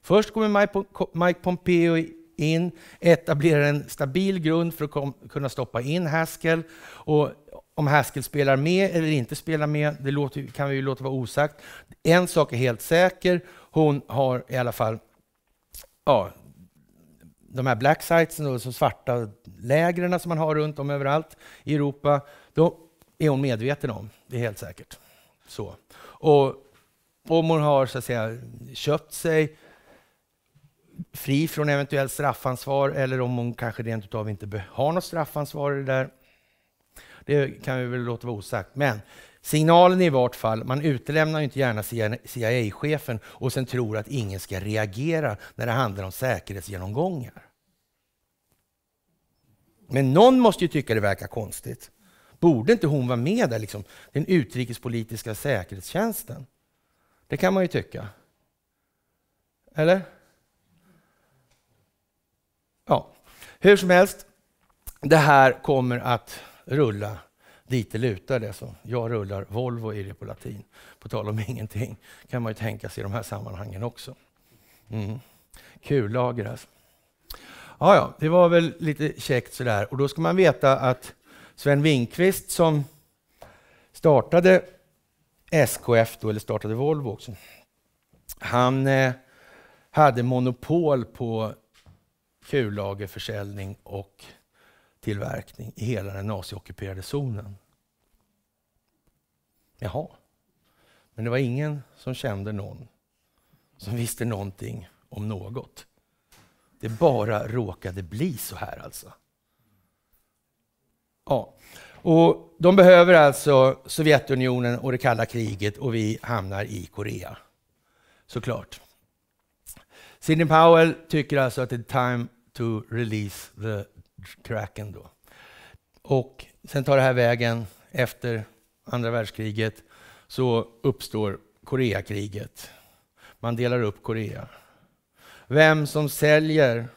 Först kommer Mike Pompeo in, etablerar en stabil grund för att kunna stoppa in Haskell. Och om Haskell spelar med eller inte spelar med, det låter, kan vi ju låta vara osagt. En sak är helt säker, hon har i alla fall ja, de här black sites, alltså svarta lägren som man har runt om överallt i Europa, då är hon medveten om, det är helt säkert. Så. Och om hon har så att säga, köpt sig fri från eventuellt straffansvar eller om hon kanske rent utav inte har något straffansvar i det där, det kan vi väl låta vara osagt. Men Signalen är i vart fall, man utelämnar inte gärna CIA-chefen och sen tror att ingen ska reagera när det handlar om säkerhetsgenomgångar. Men någon måste ju tycka det verkar konstigt. Borde inte hon vara med där, liksom? den utrikespolitiska säkerhetstjänsten? Det kan man ju tycka. Eller? Ja, hur som helst, det här kommer att rulla Dit det lutar det så. Jag rullar, Volvo är det på latin. På tal om *laughs* ingenting kan man ju tänka sig i de här sammanhangen också. Mm. Kullager alltså. Ja, ja, det var väl lite käckt sådär. Och då ska man veta att Sven Winkvist som startade SKF då, eller startade Volvo också. Han eh, hade monopol på kullagerförsäljning och tillverkning i hela den naziockuperade zonen. Jaha. Men det var ingen som kände någon som visste någonting om något. Det bara råkade bli så här alltså. Ja. Och de behöver alltså Sovjetunionen och det kalla kriget och vi hamnar i Korea. Såklart. Sidney Powell tycker alltså att det är time to release the tracken då. Och sen tar det här vägen efter andra världskriget så uppstår Koreakriget. Man delar upp Korea. Vem som säljer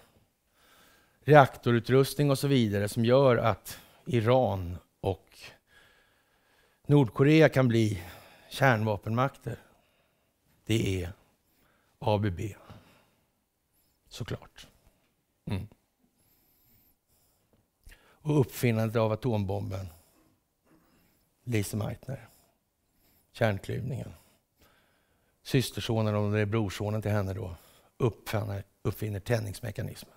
reaktorutrustning och så vidare som gör att Iran och Nordkorea kan bli kärnvapenmakter. Det är ABB, såklart. Mm och uppfinnandet av atombomben. Lise Meitner. Kärnklyvningen. Systersonen, om det är brorsonen till henne då, uppfinner, uppfinner tändningsmekanismen.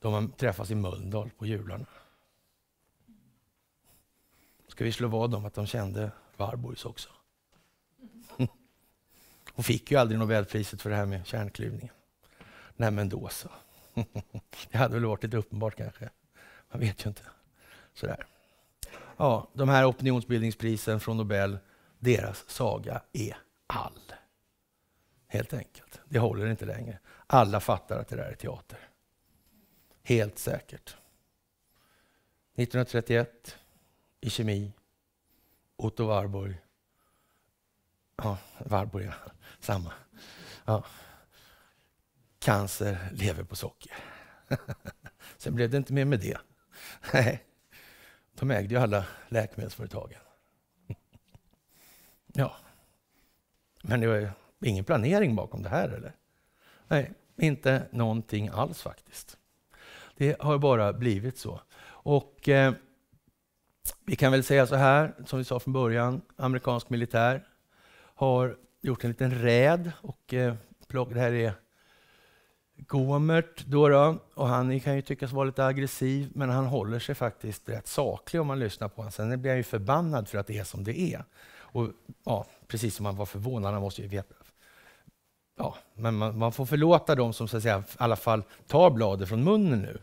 De träffas i Mölndal på jularna. Ska vi slå vad om att de kände Warburgs också? Hon *laughs* fick ju aldrig Nobelpriset för det här med kärnklyvningen. Nej, men då så. *laughs* Det hade väl varit lite uppenbart kanske. Jag vet ju inte. Sådär. Ja, de här opinionsbildningsprisen från Nobel, deras saga är all. Helt enkelt. Det håller inte längre. Alla fattar att det där är teater. Helt säkert. 1931 i kemi. Otto Warburg. Ja, Warburg ja. Samma. Ja. Cancer, lever på socker. *laughs* Sen blev det inte mer med det. Nej, de ägde ju alla läkemedelsföretagen. *laughs* Ja, men det var ingen planering bakom det här eller? Nej, inte någonting alls faktiskt. Det har bara blivit så. Och eh, vi kan väl säga så här, som vi sa från början, amerikansk militär har gjort en liten räd och eh, det här är Gomert då, då, och han kan ju tyckas vara lite aggressiv, men han håller sig faktiskt rätt saklig om man lyssnar på honom. Sen blir han ju förbannad för att det är som det är. Och, ja, precis som han var förvånad, han måste ju veta. Ja, men man, man, får förlåta dem som så att säga, i alla fall tar bladet från munnen nu.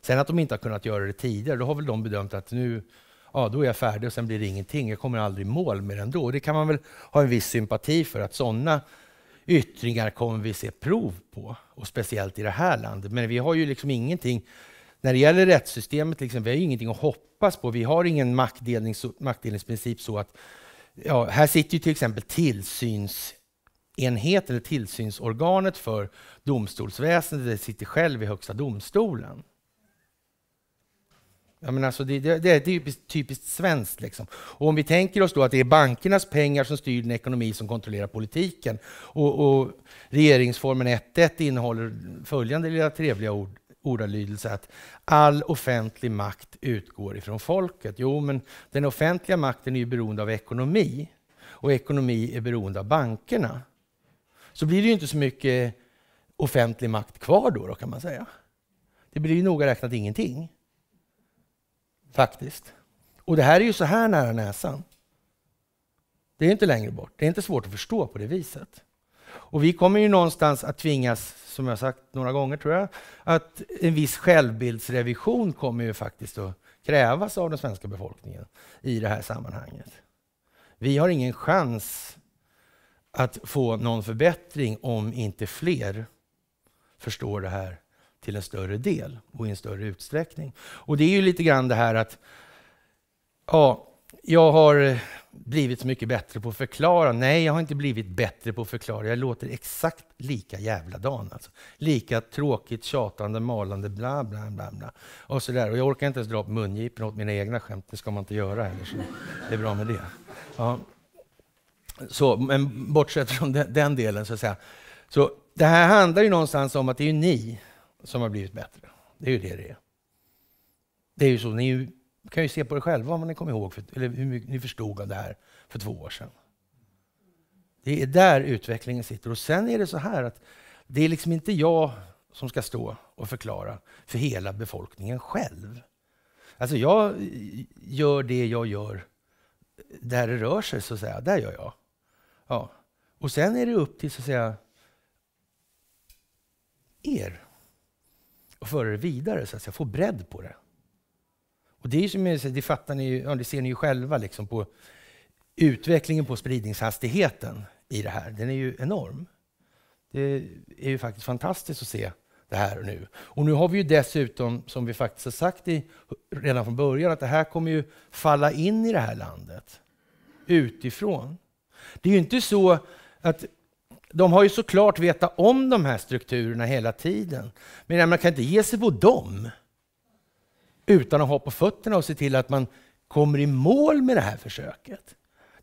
Sen att de inte har kunnat göra det tidigare, då har väl de bedömt att nu, ja, då är jag färdig och sen blir det ingenting. Jag kommer aldrig i mål med det ändå. Det kan man väl ha en viss sympati för, att sådana yttringar kommer vi se prov på, och speciellt i det här landet. Men vi har ju liksom ingenting, när det gäller rättssystemet, liksom, vi har ju ingenting att hoppas på. Vi har ingen maktdelnings, maktdelningsprincip så att, ja, här sitter ju till exempel tillsyns enhet eller tillsynsorganet för domstolsväsendet det sitter själv i Högsta domstolen. Jag menar, alltså det, det, det är typiskt, typiskt svenskt. Liksom. Och om vi tänker oss då att det är bankernas pengar som styr den ekonomi som kontrollerar politiken. Och, och regeringsformen 1.1 innehåller följande lilla trevliga ord, ordalydelse att all offentlig makt utgår ifrån folket. Jo, men den offentliga makten är ju beroende av ekonomi och ekonomi är beroende av bankerna. Så blir det ju inte så mycket offentlig makt kvar då, då kan man säga. Det blir ju noga räknat ingenting. Faktiskt. Och det här är ju så här nära näsan. Det är inte längre bort. Det är inte svårt att förstå på det viset. Och vi kommer ju någonstans att tvingas, som jag sagt några gånger tror jag, att en viss självbildsrevision kommer ju faktiskt att krävas av den svenska befolkningen i det här sammanhanget. Vi har ingen chans att få någon förbättring om inte fler förstår det här till en större del och i en större utsträckning. Och det är ju lite grann det här att ja, jag har blivit så mycket bättre på att förklara. Nej, jag har inte blivit bättre på att förklara. Jag låter exakt lika jävla dan, Alltså. Lika tråkigt, tjatande, malande, bla, bla, bla. bla. Och, så där. och jag orkar inte ens dra upp mungiporna åt mina egna skämt. Det ska man inte göra heller, så det är bra med det. Ja. Så, men bortsett från den, den delen, så att säga. Så det här handlar ju någonstans om att det är ni som har blivit bättre. Det är ju det det är. Det är ju så, ni kan ju se på det själva om ni kommer ihåg, för, eller hur mycket ni förstod av det här för två år sedan. Det är där utvecklingen sitter. Och sen är det så här att det är liksom inte jag som ska stå och förklara för hela befolkningen själv. Alltså jag gör det jag gör där det rör sig, så att säga. Där gör jag. Ja. Och sen är det upp till, så att säga, er och föra det vidare, så att säga. få bredd på det. Och det, är som, jag det fattar ni ju, det ser ni ju själva liksom på utvecklingen på spridningshastigheten i det här. Den är ju enorm. Det är ju faktiskt fantastiskt att se det här och nu. Och nu har vi ju dessutom, som vi faktiskt har sagt i, redan från början, att det här kommer ju falla in i det här landet utifrån. Det är ju inte så att de har ju såklart vetat om de här strukturerna hela tiden. Men man kan inte ge sig på dem utan att ha på fötterna och se till att man kommer i mål med det här försöket.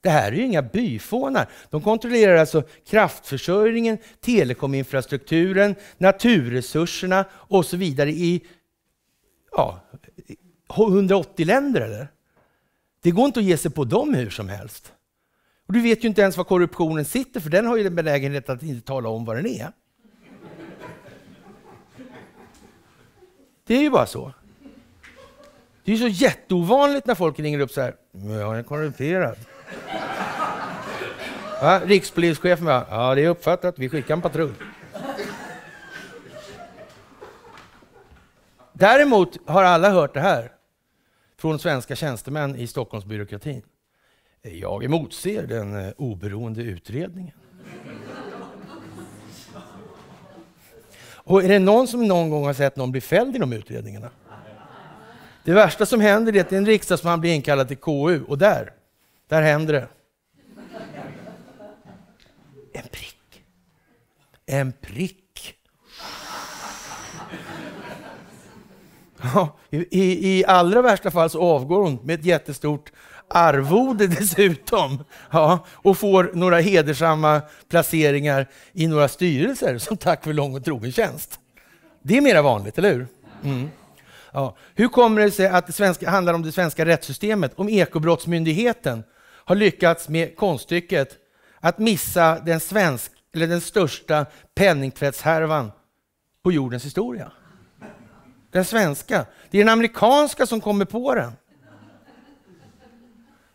Det här är ju inga byfånar. De kontrollerar alltså kraftförsörjningen, telekominfrastrukturen, naturresurserna och så vidare i ja, 180 länder. Eller? Det går inte att ge sig på dem hur som helst. Och du vet ju inte ens var korruptionen sitter, för den har ju en benägenhet att inte tala om vad den är. Det är ju bara så. Det är ju så jätteovanligt när folk ringer upp så här. Jag är korrumperad. Va? Rikspolischefen bara, ja det är uppfattat, vi skickar en patrull. Däremot har alla hört det här från svenska tjänstemän i Stockholmsbyråkratin. Jag emotser den eh, oberoende utredningen. Och är det någon som någon gång har sett någon bli fälld i de utredningarna? Det värsta som händer är att en riksdagsman blir inkallad till KU och där, där händer det. En prick. En prick. Ja, i, i, allra värsta fall så avgår hon med ett jättestort arvode *laughs* dessutom. Ja, och får några hedersamma placeringar i några styrelser som tack för lång och trogen tjänst. Det är mera vanligt, eller hur? Mm. Ja. Hur kommer det sig att det svenska, handlar om det svenska rättssystemet, om Ekobrottsmyndigheten har lyckats med konststycket att missa den, svensk, eller den största penningtvättshärvan på jordens historia? Den svenska. Det är den amerikanska som kommer på den.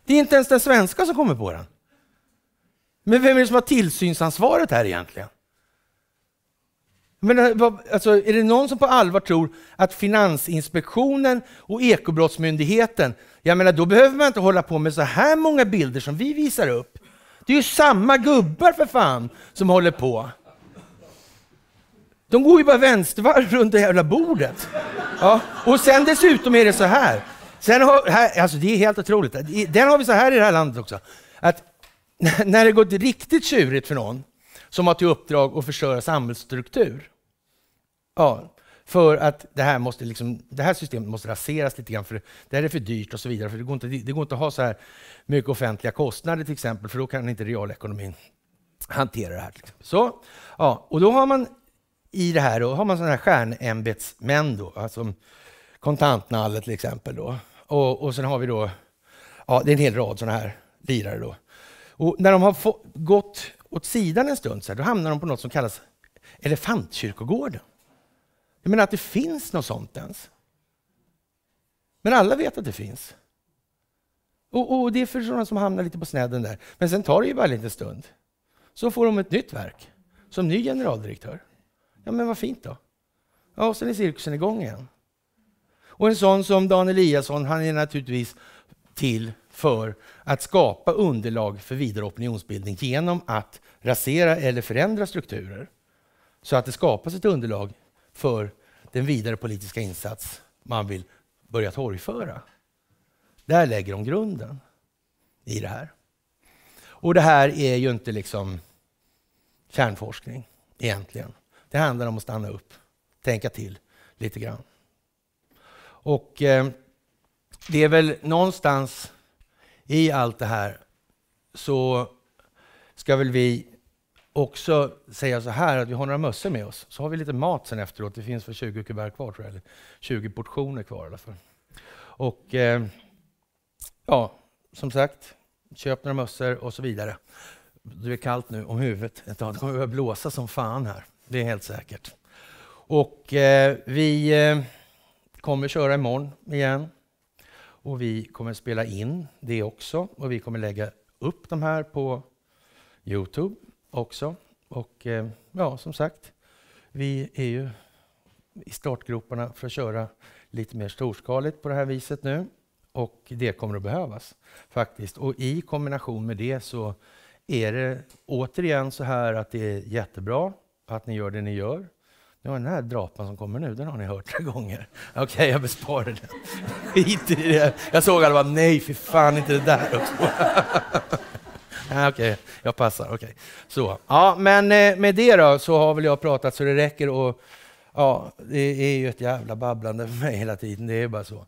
Det är inte ens den svenska som kommer på den. Men vem är det som har tillsynsansvaret här egentligen? Men eh, alltså, är det någon som på allvar tror att Finansinspektionen och Ekobrottsmyndigheten, jag menar då behöver man inte hålla på med så här många bilder som vi visar upp. Det är ju samma gubbar för fan som håller på. De går ju bara vänstervarv runt det jävla bordet. Ja. Och sen dessutom är det så här, Sen har, här, alltså det är helt otroligt. Den har vi så här i det här landet också. Att *laughs* när det gått riktigt tjurigt för någon som har till uppdrag att förstöra samhällsstruktur. Ja, för att det här, måste liksom, det här systemet måste raseras lite grann, för det här är för dyrt och så vidare. För det, går inte, det går inte att ha så här mycket offentliga kostnader till exempel, för då kan inte realekonomin hantera det här. Så, ja, och då har man i det här då, har man sådana här stjärnämbetsmän, då, alltså kontantnalle till exempel. Då. Och, och sen har vi då, ja det är en hel rad sådana här lirare då. Och när de har få, gått åt sidan en stund, så här, då hamnar de på något som kallas elefantkyrkogården. Jag menar att det finns något sånt ens. Men alla vet att det finns. Och, och det är för sådana som hamnar lite på snedden där. Men sen tar det ju bara en liten stund. Så får de ett nytt verk, som ny generaldirektör. Ja, men vad fint då. Ja, och sen är cirkusen igång igen. Och en sån som Dan Eliasson, han är naturligtvis till för att skapa underlag för vidare opinionsbildning genom att rasera eller förändra strukturer så att det skapas ett underlag för den vidare politiska insats man vill börja torgföra. Där lägger de grunden i det här. Och det här är ju inte liksom kärnforskning egentligen. Det handlar om att stanna upp, tänka till lite grann. Och eh, det är väl någonstans i allt det här så ska väl vi också säga så här att vi har några mössor med oss. Så har vi lite mat sen efteråt. Det finns för 20 kuvert kvar tror jag, eller 20 portioner kvar i alla fall. Och eh, ja, som sagt, köp några mössor och så vidare. Det är kallt nu om huvudet Det kommer att blåsa som fan här. Det är helt säkert. Och eh, vi... Eh, kommer köra imorgon igen. Och vi kommer spela in det också och vi kommer lägga upp de här på Youtube också. Och eh, ja, som sagt, vi är ju i startgroparna för att köra lite mer storskaligt på det här viset nu. Och det kommer att behövas faktiskt. Och i kombination med det så är det återigen så här att det är jättebra att ni gör det ni gör. Det var den här drapan som kommer nu, den har ni hört tre gånger. *laughs* Okej, okay, jag besparar den. *laughs* Skit i det. Jag såg att det nej, för fan inte det där också. *laughs* Okej, okay, jag passar. Okay. Så. Ja, men eh, med det då så har väl jag pratat så det räcker. Och, ja, det är ju ett jävla babblande för mig hela tiden. Det är bara så.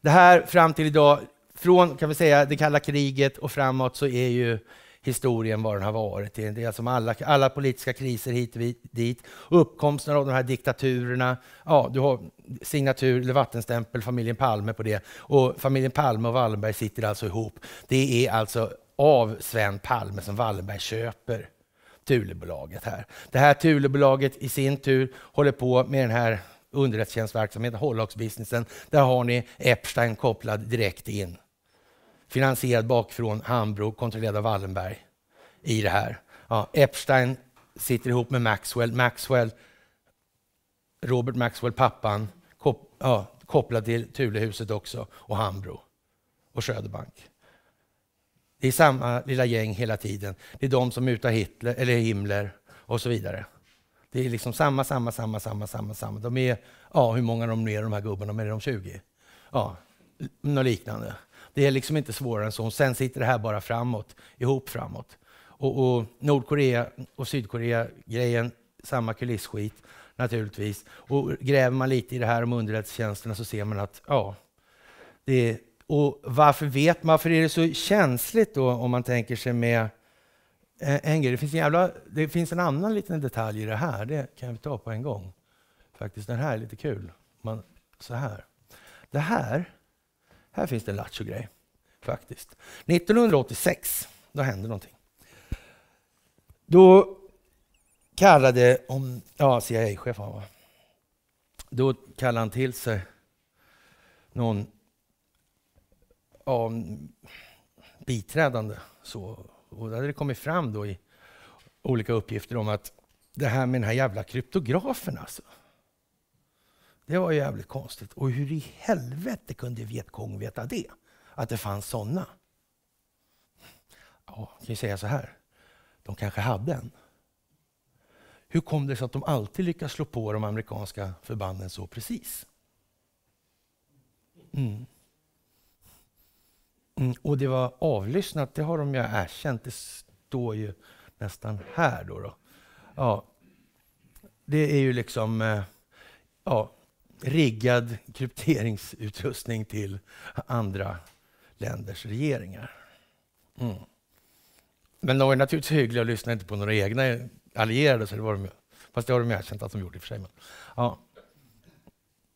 Det här fram till idag, från kan vi säga det kalla kriget och framåt så är ju historien vad den har varit. Det är som alla, alla politiska kriser hit och dit, uppkomsten av de här diktaturerna. Ja, du har signatur eller vattenstämpel familjen Palme på det. Och familjen Palme och Wallenberg sitter alltså ihop. Det är alltså av Sven Palme som Wallenberg köper Thulebolaget här. Det här Thulebolaget i sin tur håller på med den här underrättelsetjänstverksamheten, håll-ux-businessen. Där har ni Epstein kopplad direkt in finansierad bakifrån, Hambro, kontrollerad av Wallenberg i det här. Ja, Epstein sitter ihop med Maxwell. Maxwell, Robert Maxwell, pappan, kop ja, kopplad till Thulehuset också och Hambro och Söderbank. Det är samma lilla gäng hela tiden. Det är de som mutar Hitler, eller Himmler och så vidare. Det är liksom samma, samma, samma, samma, samma, samma. De är, ja, hur många de nu är, de här gubbarna, de är de 20? Ja, något liknande. Det är liksom inte svårare än så. Sen sitter det här bara framåt, ihop framåt. Och, och Nordkorea och Sydkorea-grejen, samma kulissskit naturligtvis. Och gräver man lite i det här om underrättelsetjänsterna så ser man att, ja, det är, och varför vet man, varför är det så känsligt då om man tänker sig med en grej? Det finns en, jävla, det finns en annan liten detalj i det här, det kan vi ta på en gång. Faktiskt, den här är lite kul. Man, så här. Det här här finns det en lattjo-grej faktiskt. 1986, då hände någonting. Då kallade, om, ja CIA-chef han var. Då kallade han till sig någon ja, biträdande. Så, och då hade det kommit fram då i olika uppgifter om att det här med den här jävla kryptografen alltså. Det var jävligt konstigt. Och hur i helvete kunde Vietkong veta det? Att det fanns sådana? Ja, kan ju säga så här. De kanske hade en. Hur kom det sig att de alltid lyckas slå på de amerikanska förbanden så precis? Mm. Mm, och det var avlyssnat, det har de ju erkänt. Det står ju nästan här. Då, då. Ja, det är ju liksom... Eh, ja, riggad krypteringsutrustning till andra länders regeringar. Mm. Men de var naturligtvis hyggliga och lyssnade inte på några egna allierade, så det var de, fast det har de erkänt att de gjorde i och för sig. Men, ja.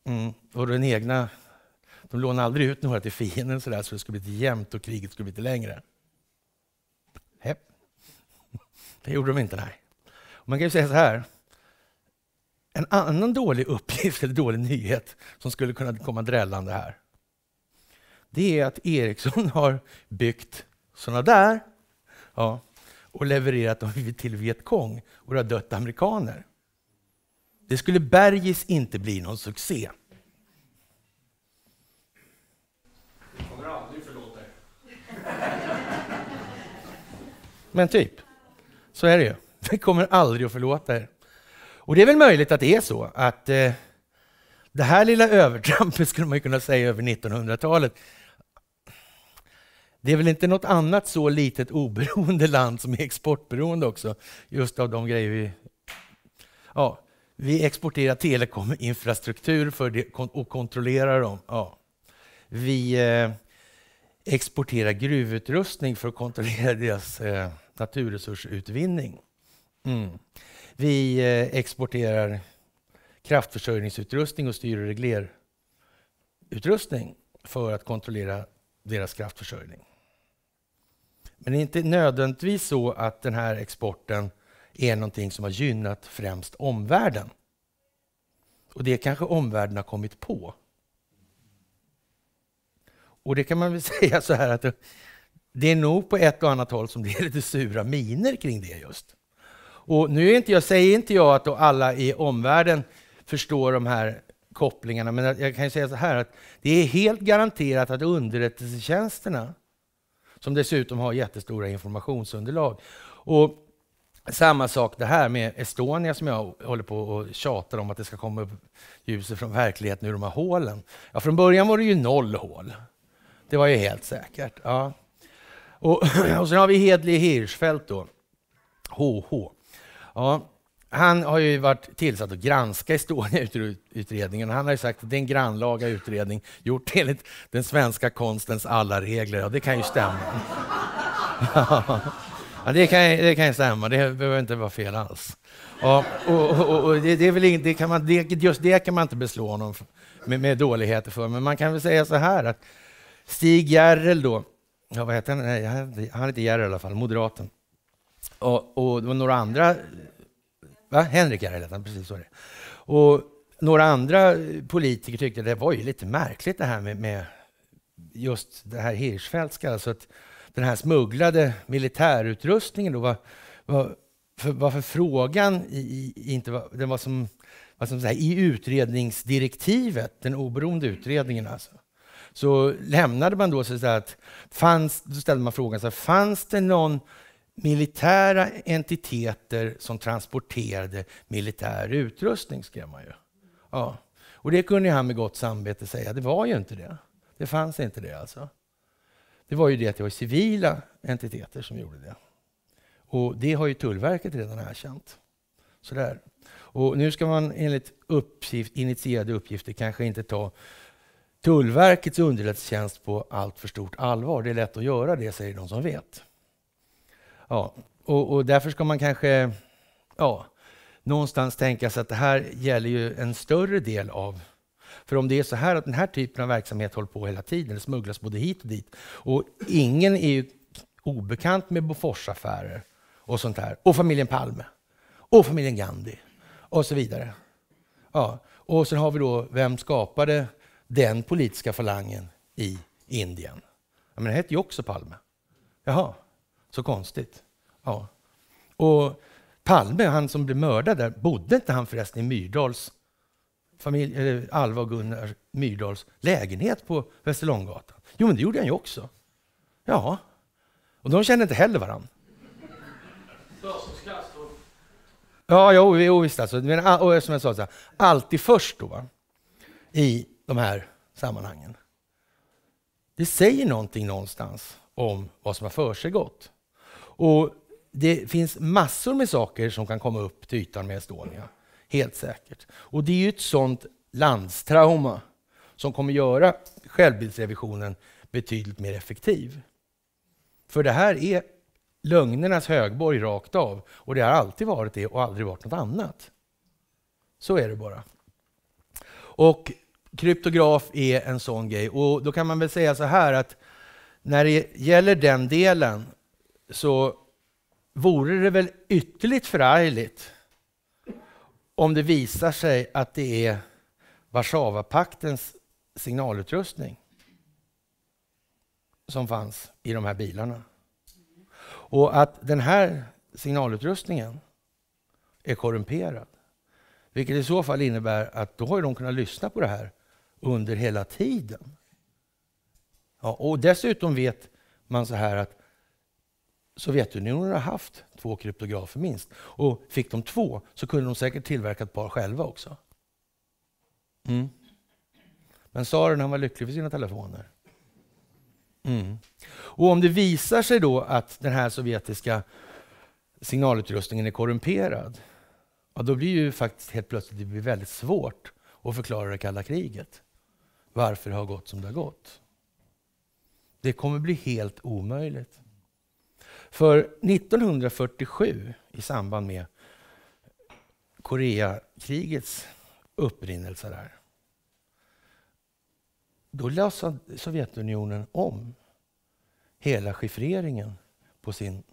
Mm. Och den egna, de lånade aldrig ut några till fienden så, där, så det skulle bli jämnt och kriget skulle bli lite längre. Hepp. Det gjorde de inte, nej. Och man kan ju säga så här, en annan dålig uppgift, *laughs* eller dålig nyhet, som skulle kunna komma drällande här, det är att Ericsson *laughs* har byggt sådana där ja, och levererat dem *laughs* till Vietkong och det har dött amerikaner. Det skulle bergis inte bli någon succé. Vi kommer aldrig förlåta er. Men typ, så är det ju. Vi kommer aldrig att förlåta er. Och det är väl möjligt att det är så att eh, det här lilla övertrampet skulle man kunna säga över 1900-talet. Det är väl inte något annat så litet oberoende land som är exportberoende också, just av de grejer vi... Ja, vi exporterar telekominfrastruktur för det och kontrollerar dem. Ja. Vi eh, exporterar gruvutrustning för att kontrollera deras eh, naturresursutvinning. Mm. Vi eh, exporterar kraftförsörjningsutrustning och styr och reglerutrustning för att kontrollera deras kraftförsörjning. Men det är inte nödvändigtvis så att den här exporten är någonting som har gynnat främst omvärlden. Och det kanske omvärlden har kommit på. Och det kan man väl *laughs* säga så här att det är nog på ett och annat håll som det är lite sura miner kring det just. Och nu inte jag, säger inte jag att alla i omvärlden förstår de här kopplingarna, men jag kan ju säga så här att det är helt garanterat att underrättelsetjänsterna, som dessutom har jättestora informationsunderlag, och samma sak det här med Estonia som jag håller på och tjatar om att det ska komma upp ljuset från verkligheten ur de här hålen. Ja, från början var det ju noll hål. Det var ju helt säkert. Ja. Och, *clears throat* och sen har vi Hedlig Hirschfeldt då, HH. Ja, han har ju varit tillsatt att granska Estonia-utredningen. Han har ju sagt att det är en grannlaga utredning gjort enligt den svenska konstens alla regler. Ja, det kan ju stämma. *laughs* Ja, det, kan, det kan stämma, det behöver inte vara fel alls. och, just det kan man inte beslå honom med, med dåligheter för. Men man kan väl säga så här att Stig Järrel då, ja, vad heter han? Nej, han heter Järrel i alla fall, moderaten. Och, och, var några andra... Va? Henrik Järrelä, precis så det Och några andra politiker tyckte det var ju lite märkligt det här med, med just det här Hirschfeldtska, alltså att den här smugglade militärutrustningen då var, var, för, var frågan i, i, inte var, den var som, var som här, i utredningsdirektivet, den oberoende utredningen alltså. Så lämnade man då så att fanns, då ställde man frågan så här, fanns det någon militära entiteter som transporterade militär utrustning, skrev man ju. Ja. Och det kunde han med gott samvete säga, det var ju inte det. Det fanns inte det alltså. Det var ju det att det var civila entiteter som gjorde det. Och det har ju Tullverket redan erkänt. Sådär. Och nu ska man enligt uppgift, initierade uppgifter kanske inte ta Tullverkets underrättelsetjänst på allt för stort allvar. Det är lätt att göra det, säger de som vet. Ja, och, och därför ska man kanske ja, någonstans tänka sig att det här gäller ju en större del av för om det är så här att den här typen av verksamhet håller på hela tiden, det smugglas både hit och dit, och ingen är ju obekant med Boforsaffärer och sånt här. och familjen Palme, och familjen Gandhi, och så vidare. Ja. Och sen har vi då, vem skapade den politiska falangen i Indien? Ja, men det hette ju också Palme. Jaha. Så konstigt. Ja. Och Palme, han som blev mördad där, bodde inte han förresten i Myrdals familj, eller Alva och Gunnar Myrdals lägenhet på Västerlånggatan? Jo, men det gjorde han ju också. Ja, och de kände inte heller varandra. Ja, jo, jo visst alltså. Men, ah, och som jag sa, så här, alltid först då, va? i de här sammanhangen. Det säger någonting någonstans om vad som har försiggått. Och det finns massor med saker som kan komma upp till ytan med Estonia. Helt säkert. Och det är ju ett sånt landstrauma som kommer göra självbildsrevisionen betydligt mer effektiv. För det här är lögnernas högborg rakt av. Och det har alltid varit det och aldrig varit något annat. Så är det bara. Och kryptograf är en sån grej. Och då kan man väl säga så här att när det gäller den delen så vore det väl ytterligt förargligt om det visar sig att det är Warszawapaktens signalutrustning som fanns i de här bilarna. Och att den här signalutrustningen är korrumperad. Vilket i så fall innebär att då har de kunnat lyssna på det här under hela tiden. Ja, och dessutom vet man så här att Sovjetunionen har haft två kryptografer minst. Och fick de två så kunde de säkert tillverka ett par själva också. Mm. Men tsaren han var lycklig för sina telefoner. Mm. Och om det visar sig då att den här sovjetiska signalutrustningen är korrumperad, ja, då blir ju faktiskt helt plötsligt det blir väldigt svårt att förklara det kalla kriget. Varför det har gått som det har gått. Det kommer bli helt omöjligt. För 1947 i samband med Koreakrigets upprinnelse där. Då löste Sovjetunionen om hela chiffreringen på sin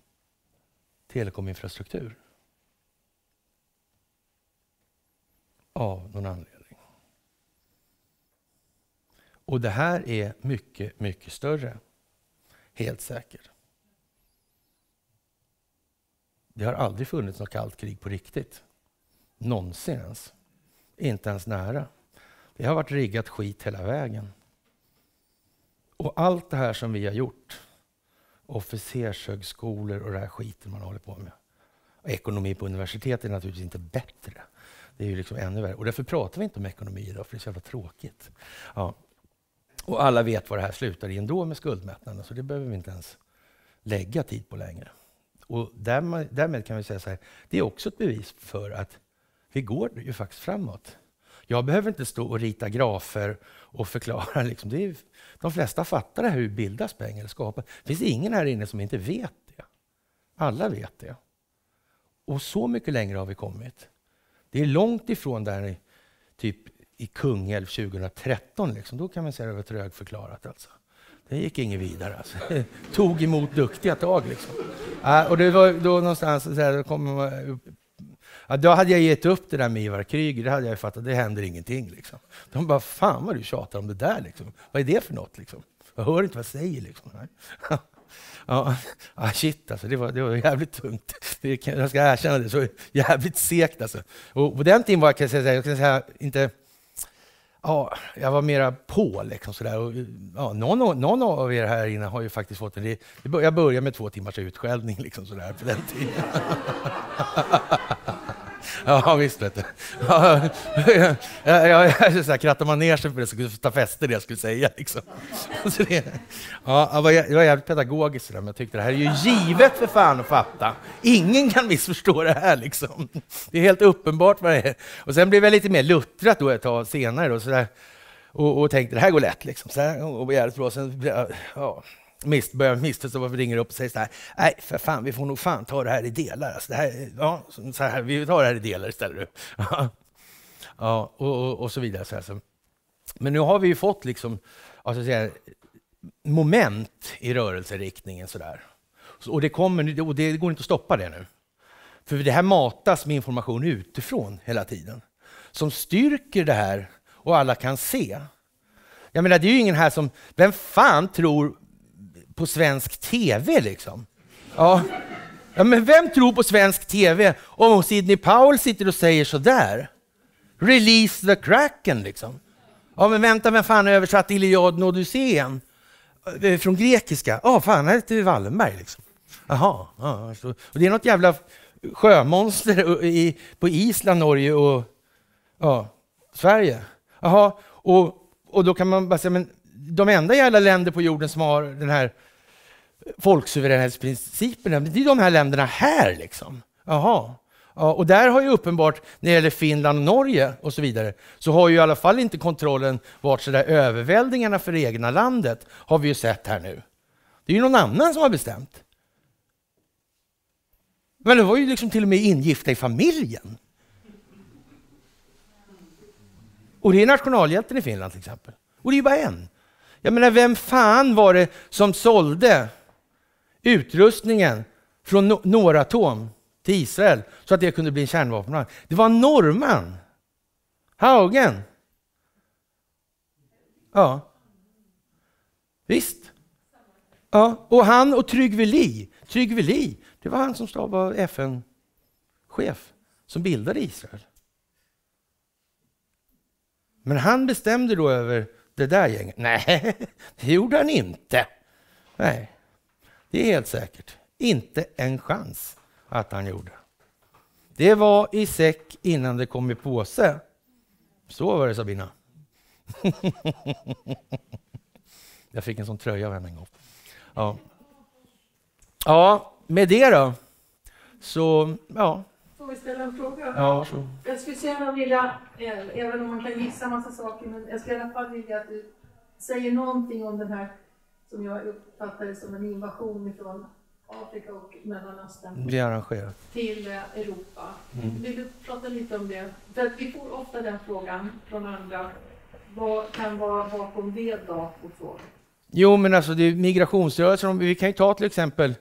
telekominfrastruktur. Av någon anledning. Och det här är mycket, mycket större. Helt säkert. Det har aldrig funnits något kallt krig på riktigt. Någonsin ens. Inte ens nära. Det har varit riggat skit hela vägen. Och allt det här som vi har gjort, officershögskolor och den här skiten man håller på med. Och ekonomi på universitetet är naturligtvis inte bättre. Det är ju liksom ännu värre. Och därför pratar vi inte om ekonomi idag, för det är så jävla tråkigt. Ja. Och alla vet vad det här slutar i ändå med skuldmättnaden, så det behöver vi inte ens lägga tid på längre. Och därmed, därmed kan vi säga så här, det är också ett bevis för att vi går ju faktiskt framåt. Jag behöver inte stå och rita grafer och förklara. *laughs* Liksom. Det är, de flesta fattar det här, hur bildas pengar eller skapas. Det finns ingen här inne som inte vet det. Alla vet det. Och så mycket längre har vi kommit. Det är långt ifrån där typ i Kungälv 2013. Liksom. Då kan man säga att det var trögförklarat. Alltså. Det gick inget vidare. Alltså. *laughs* Tog emot duktiga tag. Liksom. Uh, och det var då någonstans så här, då kom, ja, då hade jag gett upp det där med Ivar Kryger. Det hade jag fattat, det händer ingenting. Liksom. De bara, fan vad du tjatar om det där. Liksom. Vad är det för något? Liksom? Jag hör inte vad jag säger. Liksom. *laughs* Ja, shit alltså, det var, det var jävligt tungt. jag ska erkänna det, så jävligt segt alltså. Och på den tiden var jag, kan jag säga, jag kan säga inte Ja, jag var mera på liksom sådär. Och, ja, någon, av, någon av er här inne har ju faktiskt fått en... jag började med två timmars utskällning liksom sådär på den tiden. *laughs* Ja, visst vet du. Ja, jag, jag, jag, så här, krattar man ner sig för det så skulle ta fäste det jag skulle säga. Liksom. *laughs* Så det, ja, jag, var, jag var jävligt pedagogisk men jag tyckte det här är ju givet för fan att fatta. Ingen kan missförstå det här liksom. Det är helt uppenbart vad det är. Och sen blev jag lite mer luttrat då ett tag senare då, så där, och, och tänkte det här går lätt liksom. Så här, och, och jävligt bra. Sen, ja, mist, börjar misstänka varför ringer upp och säger så här. Nej, för fan, vi får nog fan ta det här i delar. Alltså, det här, ja, så här, vi tar det här i delar istället. *laughs* ja, och, och, och, så vidare. Så här. Men nu har vi ju fått liksom, alltså, så här, moment i rörelseriktningen. Så där. Och, det kommer, och det går inte att stoppa det nu. För det här matas med information utifrån hela tiden, som styrker det här och alla kan se. Jag menar, det är ju ingen här som... Vem fan tror på svensk TV liksom. Ja. ja, men vem tror på svensk TV om Sidney Powell sitter och säger sådär? Release the Kraken liksom. Ja, men vänta, vem fan översatte Iliaden och Odysséen? Eh, eh, från grekiska? Ja, oh, fan, här heter Wallenberg liksom. Jaha, ja, och det är något jävla sjömonster i, på Island, Norge och ja, Sverige. Jaha, och, och då kan man bara säga, men de enda jävla länder på jorden som har den här folksuveränitetsprinciperna. Det är de här länderna här liksom. Jaha. Ja, och där har ju uppenbart, när det gäller Finland och Norge och så vidare, så har ju i alla fall inte kontrollen varit sådär överväldigande för det egna landet, har vi ju sett här nu. Det är ju någon annan som har bestämt. Men det var ju liksom till och med ingifta i familjen. Och det är nationalhjälten i Finland till exempel. Och det är ju bara en. Jag menar, vem fan var det som sålde utrustningen från Noratom till Israel så att det kunde bli en kärnvapenarm. Det var en norrman, Haugen. Ja, visst. Ja, och han och Trygve Lie. Trygve Lie, det var han som var FN-chef som bildade Israel. Men han bestämde då över det där gänget. Nej, *laughs* det gjorde han inte. Nej. Det är helt säkert. Inte en chans att han gjorde. Det var i säck innan det kom i påse. Så var det Sabina. *laughs* Jag fick en sån tröja av henne en gång. Ja. ja, med det då. Så, ja. Får vi ställa en fråga? Ja, så. Jag skulle gärna vilja, eh, även om man kan gissa massa saker, men jag skulle i alla fall vilja att du säger någonting om den här som jag uppfattade som en invasion från Afrika och Mellanöstern. Det arrangerar. Till eh, Europa. Mm. Vill du prata lite om det? För vi får ofta den frågan från andra. Vad kan vara bakom det då? Jo, men alltså det är migrationsrörelser. Vi kan ju ta till exempel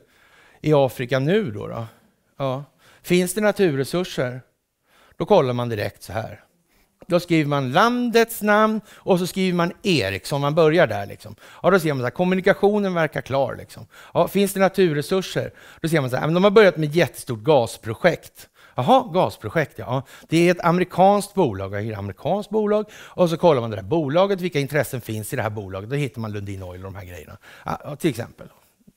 i Afrika nu då. då. Ja. Finns det naturresurser? Då kollar man direkt så här. Då skriver man landets namn och så skriver man Eriksson, man börjar där. Liksom. Ja, då ser man så här, kommunikationen verkar klar. Liksom. Ja, finns det naturresurser? Då ser man så här, de har börjat med ett jättestort gasprojekt. Jaha, gasprojekt, ja. Det är ett amerikanskt bolag, ett amerikanskt bolag. Och så kollar man det där bolaget, vilka intressen finns i det här bolaget? Då hittar man Lundin Oil och de här grejerna, ja, till exempel.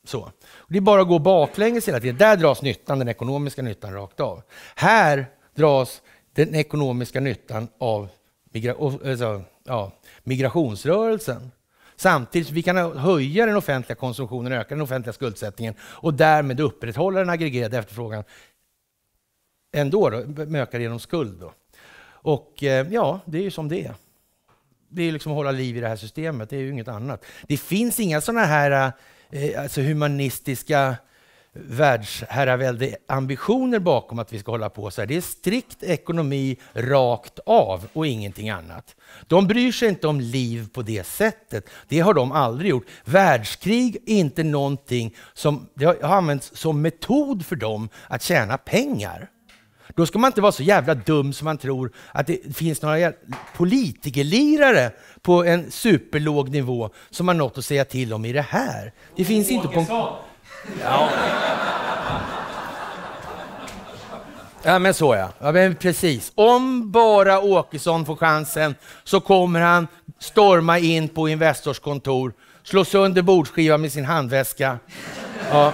Så. det är bara att gå baklänges hela tiden. Där dras nyttan, den ekonomiska nyttan rakt av. Här dras den ekonomiska nyttan av migra alltså, ja, migrationsrörelsen. Samtidigt som vi kan höja den offentliga konsumtionen, öka den offentliga skuldsättningen och därmed upprätthålla den aggregerade efterfrågan ändå, då, med genom skuld. Då. Och eh, ja, det är ju som det är. Det är liksom att hålla liv i det här systemet, det är ju inget annat. Det finns inga sådana här eh, alltså humanistiska världsherravälde-ambitioner bakom att vi ska hålla på så här. Det är strikt ekonomi rakt av och ingenting annat. De bryr sig inte om liv på det sättet. Det har de aldrig gjort. Världskrig är inte någonting som det har använts som metod för dem att tjäna pengar. Då ska man inte vara så jävla dum som man tror att det finns några politikerlirare på en superlåg nivå som har något att säga till om i det här. Det finns inte på... Ja. Ja men så ja. ja men precis. Om bara Åkesson får chansen så kommer han storma in på Investors kontor, slå sönder bordsskivan med sin handväska. Ja.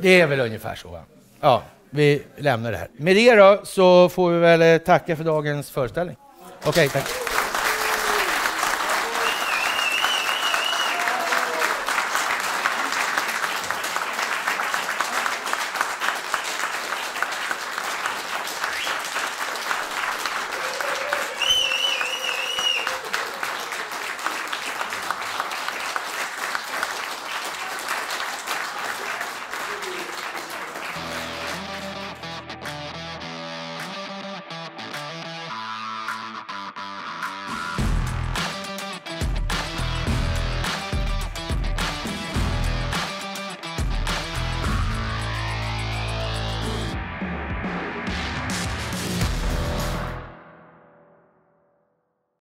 Det är väl ungefär så. Ja. ja, vi lämnar det här. Med det då så får vi väl tacka för dagens föreställning. Okej, okay, tack.